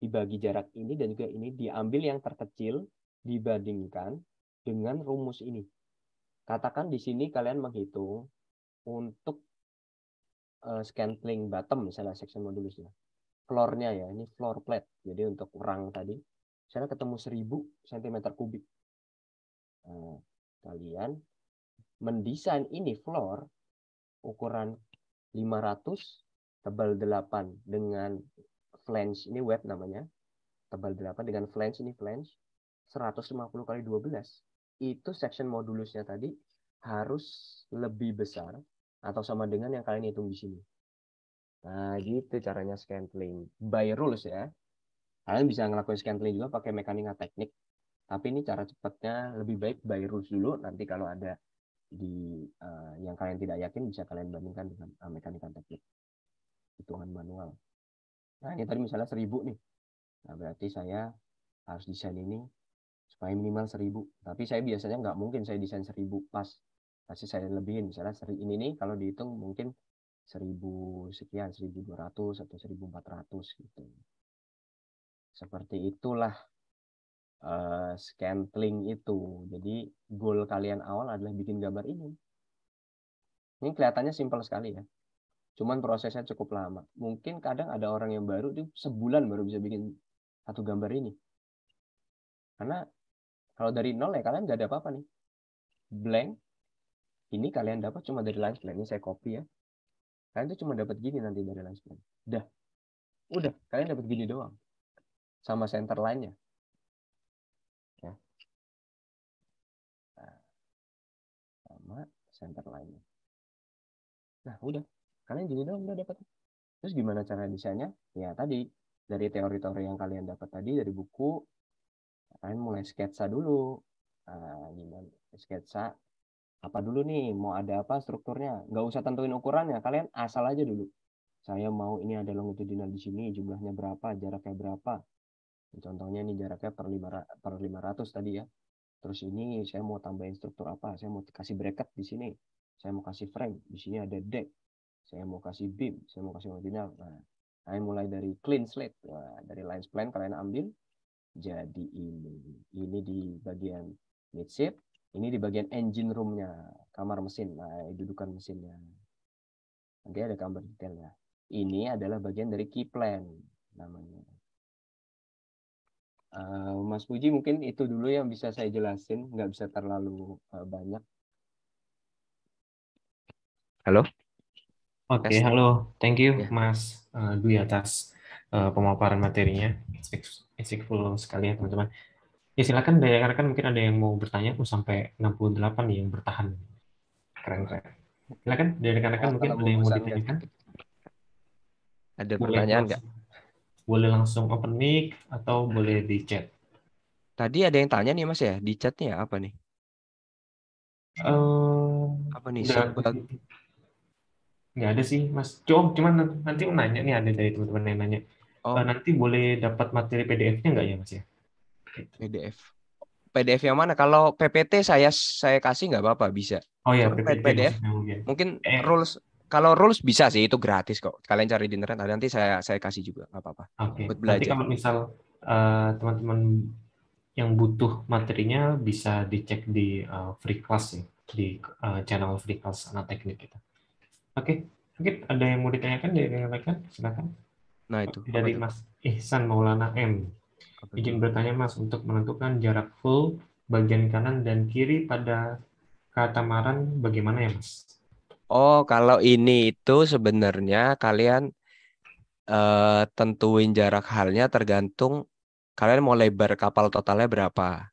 dibagi jarak ini dan juga ini diambil yang terkecil dibandingkan dengan rumus ini. Katakan di sini kalian menghitung untuk uh, eh, scantling bottom misalnya section modulusnya. Floornya ya, ini floor plate. Jadi untuk orang tadi, misalnya ketemu 1000 cm kubik. Nah, kalian mendesain ini floor ukuran 500 tebal 8 dengan flange ini web namanya tebal 8 dengan flange ini flange 150 kali 12 itu section modulusnya tadi harus lebih besar atau sama dengan yang kalian hitung di sini. Nah, gitu caranya scantling. By rules ya. Kalian bisa ngelakuin scantling juga pakai mekanika teknik. Tapi ini cara cepatnya lebih baik by rules dulu. Nanti kalau ada di uh, yang kalian tidak yakin bisa kalian bandingkan dengan uh, mekanika teknik. Hitungan manual. Nah, ini tadi misalnya 1000 nih. Nah, berarti saya harus desain ini supaya minimal seribu, tapi saya biasanya nggak mungkin saya desain seribu pas pasti saya lebihin misalnya seri ini nih kalau dihitung mungkin seribu sekian seribu dua ratus atau seribu empat ratus gitu seperti itulah uh, scantling itu jadi goal kalian awal adalah bikin gambar ini ini kelihatannya simpel sekali ya cuman prosesnya cukup lama mungkin kadang ada orang yang baru tuh sebulan baru bisa bikin satu gambar ini karena kalau dari nol ya kalian nggak ada apa-apa nih. Blank. Ini kalian dapat cuma dari lunch plan. Ini saya copy ya. Kalian tuh cuma dapat gini nanti dari lunch plan. Udah. Udah. Kalian dapat gini doang. Sama center line-nya. Ya. Nah. Sama center line-nya. Nah, udah. Kalian gini doang udah dapat. Terus gimana cara desainnya? Ya tadi dari teori-teori yang kalian dapat tadi dari buku kalian mulai sketsa dulu uh, gimana sketsa apa dulu nih mau ada apa strukturnya nggak usah tentuin ukurannya kalian asal aja dulu saya mau ini ada longitudinal di sini jumlahnya berapa jaraknya berapa contohnya ini jaraknya per 500, per 500 tadi ya terus ini saya mau tambahin struktur apa saya mau kasih bracket di sini saya mau kasih frame di sini ada deck saya mau kasih beam saya mau kasih longitudinal nah saya mulai dari clean slate nah, dari lines plan kalian ambil jadi ini. Ini di bagian midship, ini di bagian engine roomnya, kamar mesin, nah, dudukan mesinnya. Nanti ada gambar detailnya. Ini adalah bagian dari key plan namanya. Uh, Mas Puji mungkin itu dulu yang bisa saya jelasin, nggak bisa terlalu uh, banyak. Halo. Oke, okay, halo. Thank you, yeah. Mas uh, Dwi atas uh, pemaparan materinya insightful sekali ya teman-teman. Ya silakan dari rekan mungkin ada yang mau bertanya tuh sampai 68 nih yang bertahan. Keren-keren. Silakan dari rekan-rekan mungkin ada yang mau ditanyakan. Ada boleh pertanyaan nggak? Boleh langsung open mic atau boleh di chat. Tadi ada yang tanya nih Mas ya, di chatnya apa nih? Uh, apa nih? Nggak, ada sih Mas. Cuma cuman nanti nanya nih ada dari teman-teman yang nanya Oh. Nah, nanti boleh dapat materi PDF-nya nggak ya, Mas ya? Gitu. PDF. PDF yang mana? Kalau PPT saya saya kasih nggak apa-apa, bisa. Oh ya, PPT PDF. ya. Mungkin eh. rules kalau rules bisa sih itu gratis kok. Kalian cari di internet nanti saya saya kasih juga nggak apa-apa. Oke. Okay. Nanti kalau misal eh, teman-teman uh, yang butuh materinya bisa dicek di uh, free class ya, di uh, channel free class anak teknik kita. Oke, okay. mungkin ada yang mau ditanyakan dari rekan silakan. Nah itu. Dari Mas Ihsan Maulana M. Izin bertanya Mas untuk menentukan jarak full bagian kanan dan kiri pada katamaran bagaimana ya Mas? Oh kalau ini itu sebenarnya kalian uh, tentuin jarak halnya tergantung kalian mau lebar kapal totalnya berapa.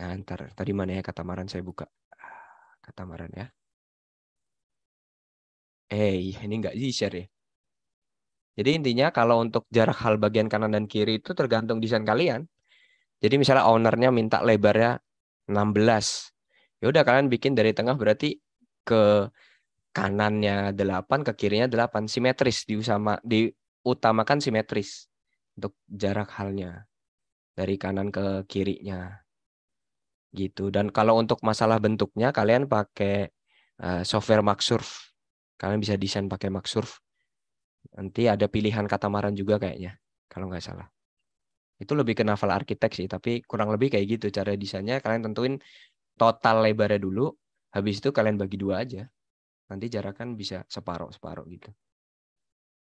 Nah ntar tadi mana ya katamaran saya buka katamaran ya. Eh hey, iya, ini nggak di share ya. Jadi intinya kalau untuk jarak hal bagian kanan dan kiri itu tergantung desain kalian. Jadi misalnya ownernya minta lebarnya 16. Ya udah kalian bikin dari tengah berarti ke kanannya 8, ke kirinya 8 simetris diusama, diutamakan simetris untuk jarak halnya dari kanan ke kirinya. Gitu. Dan kalau untuk masalah bentuknya kalian pakai uh, software Maxurf. Kalian bisa desain pakai Maxurf Nanti ada pilihan katamaran juga kayaknya, kalau nggak salah. Itu lebih ke naval arsitek sih, tapi kurang lebih kayak gitu cara desainnya. Kalian tentuin total lebarnya dulu, habis itu kalian bagi dua aja. Nanti jarak kan bisa separuh-separuh gitu.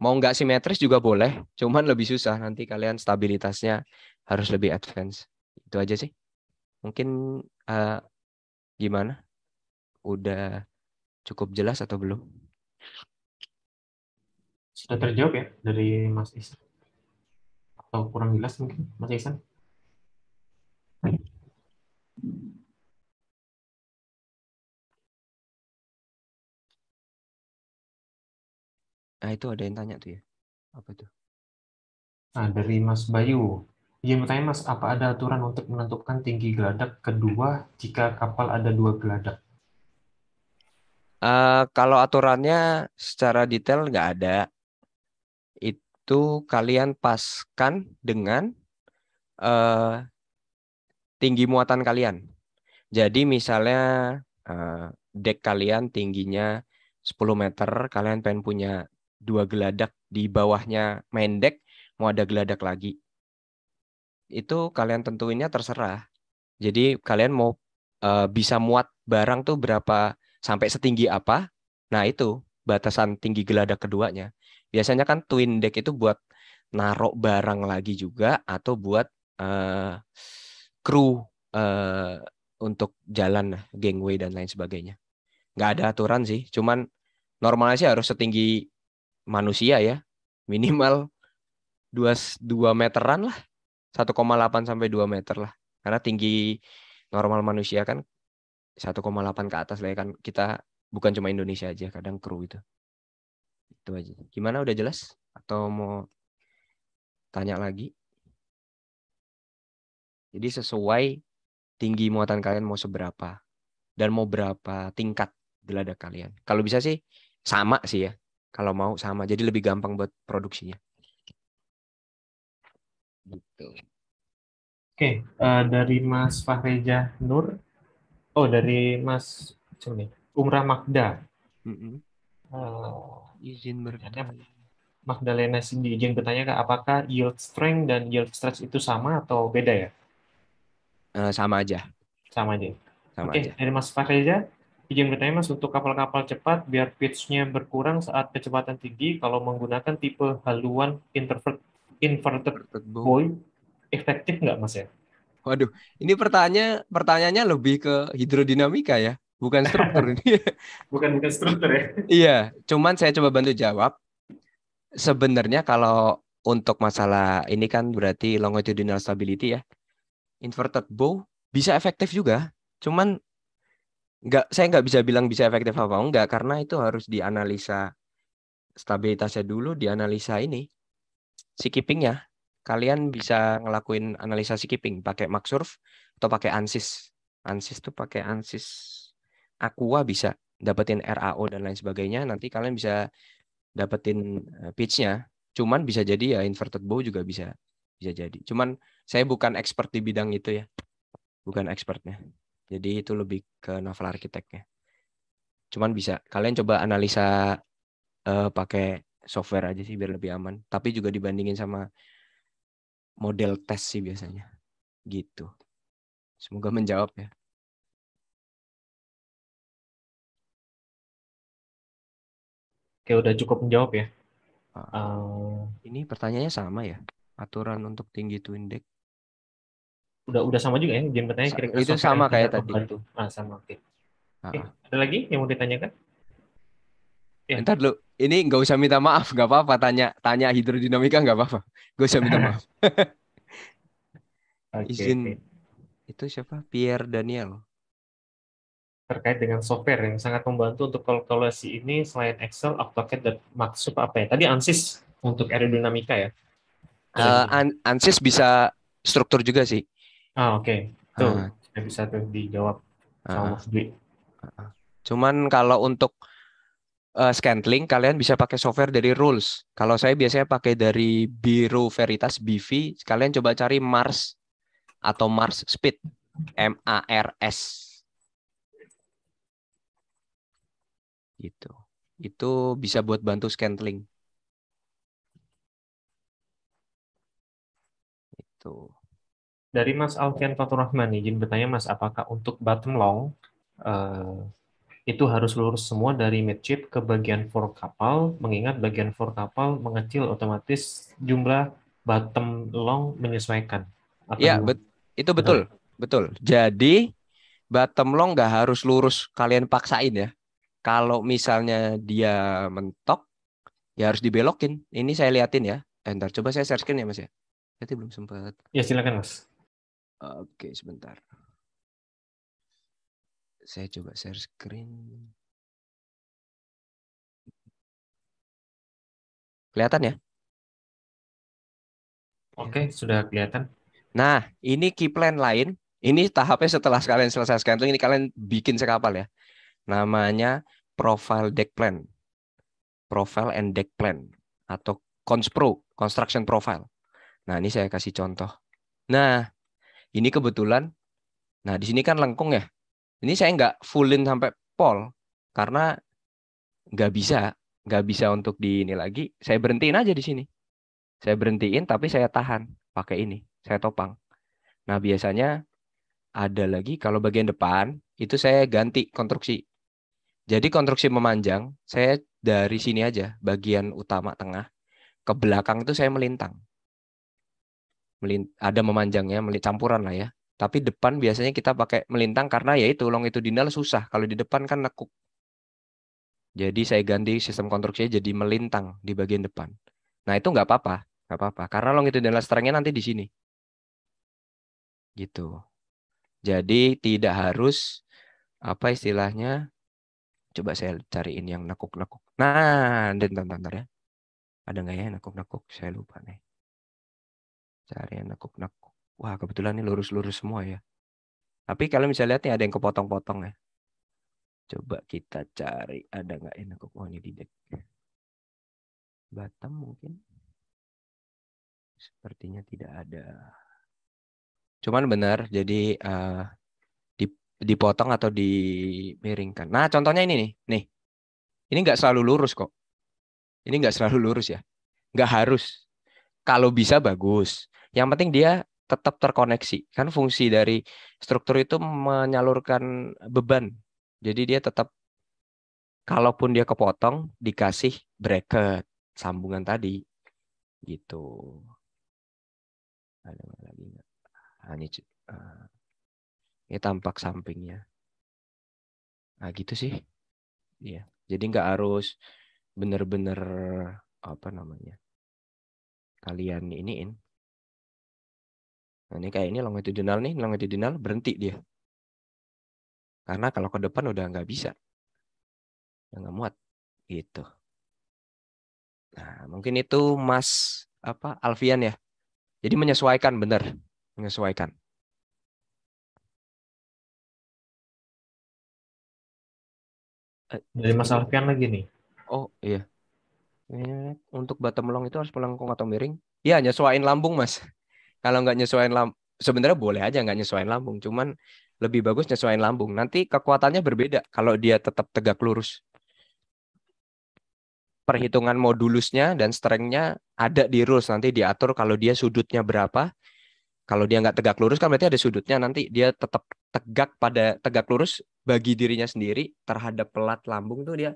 Mau nggak simetris juga boleh, cuman lebih susah nanti kalian stabilitasnya harus lebih advance. Itu aja sih. Mungkin uh, gimana? Udah cukup jelas atau belum? sudah terjawab ya dari Mas Isan atau kurang jelas mungkin Mas Isan Nah itu ada yang tanya tuh ya apa tuh Nah, dari Mas Bayu. Dia bertanya, Mas, apa ada aturan untuk menentukan tinggi geladak kedua jika kapal ada dua geladak? Uh, kalau aturannya secara detail nggak ada itu kalian paskan dengan uh, tinggi muatan kalian. Jadi misalnya uh, eh, deck kalian tingginya 10 meter, kalian pengen punya dua geladak di bawahnya main deck, mau ada geladak lagi. Itu kalian tentuinnya terserah. Jadi kalian mau uh, bisa muat barang tuh berapa sampai setinggi apa? Nah, itu batasan tinggi geladak keduanya. Biasanya kan twin deck itu buat narok barang lagi juga atau buat uh, kru uh, untuk jalan gangway dan lain sebagainya. Nggak ada aturan sih, cuman normalnya sih harus setinggi manusia ya. Minimal 2, 2 meteran lah. 1,8 sampai 2 meter lah. Karena tinggi normal manusia kan 1,8 ke atas lah ya kan kita bukan cuma Indonesia aja kadang kru itu. Itu aja. Gimana udah jelas? Atau mau tanya lagi? Jadi sesuai tinggi muatan kalian mau seberapa dan mau berapa tingkat gelada kalian. Kalau bisa sih sama sih ya. Kalau mau sama. Jadi lebih gampang buat produksinya. Gitu. Oke, okay, uh, eh, dari Mas Fahreja Nur. Oh, dari Mas Umrah Magda. Mm -hmm. Oh, izin bertanya. Magdalena Cindy izin bertanya kak, apakah yield strength dan yield stress itu sama atau beda ya? Uh, sama aja. Sama aja. Sama Oke, okay, aja. dari Mas Fakreza, izin bertanya Mas, untuk kapal-kapal cepat, biar pitch-nya berkurang saat kecepatan tinggi, kalau menggunakan tipe haluan introvert, inverted, inverted boy, efektif nggak Mas ya? Waduh, ini pertanyaan pertanyaannya lebih ke hidrodinamika ya bukan struktur. ini, iya. bukan bukan struktur ya. Iya, cuman saya coba bantu jawab. Sebenarnya kalau untuk masalah ini kan berarti longitudinal stability ya. Inverted bow bisa efektif juga, cuman nggak saya nggak bisa bilang bisa efektif apa enggak karena itu harus dianalisa stabilitasnya dulu, dianalisa ini Si ya. Kalian bisa ngelakuin analisa keeping pakai Maxurf atau pakai ANSYS. ANSYS tuh pakai ANSYS Aqua bisa dapetin RAO dan lain sebagainya. Nanti kalian bisa dapetin eh, pitch-nya. Cuman bisa jadi ya inverted bow juga bisa bisa jadi. Cuman saya bukan expert di bidang itu ya. Bukan expertnya. Jadi itu lebih ke novel arsiteknya. Cuman bisa kalian coba analisa uh, pakai software aja sih biar lebih aman. Tapi juga dibandingin sama model tes sih biasanya. Gitu. Semoga menjawab ya. Oke, udah cukup menjawab ya. Uh, ini pertanyaannya sama ya? Aturan untuk tinggi twin deck? Udah udah sama juga ya, jangan bertanya kira-kira. Itu sama kayak tadi. Ah, sama oke. Okay. Uh okay. ada lagi yang mau ditanyakan? Ya. Bentar dulu. Ini nggak usah minta maaf, nggak apa-apa. Tanya tanya hidrodinamika nggak apa-apa. Nggak usah minta maaf. okay, Izin itu siapa? Pierre Daniel terkait dengan software yang sangat membantu untuk kalkulasi ini selain Excel, AutoCAD, dan maksud apa ya? Tadi ANSYS untuk aerodinamika ya? Uh, ANSYS bisa struktur juga sih. Ah oke, okay. itu uh. bisa tuh dijawab ah. sama uh. Cuman kalau untuk uh, eh, Scantling kalian bisa pakai software dari Rules. Kalau saya biasanya pakai dari Biro Veritas BV. Kalian coba cari Mars atau Mars Speed M A R S Gitu. Itu bisa buat bantu scantling. Itu. Dari Mas Alfian Faturrahman izin bertanya Mas, apakah untuk bottom long uh, itu harus lurus semua dari midship ke bagian fore kapal, mengingat bagian fore kapal mengecil otomatis jumlah bottom long menyesuaikan. Atau ya, bet itu betul, nah. betul. Jadi bottom long nggak harus lurus kalian paksain ya. Kalau misalnya dia mentok, ya harus dibelokin. Ini saya liatin ya. Eh, ntar coba saya share screen ya Mas ya. tadi belum sempat. Ya silakan Mas. Oke sebentar. Saya coba share screen. Kelihatan ya? Oke, sudah kelihatan. Nah, ini key plan lain. Ini tahapnya setelah kalian selesai scan ini kalian bikin sekapal ya namanya profile deck plan. Profile and deck plan atau Conspro, construction profile. Nah, ini saya kasih contoh. Nah, ini kebetulan nah di sini kan lengkung ya. Ini saya nggak fullin sampai pol karena nggak bisa, nggak bisa untuk di ini lagi. Saya berhentiin aja di sini. Saya berhentiin tapi saya tahan pakai ini. Saya topang. Nah, biasanya ada lagi kalau bagian depan itu saya ganti konstruksi. Jadi konstruksi memanjang, saya dari sini aja, bagian utama tengah, ke belakang itu saya melintang. Melint ada memanjangnya, campuran lah ya. Tapi depan biasanya kita pakai melintang karena ya itu long itu dinal susah. Kalau di depan kan nekuk. Jadi saya ganti sistem konstruksinya jadi melintang di bagian depan. Nah itu nggak apa-apa, nggak apa-apa. Karena long itu dinal nya nanti di sini. Gitu. Jadi tidak harus apa istilahnya Coba saya cariin yang nekuk-nekuk. Nah, bentar, bentar ya. Ada nggak ya nekuk-nekuk? Saya lupa nih. Cari yang nekuk-nekuk. Wah, kebetulan ini lurus-lurus semua ya. Tapi kalau misalnya lihat nih ada yang kepotong-potong ya. Coba kita cari ada nggak yang nekuk. Oh, ini di dek. Batam mungkin. Sepertinya tidak ada. Cuman benar, jadi uh, dipotong atau dimiringkan. Nah, contohnya ini nih. Nih. Ini nggak selalu lurus kok. Ini nggak selalu lurus ya. Nggak harus. Kalau bisa bagus. Yang penting dia tetap terkoneksi. Kan fungsi dari struktur itu menyalurkan beban. Jadi dia tetap kalaupun dia kepotong dikasih bracket sambungan tadi. Gitu. Ada lagi nggak? Ah, ah. Ini ya, tampak sampingnya. Nah, gitu sih. ya. Jadi nggak harus bener-bener apa namanya kalian iniin. Nah, ini kayak ini longitudinal nih, longitudinal berhenti dia. Karena kalau ke depan udah nggak bisa. nggak muat. Gitu. Nah, mungkin itu Mas apa Alfian ya. Jadi menyesuaikan bener, menyesuaikan. Dari masalah Alfian lagi nih. Oh iya. Untuk bottom long itu harus melengkung atau miring? Ya nyesuaiin lambung mas. Kalau nggak nyesuaiin lambung, sebenarnya boleh aja nggak nyesuaiin lambung. Cuman lebih bagus nyesuaiin lambung. Nanti kekuatannya berbeda kalau dia tetap tegak lurus. Perhitungan modulusnya dan strengthnya ada di rules. Nanti diatur kalau dia sudutnya berapa, kalau dia nggak tegak lurus kan berarti ada sudutnya nanti dia tetap tegak pada tegak lurus bagi dirinya sendiri terhadap pelat lambung tuh dia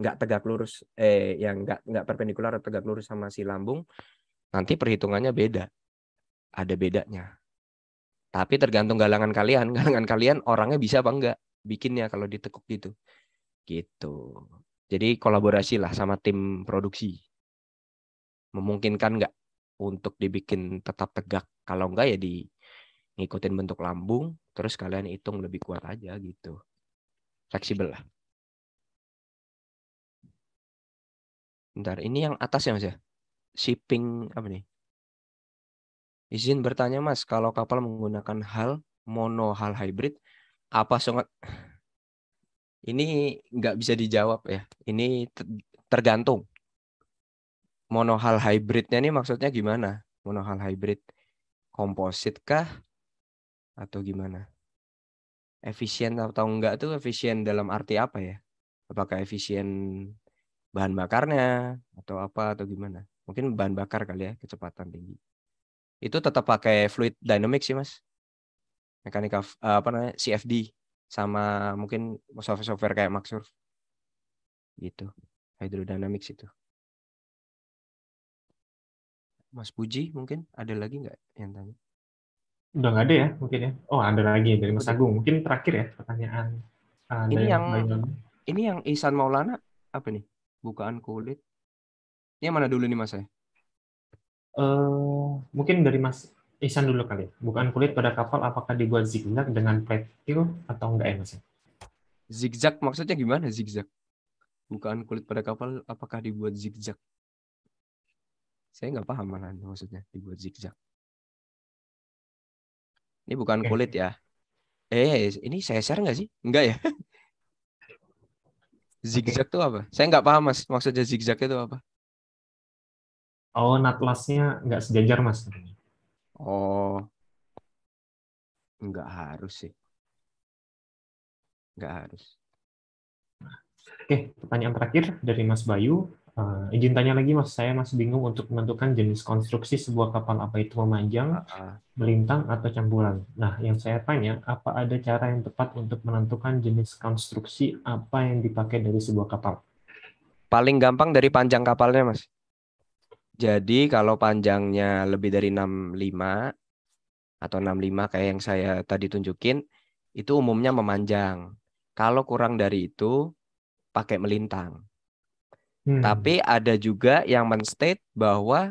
nggak tegak lurus eh yang nggak nggak perpendikular atau tegak lurus sama si lambung nanti perhitungannya beda ada bedanya tapi tergantung galangan kalian galangan kalian orangnya bisa apa nggak bikinnya kalau ditekuk gitu gitu jadi kolaborasilah sama tim produksi memungkinkan nggak untuk dibikin tetap tegak. Kalau enggak ya di ngikutin bentuk lambung, terus kalian hitung lebih kuat aja gitu. Fleksibel lah. Bentar, ini yang atas ya Mas ya? Shipping apa nih? Izin bertanya Mas, kalau kapal menggunakan hal mono hal hybrid, apa sangat ini nggak bisa dijawab ya. Ini tergantung monohal hybridnya ini maksudnya gimana? Monohal hybrid komposit kah atau gimana? Efisien atau enggak tuh efisien dalam arti apa ya? Apakah efisien bahan bakarnya atau apa atau gimana? Mungkin bahan bakar kali ya kecepatan tinggi. Itu tetap pakai fluid dynamics sih mas, mekanika eh, apa namanya CFD sama mungkin software-software kayak Maxur gitu hydrodynamics itu. Mas Puji mungkin ada lagi nggak yang tanya? Udah nggak ada ya mungkin ya. Oh ada lagi dari Mas Agung. Mungkin terakhir ya pertanyaan. Uh, ini yang ini yang Ihsan Maulana apa nih? Bukaan kulit. Ini yang mana dulu nih Mas ya? Eh Uh, mungkin dari Mas Ihsan dulu kali. Ya. Bukaan kulit pada kapal apakah dibuat zigzag dengan platil atau enggak ya Mas? Ya? Zigzag maksudnya gimana zigzag? Bukaan kulit pada kapal apakah dibuat zigzag? Saya nggak paham malah maksudnya dibuat zigzag. Ini bukan kulit ya. Eh, eh, ini saya share nggak sih? Enggak ya. zigzag itu apa? Saya nggak paham mas. Maksudnya zigzag itu apa? Oh, natlasnya nggak sejajar mas. Oh, nggak harus sih. Nggak harus. Oke, pertanyaan terakhir dari Mas Bayu. Uh, izin tanya lagi mas, saya masih bingung untuk menentukan jenis konstruksi sebuah kapal apa itu memanjang, uh melintang atau campuran. Nah, yang saya tanya, apa ada cara yang tepat untuk menentukan jenis konstruksi apa yang dipakai dari sebuah kapal? Paling gampang dari panjang kapalnya mas. Jadi kalau panjangnya lebih dari 65 atau 65 kayak yang saya tadi tunjukin, itu umumnya memanjang. Kalau kurang dari itu, pakai melintang Hmm. Tapi ada juga yang menstate bahwa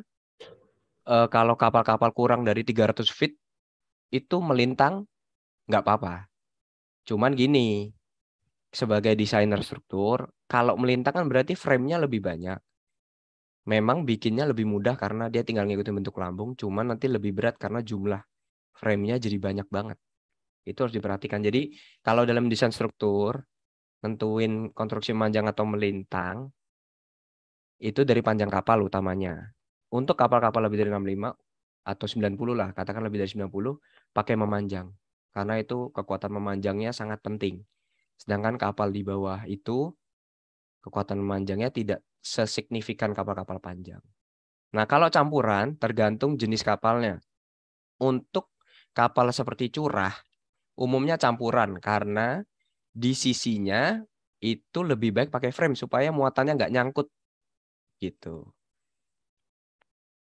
uh, kalau kapal-kapal kurang dari 300 feet itu melintang nggak apa-apa. Cuman gini, sebagai desainer struktur, kalau melintang kan berarti framenya lebih banyak. Memang bikinnya lebih mudah karena dia tinggal ngikutin bentuk lambung, cuman nanti lebih berat karena jumlah framenya jadi banyak banget. Itu harus diperhatikan. Jadi kalau dalam desain struktur, nentuin konstruksi manjang atau melintang, itu dari panjang kapal utamanya. Untuk kapal-kapal lebih dari 65 atau 90 lah, katakan lebih dari 90, pakai memanjang. Karena itu kekuatan memanjangnya sangat penting. Sedangkan kapal di bawah itu kekuatan memanjangnya tidak sesignifikan kapal-kapal panjang. Nah, kalau campuran tergantung jenis kapalnya. Untuk kapal seperti curah, umumnya campuran karena di sisinya itu lebih baik pakai frame supaya muatannya nggak nyangkut gitu.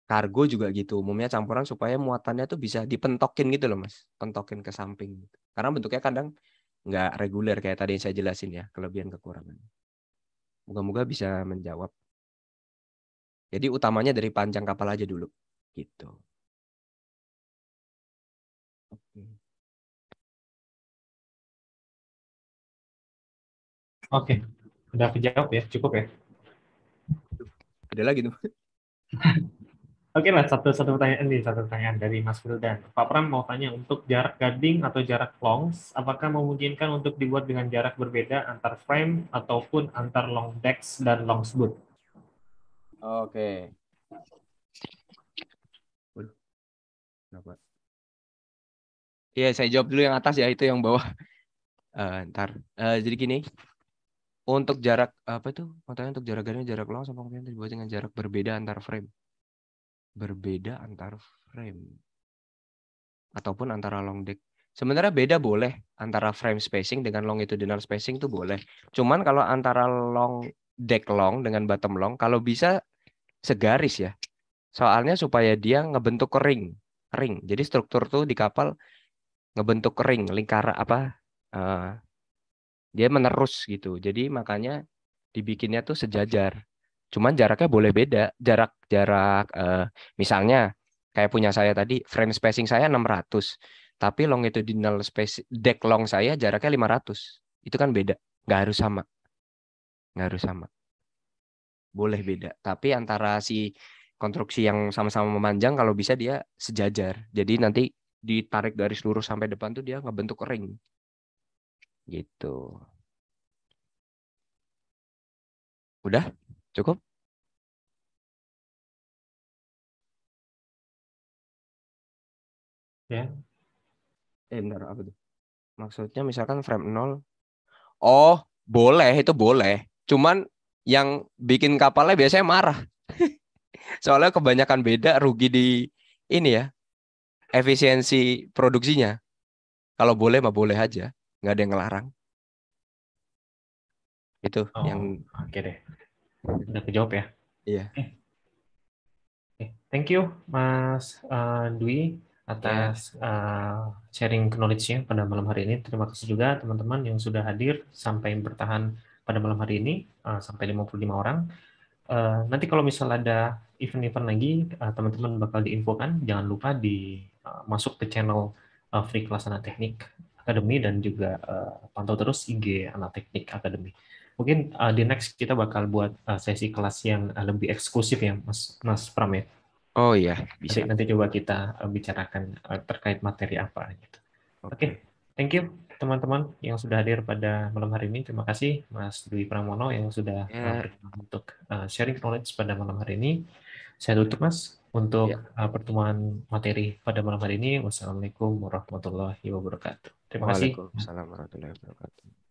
Kargo juga gitu, umumnya campuran supaya muatannya tuh bisa dipentokin gitu loh mas, pentokin ke samping. Gitu. Karena bentuknya kadang nggak reguler kayak tadi yang saya jelasin ya, kelebihan kekurangan. Moga-moga bisa menjawab. Jadi utamanya dari panjang kapal aja dulu, gitu. Oke. Oke, udah kejawab ya, cukup ya ada lagi tuh. Oke lah, satu satu pertanyaan nih, satu pertanyaan dari Mas Wildan. Pak Pram mau tanya untuk jarak gading atau jarak longs, apakah memungkinkan untuk dibuat dengan jarak berbeda antar frame ataupun antar long decks dan long boot? Oke. Okay. Iya, saya jawab dulu yang atas ya, itu yang bawah. Uh, ntar. Uh, jadi gini, untuk jarak apa itu matanya untuk jarak garis jarak long sama kemudian dibuat dengan jarak berbeda antar frame berbeda antar frame ataupun antara long deck sebenarnya beda boleh antara frame spacing dengan long itu longitudinal spacing itu boleh cuman kalau antara long deck long dengan bottom long kalau bisa segaris ya soalnya supaya dia ngebentuk ring ring jadi struktur tuh di kapal ngebentuk ring lingkar apa uh, dia menerus gitu jadi makanya dibikinnya tuh sejajar cuman jaraknya boleh beda jarak jarak uh, misalnya kayak punya saya tadi frame spacing saya 600 tapi longitudinal space deck long saya jaraknya 500 itu kan beda nggak harus sama nggak harus sama boleh beda tapi antara si konstruksi yang sama-sama memanjang kalau bisa dia sejajar jadi nanti ditarik garis lurus sampai depan tuh dia ngebentuk ring Gitu. Udah? Cukup? Ya. Eh, bentar, apa tuh? Maksudnya misalkan frame 0. Oh, boleh, itu boleh. Cuman yang bikin kapalnya biasanya marah. Soalnya kebanyakan beda rugi di ini ya. Efisiensi produksinya. Kalau boleh mah boleh aja nggak ada yang ngelarang itu oh, yang oke okay deh udah kejawab ya iya yeah. okay. thank you mas uh, Dwi atas yeah. Iya. uh, sharing knowledge-nya pada malam hari ini terima kasih juga teman-teman yang sudah hadir sampai bertahan pada malam hari ini uh, sampai 55 orang uh, nanti kalau misal ada event-event lagi teman teman-teman bakal diinfokan jangan lupa di uh, masuk ke channel uh, free kelas teknik Academy dan juga uh, pantau terus IG Teknik Academy. Mungkin uh, di next kita bakal buat uh, sesi kelas yang uh, lebih eksklusif ya Mas Mas Pram ya. Oh iya, bisa. Nanti, coba kita uh, bicarakan uh, terkait materi apa gitu. Oke, okay. thank you teman-teman yang sudah hadir pada malam hari ini. Terima kasih Mas Dwi Pramono yang sudah yeah. untuk uh, sharing knowledge pada malam hari ini. Saya tutup Mas untuk yeah. Ya. uh, pertemuan materi pada malam hari ini. Wassalamualaikum warahmatullahi wabarakatuh. Terima kasih. Waalaikumsalam warahmatullahi wabarakatuh.